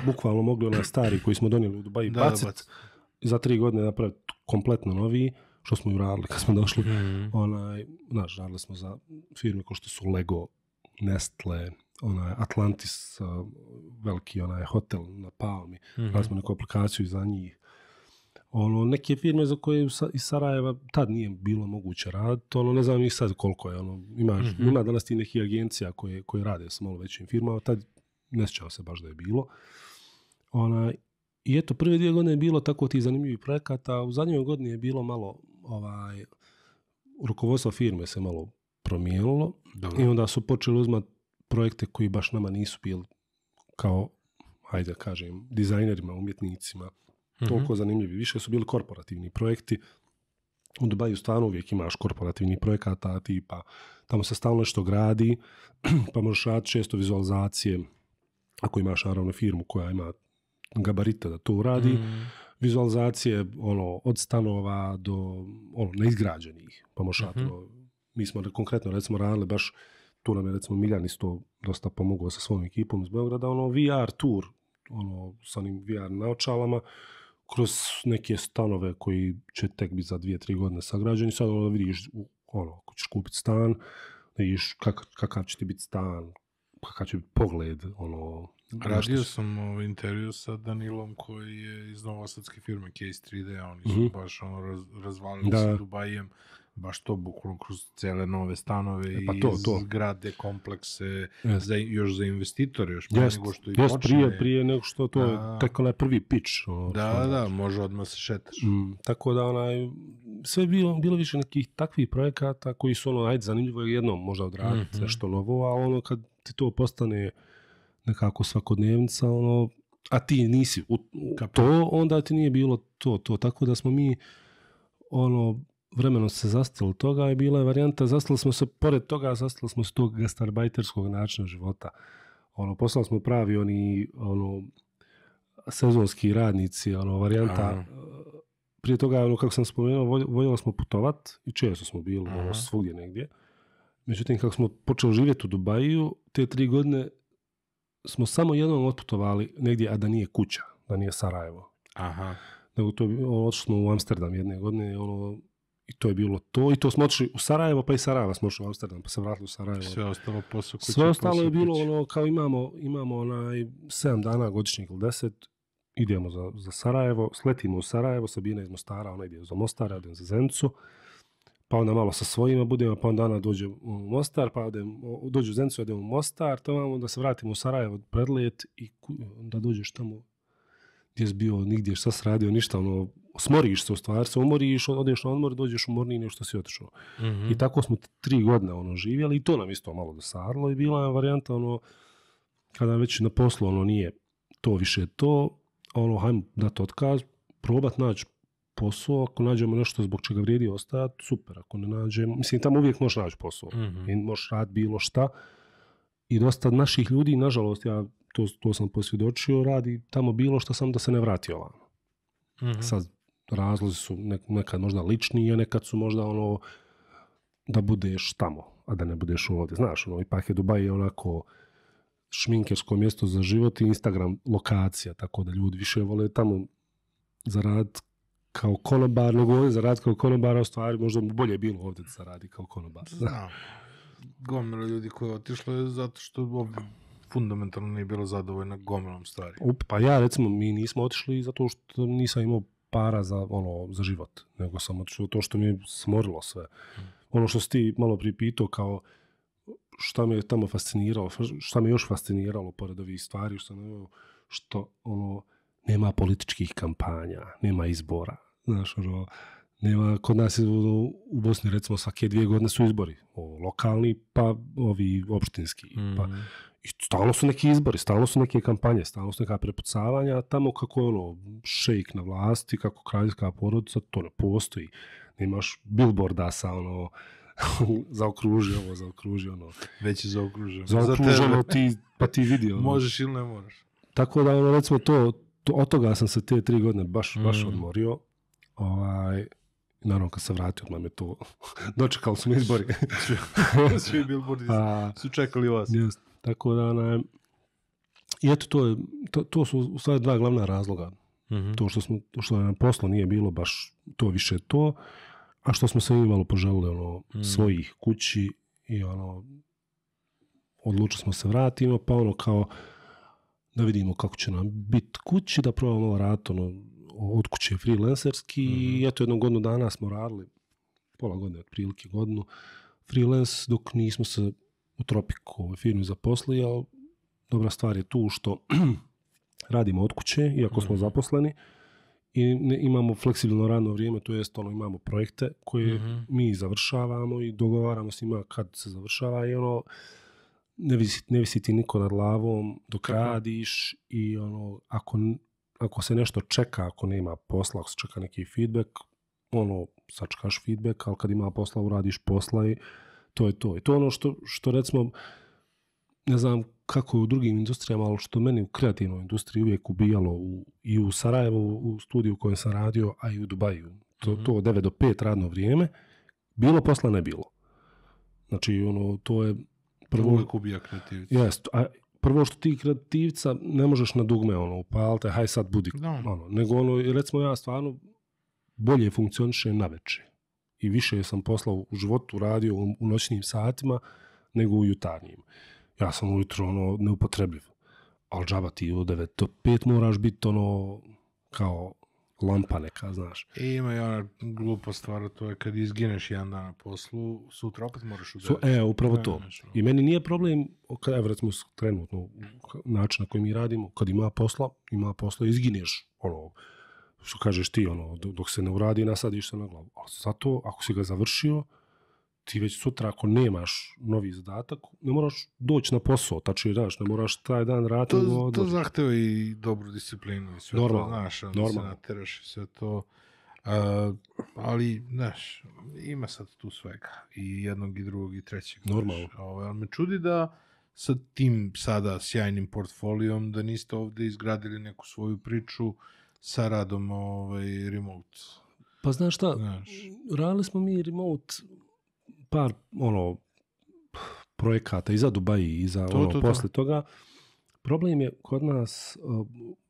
bukvalno mogli onaj stari koji smo donijeli u Dubaji za tri godine napraviti kompletno novi, što smo i radili kad smo došli. Mhm. Onaj, znaš, radili smo za firme kao što su Lego, Nestle, onaj Atlantis, veliki onaj hotel na Palmi, mm smo mhm. neku aplikaciju za njih ono, neke firme za koje iz Sarajeva tad nije bilo moguće raditi, ono, ne znam ni sad koliko je, ono, ima, mhm. ima danas ti nekih agencija koje, koje rade s malo većim firmama, tad ne sjećam se baš da je bilo. Ona, I eto, prve dvije godine je bilo tako tih zanimljivih projekata, u zadnjoj godini je bilo malo, ovaj, rukovodstvo firme se malo promijenilo i onda su počeli uzmat projekte koji baš nama nisu bili kao, hajde kažem, dizajnerima, umjetnicima, toliko mhm. zanimljivi. Više su bili korporativni projekti, u Dubaju stvarno uvijek imaš korporativnih projekata tipa, tamo se stalno nešto gradi, <clears throat> pa možeš raditi često vizualizacije, ako imaš naravno firmu koja ima gabarita da to uradi, mhm. vizualizacije ono, od stanova do ono, neizgrađenih, pa možeš mhm. ono, mi smo konkretno recimo radili baš, tu nam je recimo Miljan isto dosta pomogao sa svojom ekipom iz Beograda, ono VR tur, ono, sa onim VR naočalama, kroz neke stanove koji će tek biti za dvije, tri godine sagrađeni, sad ono vidiš, ono, ako ćeš kupiti stan, vidiš kakav, kakav će ti biti stan, kakav će biti pogled, ono... Radio sam ovaj intervju sa Danilom koji je iz novosadske firme Case 3D, oni su mhm. baš ono raz, razvalili da. sa Dubajem, baš to bukvalno kroz cele nove stanove e, pa to, i to. komplekse, za, još za investitore, još nego što i yes, Prije, prije nego što to je tek prvi pitch. da, da, znači. može odmah se šetaš. Mm, tako da onaj, sve je bilo, bilo više nekih takvih projekata koji su ono, ajde, zanimljivo jednom možda odraditi mm -hmm. nešto a ono kad ti to postane nekako svakodnevnica, ono, a ti nisi u to, onda ti nije bilo to, to. Tako da smo mi ono, vremenom se zastali toga i bila je varijanta, zastali smo se, pored toga, zastali smo se tog gastarbajterskog načina života. Ono, poslali smo pravi oni, ono, sezonski radnici, ono, varijanta, e, prije toga, ono, kako sam spomenuo, voljeli smo putovat i često smo bili, ono, svugdje negdje. Međutim, kako smo počeli živjeti u Dubaju, te tri godine smo samo jednom otputovali negdje, a da nije kuća, da nije Sarajevo. Aha. Nego to, ono, otišli smo u Amsterdam jedne godine, ono, i to je bilo to. I to smo otišli u Sarajevo, pa i Sarajeva smo otišli u Amsterdam, pa se vratili u Sarajevo. Sve ostalo je bilo ono, kao imamo, imamo onaj 7 dana godišnjih ili 10, idemo za, za Sarajevo, sletimo u Sarajevo, Sabina iz Mostara, ona ide za mostar, idem za Zencu, pa onda malo sa svojima budemo, pa onda ona dođe u Mostar, pa odem, dođu u Zencu, odem u Mostar, to onda se vratimo u Sarajevo, predlet i da dođeš tamo gdje si bio, nigdje, šta si radio, ništa, ono, smoriš se u stvar, se umoriš, odeš na odmor, dođeš umorniji nego što si otišao. Mhm. I tako smo tri godine ono živjeli i to nam isto malo dosarlo i bila je varijanta ono, kada već na poslu ono nije to više to, ono, hajmo to otkaz, probat naći posao, ako nađemo nešto zbog čega vrijedi ostati, super, ako ne nađemo, mislim tamo uvijek možeš naći posao, mm možeš raditi bilo šta i dosta naših ljudi, nažalost, ja to, to sam posvjedočio, radi tamo bilo šta sam da se ne vrati ovamo. Mhm. Sad, razlozi su nekad možda lični, a nekad su možda ono da budeš tamo, a da ne budeš ovdje. Znaš, ono, ipak je Dubaj je onako šminkersko mjesto za život i Instagram lokacija, tako da ljudi više vole tamo zarad kao konobar, nego ovdje zarad kao konobar, a stvari možda bolje je bilo ovdje da zaradi kao konobar. Znam. ljudi koje je otišlo je zato što fundamentalno nije bilo zadovoljno gomilom stvari. pa ja recimo, mi nismo otišli zato što nisam imao para za, ono, za život, nego samo to što mi je smorilo sve. Mm. Ono što si ti malo prije kao šta me je tamo fasciniralo, šta me još fasciniralo pored ovih stvari, što, ono, što ono, nema političkih kampanja, nema izbora. Znaš, ono, nema, kod nas u Bosni recimo svake dvije godine su izbori, o, lokalni pa ovi opštinski. Pa, mm. I stalno su neki izbori, stalno su neke kampanje, stalno su neka prepucavanja, tamo kako je ono šejk na vlasti, kako kraljevska porodica, to ne postoji. Nemaš bilborda sa ono, <laughs> zaokruži ovo, zaokruži ono. Već je zaokruženo. Zaokruženo ti, pa ti vidi ono. Možeš ili ne moraš. Tako da ono recimo to, to, od toga sam se te tri godine baš, baš mm. odmorio. Ovaj, i naravno kad se vratio, odmah me to, <laughs> dočekali su me izbori. <laughs> Svi pa, su čekali vas. Tako da, na, i eto, to, je, to, su u stvari dva glavna razloga. Mhm. To što, smo, nam posla nije bilo baš to više to, a što smo se mi malo poželili ono, mhm. svojih kući i ono, odlučili smo se vratimo, pa ono kao da vidimo kako će nam biti kući, da probamo malo rat, ono, od kuće freelancerski i mhm. eto jednom godinu dana smo radili, pola godine otprilike godinu, freelance dok nismo se u Tropiku ovoj firmi zaposlili, ali dobra stvar je tu što <clears throat> radimo od kuće, iako smo mhm. zaposleni, i imamo fleksibilno radno vrijeme, to jest ono, imamo projekte koje mhm. mi završavamo i dogovaramo s njima kad se završava i ono, ne visi, ne visi ti niko nad glavom dok radiš i ono, ako ako se nešto čeka, ako nema posla, ako se čeka neki feedback, ono, sačekaš feedback, ali kad ima posla, uradiš posla i to je to. I to je ono što, što recimo, ne znam kako je u drugim industrijama, ali što meni u kreativnoj industriji uvijek ubijalo i u Sarajevu, u studiju u kojem sam radio, a i u Dubaju. To, mhm. to 9 do pet radno vrijeme, bilo posla ne bilo. Znači, ono, to je prvo... Uvijek ubija kreativicu. a prvo što ti kreativca ne možeš na dugme ono, upalte, haj sad budi. Ono, nego ono, recimo ja stvarno bolje funkcioniše na večer. I više sam poslao u životu radio u, noćnim satima nego u jutarnjim. Ja sam ujutro ono, neupotrebljiv. Al džaba ti od 9 do 5 moraš biti ono, kao lampa neka, znaš. I e, ima ja glupa stvar, to je kad izgineš jedan dan na poslu, sutra opet moraš e, upravo to. I meni nije problem, kad, evo recimo trenutno, način na koji mi radimo, kad ima posla, ima posla, izgineš, ono, što kažeš ti, ono, dok se ne uradi, nasadiš na glavu. A zato, ako si ga završio, ti već sutra ako nemaš novi zadatak, ne moraš doći na posao, tačnije daš, ne moraš taj dan raditi. To, to zahteva i dobru disciplinu i sve to, znaš, ono, se nateraš i sve to. ali, znaš, ima sad tu svega. I jednog, i drugog, i trećeg. Normalno. Ovaj, ali me čudi da sa tim sada sjajnim portfolijom, da niste ovdje izgradili neku svoju priču sa radom ovaj, remote. Pa znaš šta, radili smo mi remote par ono projekata i za dubai i za ono, poslije toga. Problem je kod nas e,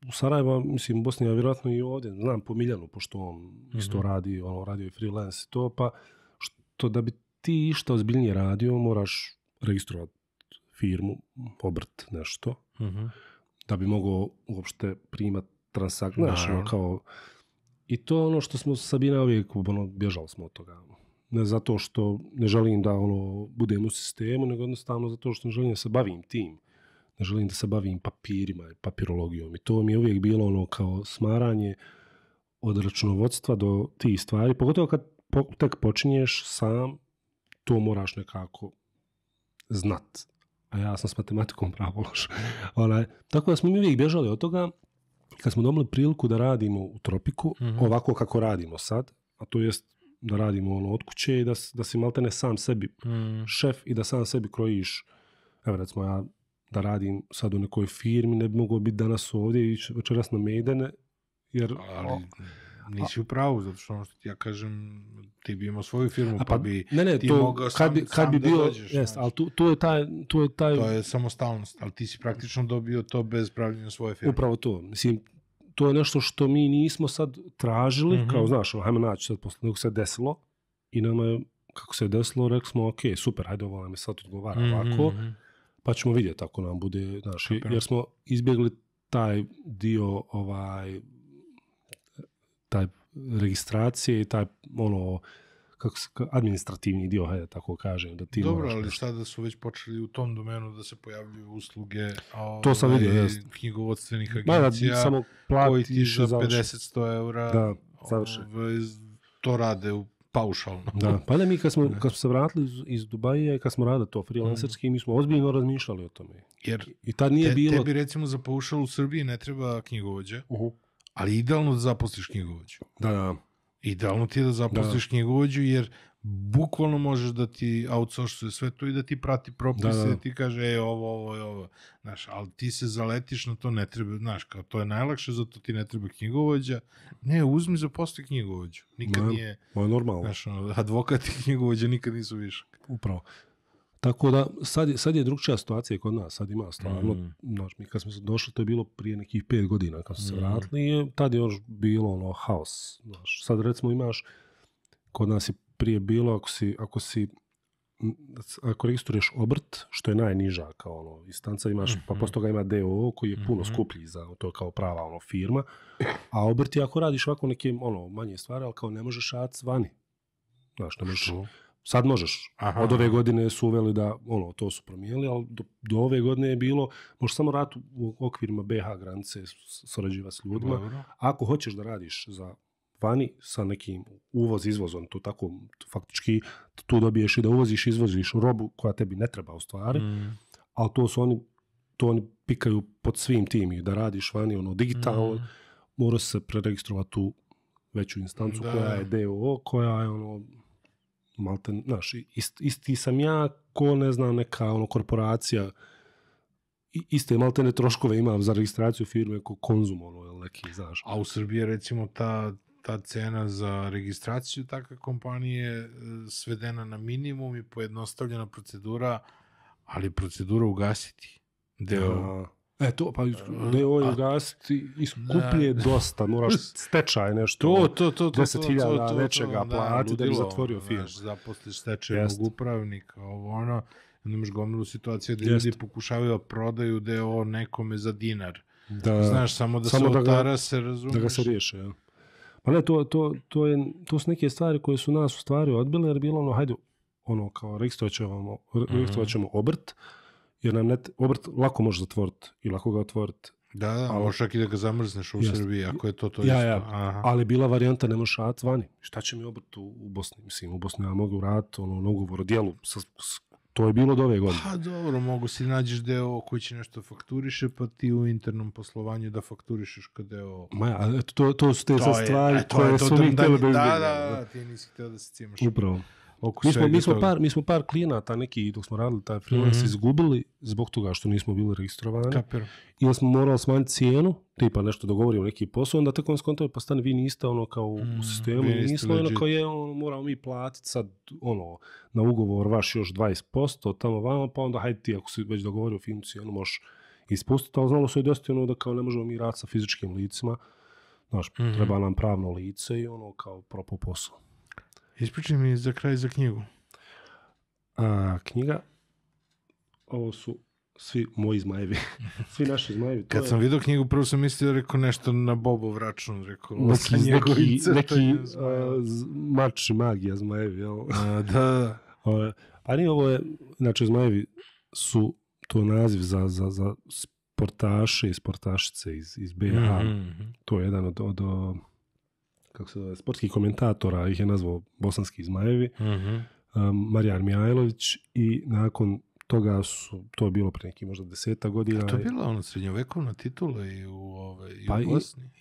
u Sarajevo, mislim u Bosni, je vjerojatno i ovdje, znam po Miljanu, pošto on isto mhm. radi, ono, radio i freelance i to, pa što da bi ti išta ozbiljnije radio, moraš registrovati firmu, obrt, nešto, mhm. da bi mogao uopšte primati transakciju. Ono, kao... I to ono što smo Sabina uvijek, ono, bježali smo od toga ne zato što ne želim da ono budem u sistemu, nego jednostavno zato što ne želim da se bavim tim. Ne želim da se bavim papirima i papirologijom. I to mi je uvijek bilo ono kao smaranje od računovodstva do tih stvari. Pogotovo kad tek počinješ sam, to moraš nekako znat. A ja sam s matematikom pravo <laughs> tako da smo mi uvijek bježali od toga kad smo dobili priliku da radimo u tropiku, mhm. ovako kako radimo sad, a to jest da radimo ono od kuće i da, da si maltene sam sebi mm. šef i da sam sebi krojiš. Evo recimo ja da radim sad u nekoj firmi, ne bi mogao biti danas ovdje i večeras na Medene jer... Ali, nisi u pravu, zato što ono što ja kažem, ti bi imao svoju firmu, pa, pa, bi ne, ti mogao kad bi, sam, bi bio, dođeš. Jest, znači. ali tu, je taj, je taj... To je samostalnost, ali ti si praktično dobio to bez pravljenja svoje firme. Upravo to. Mislim, to je nešto što mi nismo sad tražili, mhm. kao znaš, ono, ajmo naći sad posle nego se desilo i nama je, kako se je desilo, rekli smo, ok, super, ajde ovo nam je sad odgovara mhm, ovako, mhm. pa ćemo vidjeti ako nam bude, znaš, jer smo izbjegli taj dio, ovaj, taj registracije i taj, ono, kako se, administrativni dio, hajde tako kažem. Da ti Dobro, ali šta da su već počeli u tom domenu da se pojavljuju usluge to sam ovaj, vidio, knjigovodstvenih agencija, samo plati, koji ti za 50-100 eura da, ovaj, to rade paušalno. Da, pa ne, mi kad smo, <laughs> kad smo se vratili iz, iz Dubaja i kad smo radili to freelancerski, mhm. mi smo ozbiljno razmišljali o tome. Jer I tad nije bilo... tebi recimo za paušal u Srbiji ne treba knjigovođa, uh ali idealno da zaposliš knjigovođu. Da, da. Idealno ti je da zaposliš da. jer bukvalno možeš da ti outsourcuje sve to i da ti prati propise, da, ti kaže, e, ovo, ovo, ovo, znaš, ali ti se zaletiš na to, ne treba, znaš, to je najlakše, zato ti ne treba knjigovođa, ne, uzmi za posle knjigovođu, nikad nije, normalno, znaš, ono, advokat knjigovođa nikad nisu višak. Upravo, tako da sad, je drugčija situacija kod nas, sad ima stvarno, mm. mi kad smo došli to je bilo prije nekih pet godina kad smo se mm. vratili, tad je još bilo ono haos. Znaš. Sad recimo imaš, kod nas je prije bilo ako si, ako si ako registruješ obrt, što je najniža kao ono istanca, imaš, pa mhm. posto toga ima DOO koji je puno mhm. skuplji za to kao prava ono firma, a obrt je ako radiš ovako neke ono manje stvari, ali kao ne možeš raditi vani. Znaš, ne možeš, Sad možeš. Od ove godine su uveli da, ono, to su promijenili, ali do, ove godine je bilo, možeš samo rat u okvirima BH granice sorađiva s ljudima. Ako hoćeš da radiš za vani sa nekim uvoz izvozom, to tako faktički tu dobiješ i da uvoziš izvoziš robu koja tebi ne treba u stvari, mm. ali to su oni, to oni pikaju pod svim tim i da radiš vani ono digitalno, mm. moraš se preregistrovati tu veću instancu koja je DOO, koja je ono malte, isti sam ja ko, ne znam, neka ono, korporacija, I, iste maltene troškove imam za registraciju firme ko konzum, ono, je ili neki, znaš. A u Srbiji, recimo, ta, cena za registraciju takve kompanije e, svedena na minimum i pojednostavljena procedura, ali procedura ugasiti deo, E to, pa ne ovo ugasiti i skuplje dosta, moraš <laughs> stečaj nešto. To, to, to, to. 10.000 nečega plati da bi zatvorio firmu. Zaposliš stečajnog upravnika, ovo ono, onda imaš gomilu situaciju da ljudi pokušavaju prodaju deo nekome za dinar. Da, Znaš, samo da se otara, se razumiješ. Da ga se riješe, ja. Pa ne, to, to, to, je, to su neke stvari koje su nas u stvari odbile, jer bilo ono, hajde, ono, kao rekstovat ćemo, mhm. rekstovat ćemo obrt, jer nam net, obrt lako možeš zatvoriti i lako ga otvoriti. Da, da, ali, čak i da ga zamrzneš u Srbiji, ako je to to ja, isto. ali bila varijanta, ne možeš raditi vani. Šta će mi obrt u, Bosni? Mislim, u Bosni ja mogu raditi ono, ono ugovor o dijelu sa, to je bilo do ove godine. Pa dobro, mogu si nađeš deo koji će nešto fakturiše, pa ti u internom poslovanju da fakturišeš kad deo... Ma to, to su to stvari to je, e, to da, da, da, ti nisi htio da se cimaš. Upravo mi smo, mi, smo par, mi smo par klijenata neki dok smo radili taj freelance mhm. izgubili zbog toga što nismo bili registrovani. Kapir. Ili smo morali smanjiti cijenu, tipa nešto dogovorimo neki posao, onda tek on pa stani vi niste ono kao u mhm. sistemu, nismo ono kao je, ono, moramo mi platiti sad ono, na ugovor vaš još 20% tamo vama, pa onda hajde ti ako si već dogovorio finu cijenu možeš ispustiti, ali znalo se i dosta ono, da kao ne možemo mi raditi sa fizičkim licima, znaš, mhm. treba nam pravno lice i ono kao propo posao. Ispričaj mi za kraj za knjigu. A, knjiga, ovo su svi moji zmajevi. <laughs> Svi naši zmajevi. To Kad sam vidio knjigu, prvo sam mislio, rekao nešto na Bobov račun, rekao, neki, neki, neki a, magija zmajevi, jel? da. ali <laughs> ovo je, znači zmajevi su to naziv za, za, sportaše i sportašice iz, iz BH. Mhm, mhm. To je jedan od, od kako se zove, sportskih komentatora ih je nazvao bosanski zmajevi, Marija mhm. um, Marijan Mijajlović i nakon toga su, to je bilo pre nekih možda deseta godina. A to je bila ono srednjovekovna titula i u, ove, ovaj, pa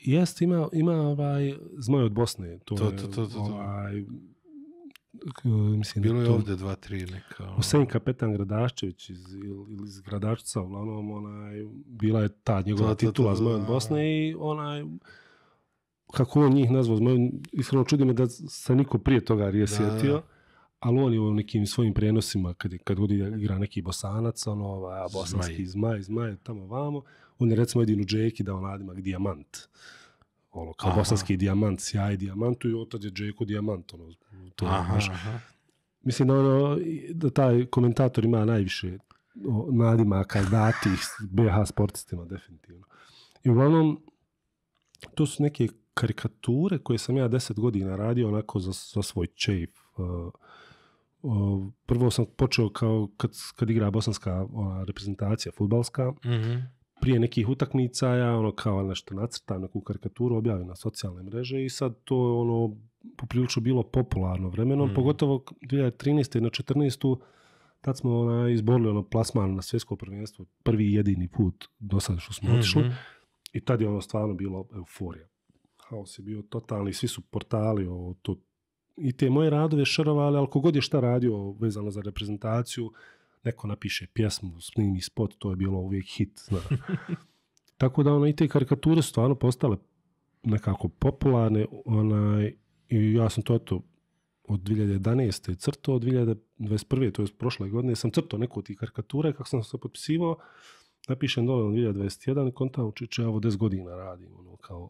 Jest, ima, ima ovaj, zmaj od Bosne. To, je, to, to, to, ovaj, bilo je ovdje dva, tri neka. Ono. kapetan Gradaščević iz, ili iz Gradašca, uglavnom onaj, bila je ta njegova titula Zmaj od Bosne i onaj, kako on njih nazvao, iskreno čudi me da se niko prije toga nije sjetio, ali on je u nekim svojim prenosima, kad, kad igra neki bosanac, ono, ovaj, bosanski zmaj, zmaj, tamo vamo, on je recimo jedinu Džeki dao nadimak Dijamant. Ono, kao bosanski dijamant, sjaj dijamantu i otad je Džeku dijamant, ono, Mislim da, ono, da taj komentator ima najviše nadimaka datih BH sportistima, definitivno. I uglavnom, to su neke karikature koje sam ja deset godina radio onako za, svoj čejf. Uh, uh, prvo sam počeo kao kad, kad igra bosanska reprezentacija futbalska, mhm. prije nekih utakmica ja ono kao nešto nacrtam, neku karikaturu objavim na socijalne mreže i sad to je ono poprilično bilo popularno vremenom, mhm. pogotovo 2013. na 14 tad smo ona, izborili ono plasman na svjetsko prvenstvo, prvi jedini put do sada što smo mhm. otišli. I tad je ono stvarno bilo euforija haos je bio totalni, svi su portali o to, i te moje radove šarovali, ali kogod je šta radio vezano za reprezentaciju, neko napiše pjesmu, snimi spot, to je bilo uvijek hit. Zna. <laughs> Tako da ono, i te karikature su stvarno postale nekako popularne onaj, i ja sam to eto od 2011. crto, od 2021. to je prošle godine sam crto neko tih karikature, kako sam se potpisivao, napišem dole od ono, 2021 konta ja ovo 10 godina radim, ono kao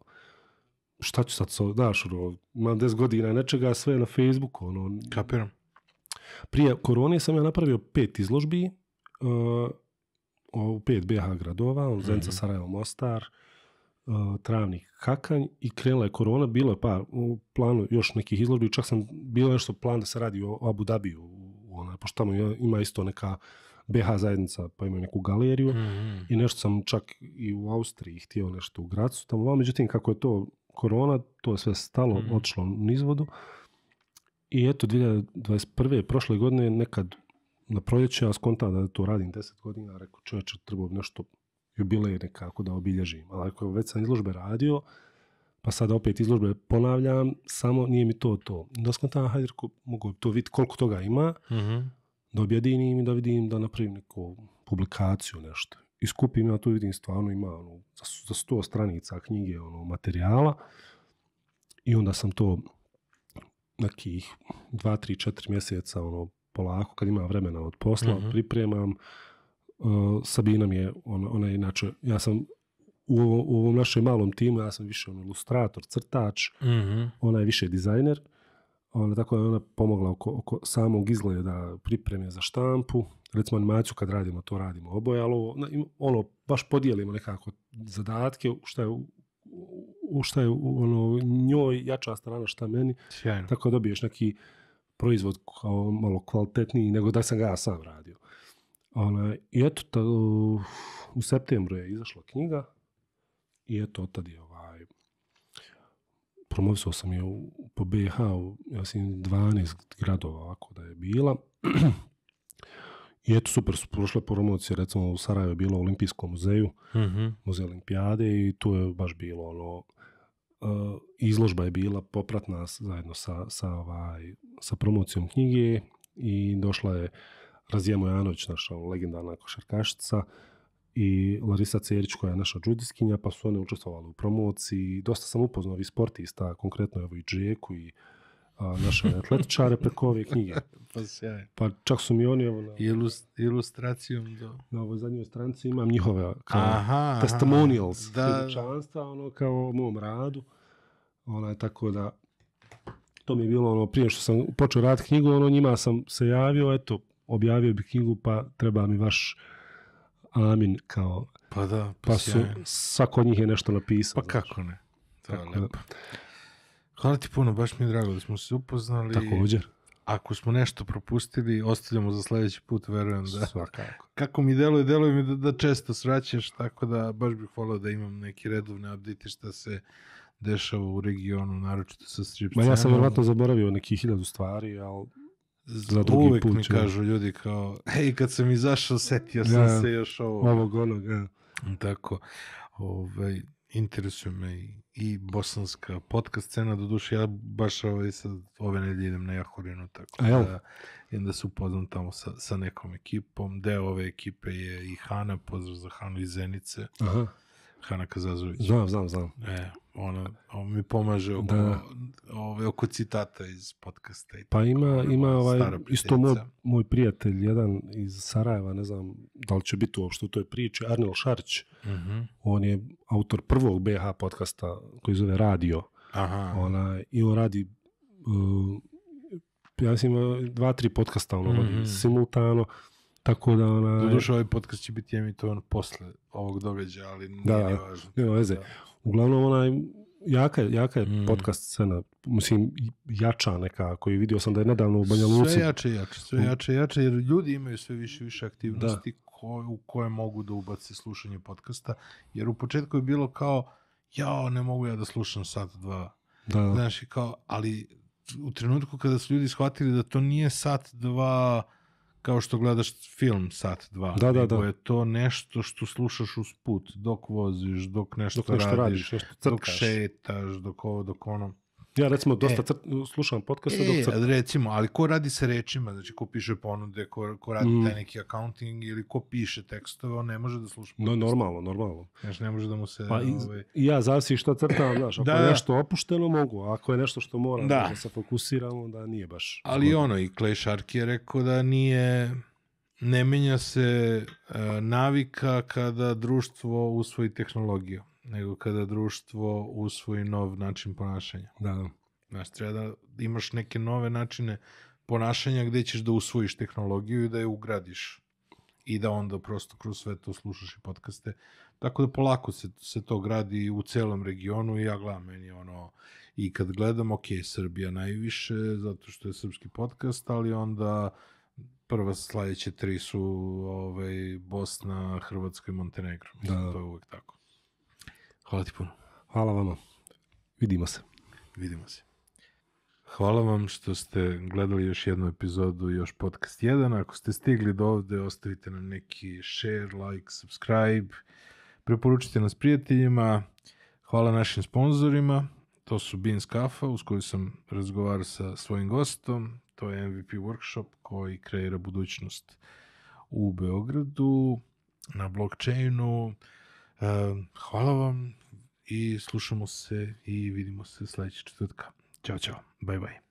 šta ću sad, znaš, 10 ono, godina nečega, sve na Facebooku, ono. Kapiram. Prije korone sam ja napravio pet izložbi uh, u pet BH gradova, on Zenca, mhm. Sarajevo, Mostar, uh, Travnik, Kakanj i krenula je korona, bilo je pa u planu još nekih izložbi, čak sam bilo nešto plan da se radi o, Abu Dhabiju, ona, pošto tamo ima isto neka BH zajednica, pa ima neku galeriju mhm. i nešto sam čak i u Austriji htio nešto u Gracu, tamo, međutim kako je to korona, to je sve stalo, mm. u nizvodu. I eto, 2021. prošle godine nekad na proljeće, ja skontam da to radim 10 godina, rekao čovječe, treba bi nešto jubilej nekako da obilježim. Ali ako već sam izložbe radio, pa sada opet izložbe ponavljam, samo nije mi to to. Da skontam, hajde, mogu to vidjeti koliko toga ima, mm-hmm. da objedinim i da vidim da napravim neku publikaciju, nešto i skupim ja tu vidim stvarno ima ono, za sto stranica knjige ono, materijala i onda sam to nekih dva, tri, četiri mjeseca ono, polako kad imam vremena od posla mhm. pripremam uh, Sabina mi je, ona, je inače, ja sam u, u ovom našem malom timu, ja sam više ono, ilustrator, crtač, mhm. ona je više dizajner, ona, tako je ona pomogla oko, oko samog izgleda pripreme za štampu, recimo animaciju kad radimo, to radimo oboje, ali ono, baš podijelimo nekako zadatke, šta je u je ono, njoj jača strana šta meni, tako dobiješ neki proizvod kao malo kvalitetniji nego da sam ga ja sam radio. Ono, I eto, u septembru je izašla knjiga i eto, tad je ovaj, promovisao sam je u, po BH u, ja sam 12 gradova ovako da je bila <clears throat> I eto, super su prošle promocije, recimo u Sarajevo je bilo u Olimpijskom muzeju, mhm. muzej olimpijade i tu je baš bilo ono, uh, izložba je bila popratna zajedno ovaj, sa, promocijom knjige i došla je Razija Janović, naša legendarna košarkašica, i Larisa Cerić koja je naša džudiskinja, pa su one učestvovali u promociji. Dosta sam upoznao ovih sportista, konkretno evo i Džeku i naše atletičare preko ove knjige. <laughs> pa Pa čak su mi oni ilustracijom do... Na ovoj zadnjoj stranci imam njihove kao testimonials aha, ono kao o mom radu. Ona je tako da to mi je bilo ono prije što sam počeo rad knjigu, ono njima sam se javio, eto, objavio bi knjigu, pa treba mi vaš amin kao... Pa da, pa, pa su, svako od njih je nešto napisao. Pa kako znači. ne, Hvala ti puno, baš mi je drago da smo se upoznali. Također. Ako smo nešto propustili, ostavljamo za sljedeći put, verujem da... Svakako. Kako mi deluje, deluje mi da, često sraćaš, tako da baš bih volio da imam neki redovne update šta se dešava u regionu, naročito sa strip Ma ja sam vjerojatno zaboravio nekih hiljadu stvari, ali za drugi Uvijek put. mi kažu ljudi kao, hej, kad sam izašao, setio sam ja, se još ovo. Ovog onog, ja. Tako, ovaj, interesuje me i bosanska podcast scena, doduše ja baš ovaj ove nedje idem na Jahorinu, tako A, da idem da se upoznam tamo sa, sa nekom ekipom. Deo ove ekipe je i Hana, pozdrav za Hanu iz Zenice. Aha. Hana Kazazović. Znam, znam, znam. E, ona, mi pomaže oko, Ove, ovaj, oko citata iz podcasta. pa ima, ono, ima ono, ovaj, isto moj, prijatelj, jedan iz Sarajeva, ne znam da li će biti uopšte u toj priči, Arnel Šarć. Mhm. On je autor prvog BH podkasta koji zove Radio. Aha. Ona, I on radi uh, ja mislim dva, tri podkasta ono mhm. simultano. Tako da ona... Doduše ovaj podcast će biti emitovan posle ovog događaja, ali nije da, Nema veze uglavnom ona jaka, jaka je mm. podcast scena, mislim, jača neka, i vidio sam da je nedavno u Banja Sve jače, jače, sve jače, jer ljudi imaju sve više više aktivnosti u koje mogu da ubace slušanje podcasta, jer u početku je bilo kao, jao, ne mogu ja da slušam sat, dva, da. kao, ali u trenutku kada su ljudi shvatili da to nije sat, dva, kao što gledaš film sat, dva. Da, da, je to nešto što slušaš usput, dok voziš, dok nešto, radiš, dok šetaš, dok ovo, dok ono. Ja recimo e. dosta slušam podcaste e, recimo, ali ko radi sa rečima, znači ko piše ponude, ko, radi mm. taj neki accounting ili ko piše tekstove, on ne može da sluša podcast. normalno, normalno. Znači ne može da mu se... Pa ovaj- ja zavisi što crtam, znaš, ako je nešto opušteno mogu, a ako je nešto što mora da, se fokusiramo, onda nije baš... Ali ono, i Clay Shark je rekao da nije... Ne menja se e, navika kada društvo usvoji tehnologiju nego kada društvo usvoji nov način ponašanja. Da, da. treba da imaš neke nove načine ponašanja gde ćeš da usvojiš tehnologiju i da je ugradiš. I da onda prosto kroz sve to slušaš i podcaste. Tako da polako se, se to gradi u celom regionu i ja gledam, meni ono, i kad gledam, ok, Srbija najviše, zato što je srpski podcast, ali onda prva sledeće tri su ovaj, Bosna, Hrvatska i Montenegro. Da. To je uvek tako. Hvala ti Hvala vama. Vidimo se. Vidimo se. Hvala vam što ste gledali još jednu epizodu još podcast 1. Ako ste stigli do ovde, ostavite nam neki share, like, subscribe. Preporučite nas prijateljima. Hvala našim sponzorima. To su Beans Kafa, uz koju sam razgovarao sa svojim gostom. To je MVP workshop koji kreira budućnost u Beogradu, na blockchainu, Hvala vam i slušamo se i vidimo se sljedećeg četvrtka. Ćao, čao. Bye, bye.